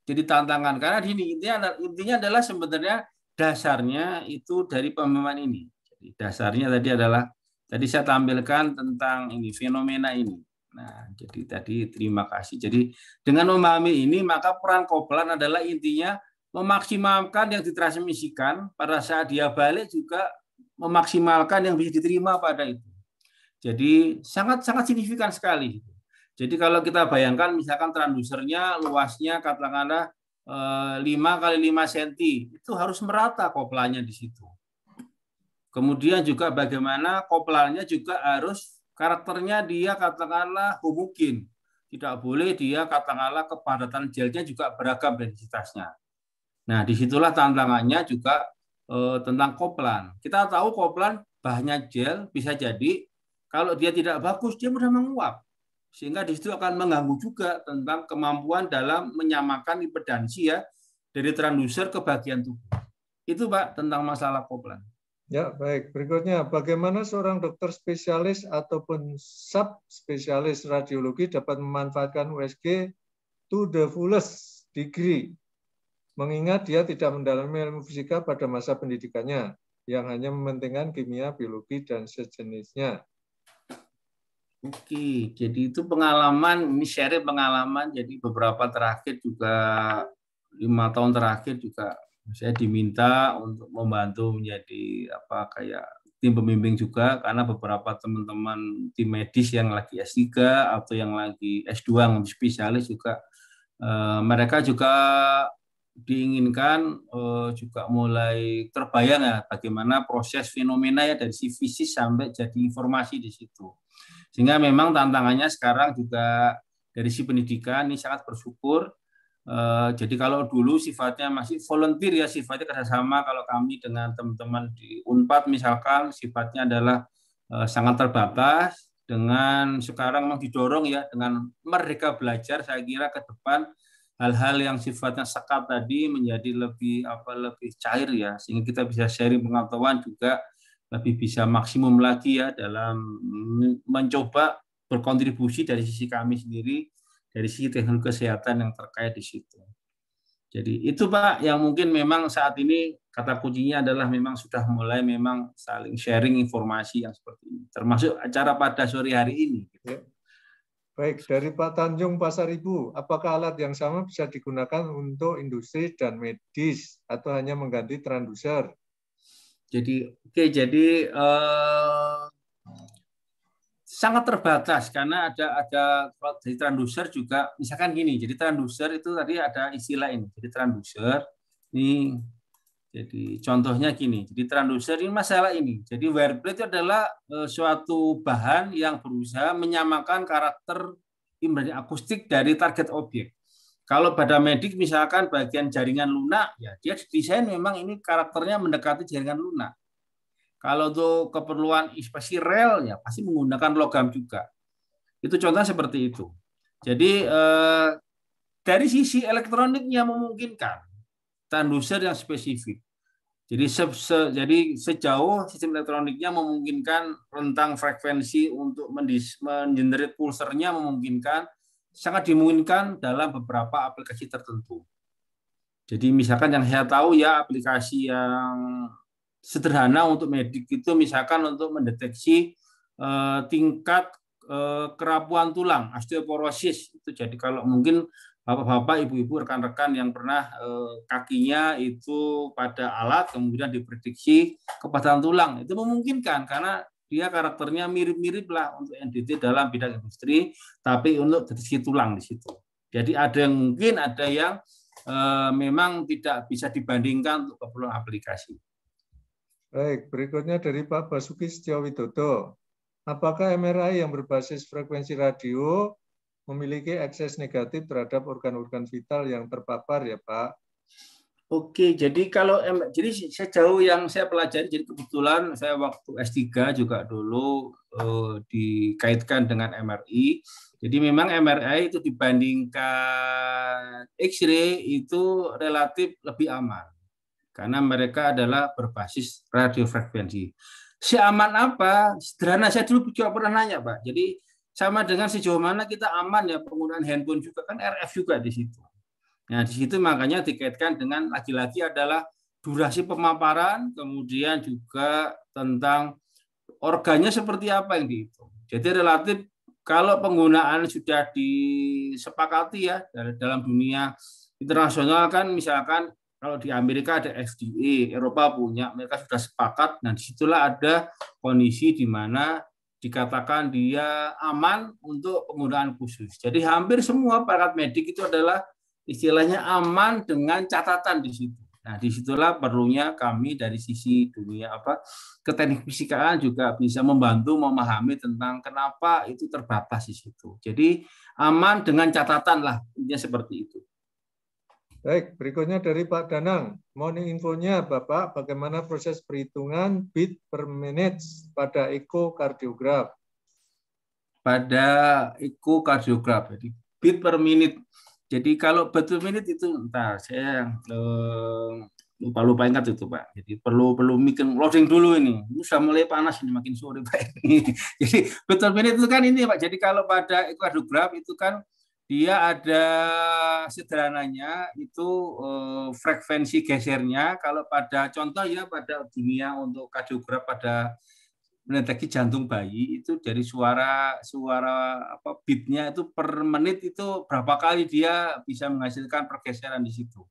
jadi tantangan karena ini intinya intinya adalah sebenarnya dasarnya itu dari pemahaman ini. Jadi dasarnya tadi adalah tadi saya tampilkan tentang ini fenomena ini. Nah, jadi tadi terima kasih. Jadi dengan memahami ini maka peran koplan adalah intinya memaksimalkan yang ditransmisikan pada saat dia balik juga memaksimalkan yang bisa diterima pada itu. Jadi sangat sangat signifikan sekali. Jadi kalau kita bayangkan misalkan transdusernya luasnya katakanlah 5 eh, kali 5 cm, itu harus merata koplanya di situ. Kemudian juga bagaimana koplannya juga harus karakternya dia katakanlah homogen. Tidak boleh dia katakanlah kepadatan gelnya juga beragam densitasnya. Nah, disitulah tantangannya juga e, tentang koplan. Kita tahu koplan bahannya gel bisa jadi kalau dia tidak bagus dia mudah menguap sehingga di situ akan mengganggu juga tentang kemampuan dalam menyamakan impedansi ya dari transducer ke bagian tubuh. Itu Pak tentang masalah koplan. Ya, baik. Berikutnya, bagaimana seorang dokter spesialis ataupun sub spesialis radiologi dapat memanfaatkan USG to the fullest degree, mengingat dia tidak mendalami ilmu fisika pada masa pendidikannya, yang hanya mementingkan kimia, biologi, dan sejenisnya. Oke, jadi itu pengalaman, ini share pengalaman, jadi beberapa terakhir juga, lima tahun terakhir juga saya diminta untuk membantu menjadi apa kayak tim pembimbing juga karena beberapa teman-teman tim medis yang lagi S3 atau yang lagi S2 yang spesialis juga eh, mereka juga diinginkan eh, juga mulai terbayang ya bagaimana proses fenomena ya dari si fisik sampai jadi informasi di situ. Sehingga memang tantangannya sekarang juga dari si pendidikan ini sangat bersyukur. Eh, jadi kalau dulu sifatnya masih volunteer ya sifatnya kerjasama kalau kami dengan teman-teman di Unpad misalkan sifatnya adalah eh, sangat terbatas dengan sekarang memang didorong ya dengan mereka belajar saya kira ke depan hal-hal yang sifatnya sekat tadi menjadi lebih apa lebih cair ya sehingga kita bisa sharing pengetahuan juga lebih bisa maksimum lagi ya dalam mencoba berkontribusi dari sisi kami sendiri dari sisi teknologi kesehatan yang terkait di situ. Jadi itu Pak yang mungkin memang saat ini kata kuncinya adalah memang sudah mulai memang saling sharing informasi yang seperti ini, termasuk acara pada sore hari ini. Gitu. Ya. Baik, dari Pak Tanjung Pasar Ibu, apakah alat yang sama bisa digunakan untuk industri dan medis atau hanya mengganti transducer? Jadi oke okay, jadi uh, sangat terbatas karena ada ada kalau transducer juga misalkan gini. Jadi transducer itu tadi ada istilah ini. Jadi transducer ini jadi contohnya gini. Jadi transducer ini masalah ini. Jadi wear plate adalah uh, suatu bahan yang berusaha menyamakan karakter imbalan akustik dari target objek. Kalau pada medik misalkan bagian jaringan lunak, ya dia desain memang ini karakternya mendekati jaringan lunak. Kalau untuk keperluan inspeksi rel, ya pasti menggunakan logam juga. Itu contoh seperti itu. Jadi eh, dari sisi elektroniknya memungkinkan tanduser yang spesifik. Jadi jadi sejauh sistem elektroniknya memungkinkan rentang frekuensi untuk mendis, mengenerate pulsernya memungkinkan sangat dimungkinkan dalam beberapa aplikasi tertentu. Jadi misalkan yang saya tahu ya aplikasi yang sederhana untuk medik itu misalkan untuk mendeteksi eh, tingkat eh, kerapuan tulang, osteoporosis itu. Jadi kalau mungkin bapak-bapak, ibu-ibu, rekan-rekan yang pernah eh, kakinya itu pada alat kemudian diprediksi kepatahan tulang, itu memungkinkan karena dia karakternya mirip-mirip lah untuk NDT dalam bidang industri, tapi untuk deteksi tulang di situ. Jadi ada yang mungkin ada yang e, memang tidak bisa dibandingkan untuk keperluan aplikasi. Baik, berikutnya dari Pak Basuki Setiawidodo. Apakah MRI yang berbasis frekuensi radio memiliki akses negatif terhadap organ-organ vital yang terpapar ya Pak? Oke, jadi kalau jadi saya jauh yang saya pelajari, jadi kebetulan saya waktu S3 juga dulu eh, dikaitkan dengan MRI. Jadi memang MRI itu dibandingkan X-ray itu relatif lebih aman karena mereka adalah berbasis radiofrekuensi. Si aman apa? Sederhana saya dulu juga pernah nanya, Pak. Jadi sama dengan sejauh mana kita aman ya penggunaan handphone juga kan RF juga di situ. Nah, di situ makanya dikaitkan dengan lagi-lagi adalah durasi pemaparan, kemudian juga tentang organnya seperti apa yang dihitung. Jadi relatif kalau penggunaan sudah disepakati ya dalam dunia internasional kan misalkan kalau di Amerika ada FDA, Eropa punya, mereka sudah sepakat. Nah, disitulah ada kondisi di mana dikatakan dia aman untuk penggunaan khusus. Jadi hampir semua perangkat medik itu adalah istilahnya aman dengan catatan di situ. Nah, disitulah perlunya kami dari sisi dunia apa fisikaan juga bisa membantu memahami tentang kenapa itu terbatas di situ. Jadi aman dengan catatan lah intinya seperti itu. Baik, berikutnya dari Pak Danang. Mohon infonya Bapak, bagaimana proses perhitungan bit per menit pada ekokardiograf? Pada ekokardiograf, jadi bit per menit jadi kalau betul minit itu entah saya eh, lupa lupa ingat itu pak. Jadi perlu perlu mikir loading dulu ini. Ini sudah mulai panas ini makin sore pak. Jadi betul minit itu kan ini pak. Jadi kalau pada ekuadograf itu kan dia ada sederhananya itu eh, frekuensi gesernya kalau pada contoh ya pada dunia untuk kardiograf pada mendeteksi jantung bayi itu dari suara suara apa beatnya itu per menit itu berapa kali dia bisa menghasilkan pergeseran di situ.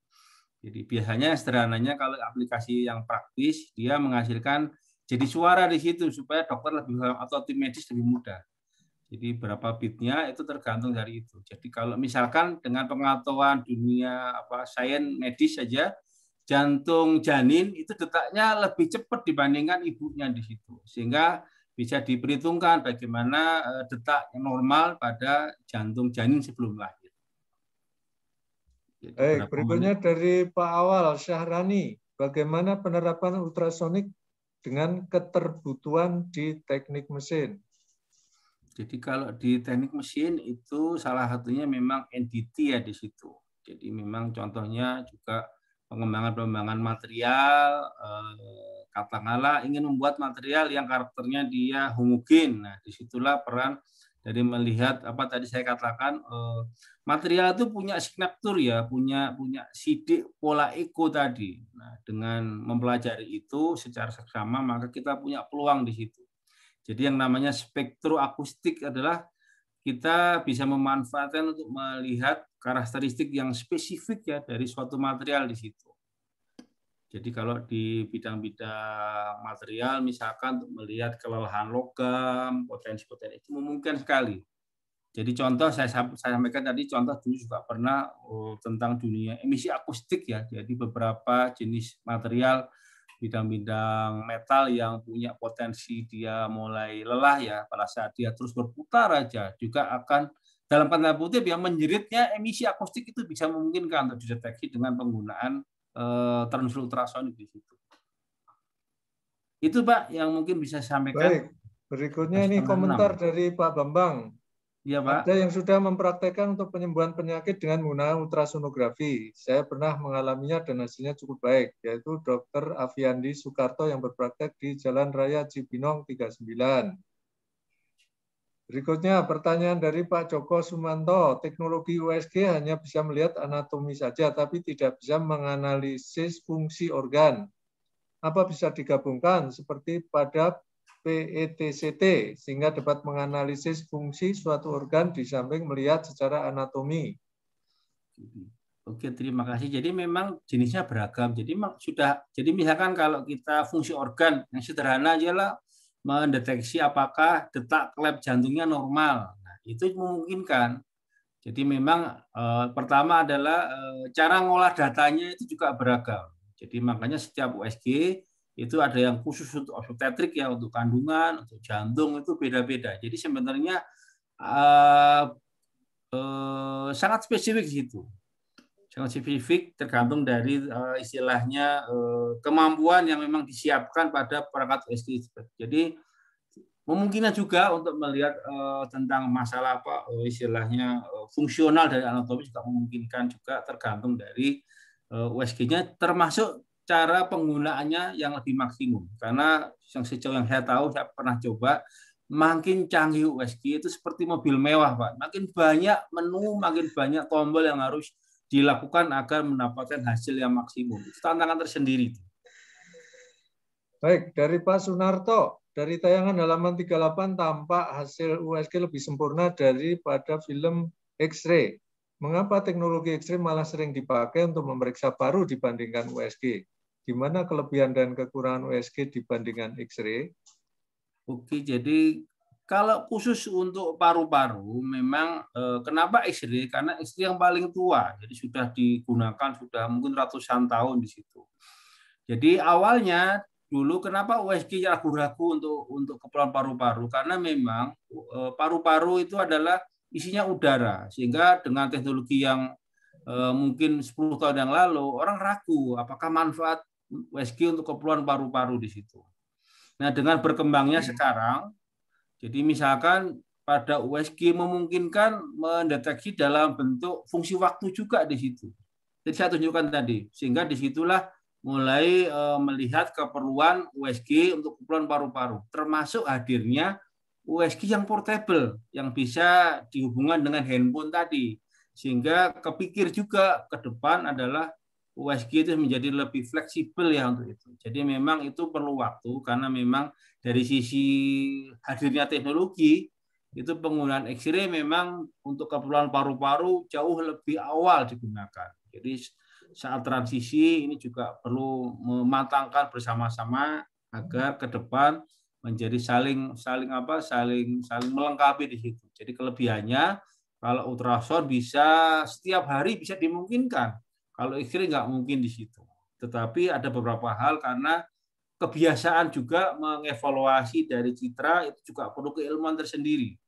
Jadi biasanya sederhananya kalau aplikasi yang praktis dia menghasilkan jadi suara di situ supaya dokter lebih atau tim medis lebih mudah. Jadi berapa bitnya itu tergantung dari itu. Jadi kalau misalkan dengan pengetahuan dunia apa sains medis saja jantung janin itu detaknya lebih cepat dibandingkan ibunya di situ. Sehingga bisa diperhitungkan bagaimana eh, detak normal pada jantung janin sebelum lahir. Baik, berikutnya menit. dari Pak Awal Syahrani, bagaimana penerapan ultrasonik dengan keterbutuhan di teknik mesin? Jadi kalau di teknik mesin itu salah satunya memang NDT ya di situ. Jadi memang contohnya juga pengembangan-pengembangan material eh, katakanlah ingin membuat material yang karakternya dia homogen. Nah, disitulah peran dari melihat apa tadi saya katakan eh, material itu punya signatur ya, punya punya sidik pola eko tadi. Nah, dengan mempelajari itu secara seksama maka kita punya peluang di situ. Jadi yang namanya akustik adalah kita bisa memanfaatkan untuk melihat karakteristik yang spesifik ya dari suatu material di situ. Jadi kalau di bidang-bidang material misalkan untuk melihat kelelahan logam, potensi-potensi itu memungkinkan sekali. Jadi contoh saya saya sampaikan tadi contoh dulu juga pernah oh, tentang dunia emisi akustik ya. Jadi beberapa jenis material bidang-bidang metal yang punya potensi dia mulai lelah ya pada saat dia terus berputar aja juga akan dalam tanda putih yang menjeritnya emisi akustik itu bisa memungkinkan untuk dideteksi dengan penggunaan eh, transfer ultrasonik di situ. Itu Pak yang mungkin bisa sampaikan. Baik. Berikutnya ini komentar dari Pak Bambang. Ya, Pak. Ada yang sudah mempraktekkan untuk penyembuhan penyakit dengan menggunakan ultrasonografi. Saya pernah mengalaminya dan hasilnya cukup baik, yaitu Dr. Aviandi Sukarto yang berpraktek di Jalan Raya Cibinong 39. Berikutnya pertanyaan dari Pak Joko Sumanto, teknologi USG hanya bisa melihat anatomi saja tapi tidak bisa menganalisis fungsi organ. Apa bisa digabungkan seperti pada PETCT sehingga dapat menganalisis fungsi suatu organ di samping melihat secara anatomi? Oke, terima kasih. Jadi memang jenisnya beragam. Jadi sudah jadi misalkan kalau kita fungsi organ yang sederhana ialah mendeteksi apakah detak klep jantungnya normal. Nah, itu memungkinkan. Jadi memang eh, pertama adalah eh, cara ngolah datanya itu juga beragam. Jadi makanya setiap USG itu ada yang khusus untuk obstetrik ya untuk kandungan, untuk jantung itu beda-beda. Jadi sebenarnya eh, eh, sangat spesifik di situ dengan spesifik tergantung dari uh, istilahnya uh, kemampuan yang memang disiapkan pada perangkat SD. Jadi memungkinkan juga untuk melihat uh, tentang masalah apa uh, istilahnya uh, fungsional dari anatomi juga memungkinkan juga tergantung dari uh, USG-nya termasuk cara penggunaannya yang lebih maksimum karena yang sejauh yang saya tahu saya pernah coba makin canggih USG itu seperti mobil mewah pak makin banyak menu makin banyak tombol yang harus dilakukan agar mendapatkan hasil yang maksimum. tantangan tersendiri. Baik, dari Pak Sunarto, dari tayangan halaman 38 tampak hasil USG lebih sempurna daripada film X-ray. Mengapa teknologi X-ray malah sering dipakai untuk memeriksa paru dibandingkan USG? Di mana kelebihan dan kekurangan USG dibandingkan X-ray? Oke, jadi kalau khusus untuk paru-paru, memang eh, kenapa istri? Karena istri yang paling tua, jadi sudah digunakan sudah mungkin ratusan tahun di situ. Jadi awalnya dulu kenapa USG ragu-ragu untuk untuk keperluan paru-paru? Karena memang eh, paru-paru itu adalah isinya udara, sehingga dengan teknologi yang eh, mungkin 10 tahun yang lalu orang ragu apakah manfaat USG untuk keperluan paru-paru di situ. Nah, dengan berkembangnya hmm. sekarang jadi misalkan pada USG memungkinkan mendeteksi dalam bentuk fungsi waktu juga di situ. Jadi saya tunjukkan tadi, sehingga disitulah mulai eh, melihat keperluan USG untuk keperluan paru-paru, termasuk hadirnya USG yang portable, yang bisa dihubungkan dengan handphone tadi. Sehingga kepikir juga ke depan adalah USG itu menjadi lebih fleksibel ya untuk itu. Jadi memang itu perlu waktu karena memang dari sisi hadirnya teknologi itu penggunaan X-ray memang untuk keperluan paru-paru jauh lebih awal digunakan. Jadi saat transisi ini juga perlu mematangkan bersama-sama agar ke depan menjadi saling saling apa saling saling melengkapi di situ. Jadi kelebihannya kalau ultrasound bisa setiap hari bisa dimungkinkan. Kalau X-ray nggak mungkin di situ. Tetapi ada beberapa hal karena kebiasaan juga mengevaluasi dari citra itu juga perlu keilmuan tersendiri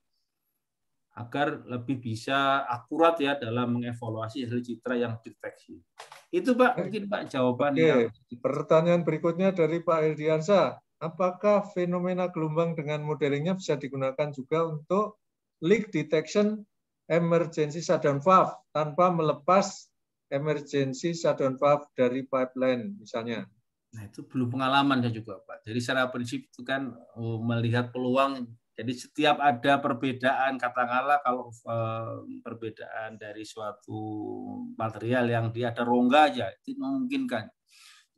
agar lebih bisa akurat ya dalam mengevaluasi hasil citra yang deteksi. Itu Pak, mungkin Pak jawabannya. Oke. Pertanyaan berikutnya dari Pak Eldiansa. Apakah fenomena gelombang dengan modelingnya bisa digunakan juga untuk leak detection emergency shutdown valve tanpa melepas emergency shutdown valve dari pipeline misalnya? Nah itu belum pengalaman saya juga Pak. Jadi secara prinsip itu kan oh, melihat peluang. Jadi setiap ada perbedaan katakanlah kalau eh, perbedaan dari suatu material yang dia ada rongga aja itu memungkinkan.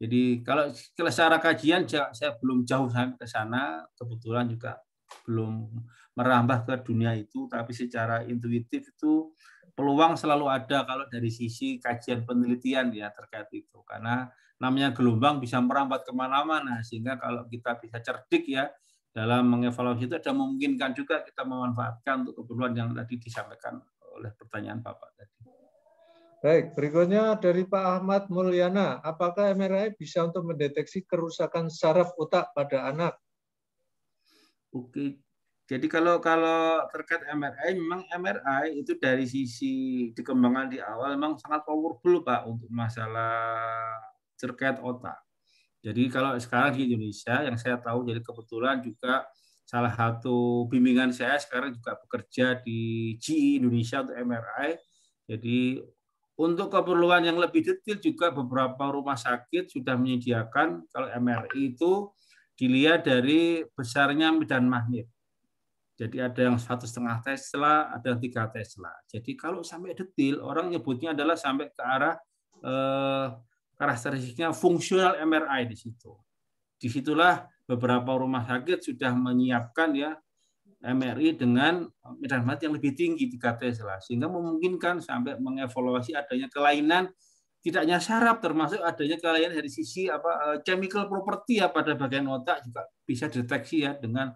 Jadi kalau secara kajian saya belum jauh sampai ke sana, kebetulan juga belum merambah ke dunia itu, tapi secara intuitif itu peluang selalu ada kalau dari sisi kajian penelitian ya terkait itu karena namanya gelombang bisa merambat kemana-mana nah, sehingga kalau kita bisa cerdik ya dalam mengevaluasi itu ada memungkinkan juga kita memanfaatkan untuk keperluan yang tadi disampaikan oleh pertanyaan Bapak tadi. Baik, berikutnya dari Pak Ahmad Mulyana. Apakah MRI bisa untuk mendeteksi kerusakan saraf otak pada anak? Oke, jadi kalau kalau terkait MRI, memang MRI itu dari sisi dikembangkan di awal memang sangat powerful pak untuk masalah terkait otak. Jadi kalau sekarang di Indonesia yang saya tahu, jadi kebetulan juga salah satu bimbingan saya sekarang juga bekerja di GE Indonesia untuk MRI. Jadi untuk keperluan yang lebih detail juga beberapa rumah sakit sudah menyediakan kalau MRI itu dilihat dari besarnya medan magnet. Jadi ada yang satu setengah Tesla, ada yang tiga Tesla. Jadi kalau sampai detail, orang nyebutnya adalah sampai ke arah eh, karakteristiknya fungsional MRI di situ. Disitulah beberapa rumah sakit sudah menyiapkan ya MRI dengan medan mati yang lebih tinggi tiga Tesla sehingga memungkinkan sampai mengevaluasi adanya kelainan tidaknya hanya saraf termasuk adanya kelainan dari sisi apa eh, chemical property ya pada bagian otak juga bisa deteksi ya dengan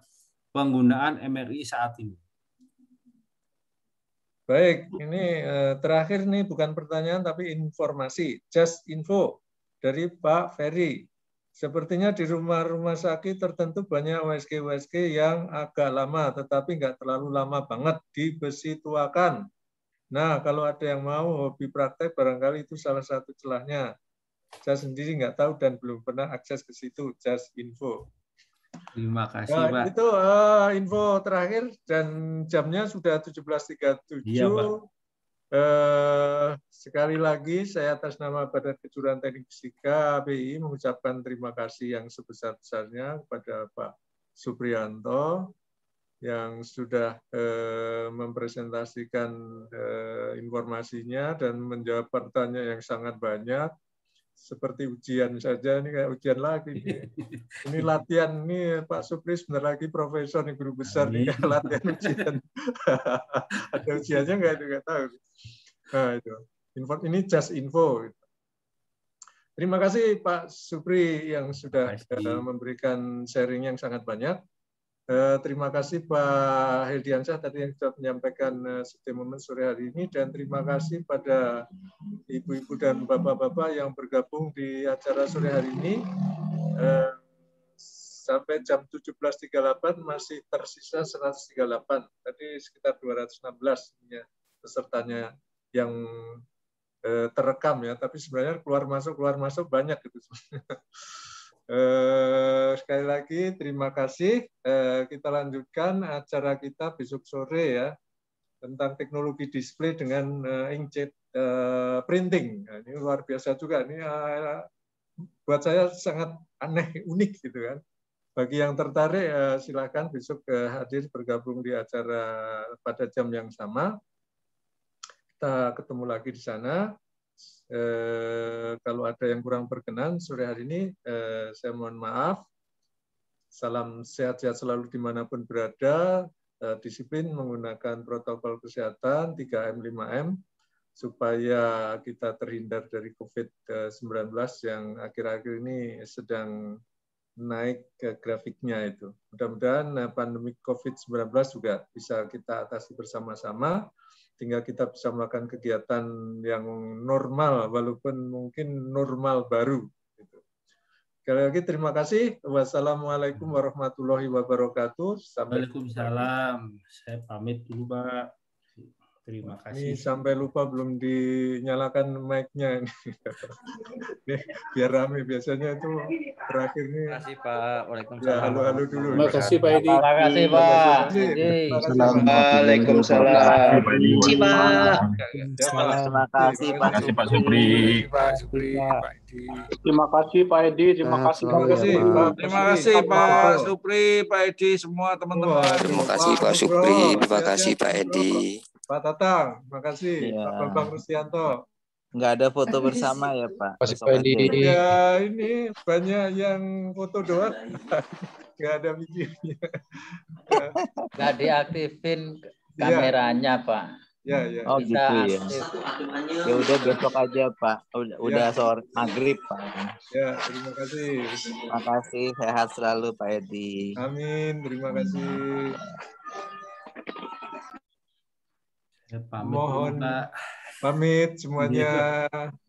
penggunaan MRI saat ini. Baik, ini eh, terakhir nih bukan pertanyaan tapi informasi, just info dari Pak Ferry. Sepertinya di rumah-rumah sakit tertentu banyak USG-USG yang agak lama, tetapi nggak terlalu lama banget dibesituakan. Nah, kalau ada yang mau hobi praktek, barangkali itu salah satu celahnya. Saya sendiri nggak tahu dan belum pernah akses ke situ, just info. Terima kasih, nah, Itu uh, info terakhir dan jamnya sudah 17.37. Iya, Pak. Uh, sekali lagi saya atas nama Badan Kejuruan Teknik Fisika ABI mengucapkan terima kasih yang sebesar-besarnya kepada Pak Suprianto yang sudah uh, mempresentasikan uh, informasinya dan menjawab pertanyaan yang sangat banyak seperti ujian saja ini kayak ujian lagi ini latihan nih Pak Supri sebentar lagi profesor nih guru besar nih latihan ujian ada ujiannya nggak itu nggak tahu nah, itu info ini just info terima kasih Pak Supri yang sudah eh, memberikan sharing yang sangat banyak Eh, terima kasih Pak Hildiansyah tadi yang sudah menyampaikan eh, statement sore hari ini dan terima kasih pada ibu-ibu dan bapak-bapak yang bergabung di acara sore hari ini. Eh, sampai jam 17.38 masih tersisa 138. Tadi sekitar 216 ya, pesertanya yang terekam ya, tapi sebenarnya keluar masuk keluar masuk banyak gitu. sebenarnya. Eh, sekali lagi terima kasih. Eh, kita lanjutkan acara kita besok sore ya tentang teknologi display dengan eh, inkjet eh, printing. Nah, ini luar biasa juga. Ini eh, buat saya sangat aneh, unik gitu kan. Bagi yang tertarik eh, silakan besok eh, hadir bergabung di acara pada jam yang sama. Kita ketemu lagi di sana eh, kalau ada yang kurang berkenan sore hari ini eh, saya mohon maaf. Salam sehat-sehat selalu dimanapun berada. Eh, disiplin menggunakan protokol kesehatan 3M 5M supaya kita terhindar dari COVID-19 yang akhir-akhir ini sedang naik ke grafiknya itu. Mudah-mudahan eh, pandemi COVID-19 juga bisa kita atasi bersama-sama tinggal kita bisa melakukan kegiatan yang normal walaupun mungkin normal baru. Gitu. Sekali lagi terima kasih. Wassalamualaikum warahmatullahi wabarakatuh. Sampai Waalaikumsalam. Saya pamit dulu, Pak. Terima kasih. Ini sampai lupa belum dinyalakan mic-nya ini. biar rame biasanya itu terakhir ini. Terima kasih Pak. Waalaikumsalam. halo halo dulu. Terima kasih Pak Edi. Terima kasih Pak. Waalaikumsalam. Terima kasih Pak. Terima kasih Pak. Terima kasih Pak Supri. Terima kasih Pak Edi. Terima kasih. Terima kasih. Terima kasih Pak Supri, Pak Edi, semua teman-teman. Terima kasih Pak Supri. Terima kasih Pak Edi. Pak Tatang, makasih. Ya. Pak Bambang Rusianto. Enggak ada foto bersama ya Pak? Masih Pak Ya ini banyak yang foto doang. gak ada mikirnya. Gak diaktifin iya. kameranya Pak. Ya, ya. Oh gitu ya. Ya udah besok aja Pak. Udah, ya. sore maghrib Pak. Ya terima kasih. Terima kasih sehat selalu Pak Edi. Amin terima kasih. Ya, pamit Mohon Pak. pamit semuanya. Ya.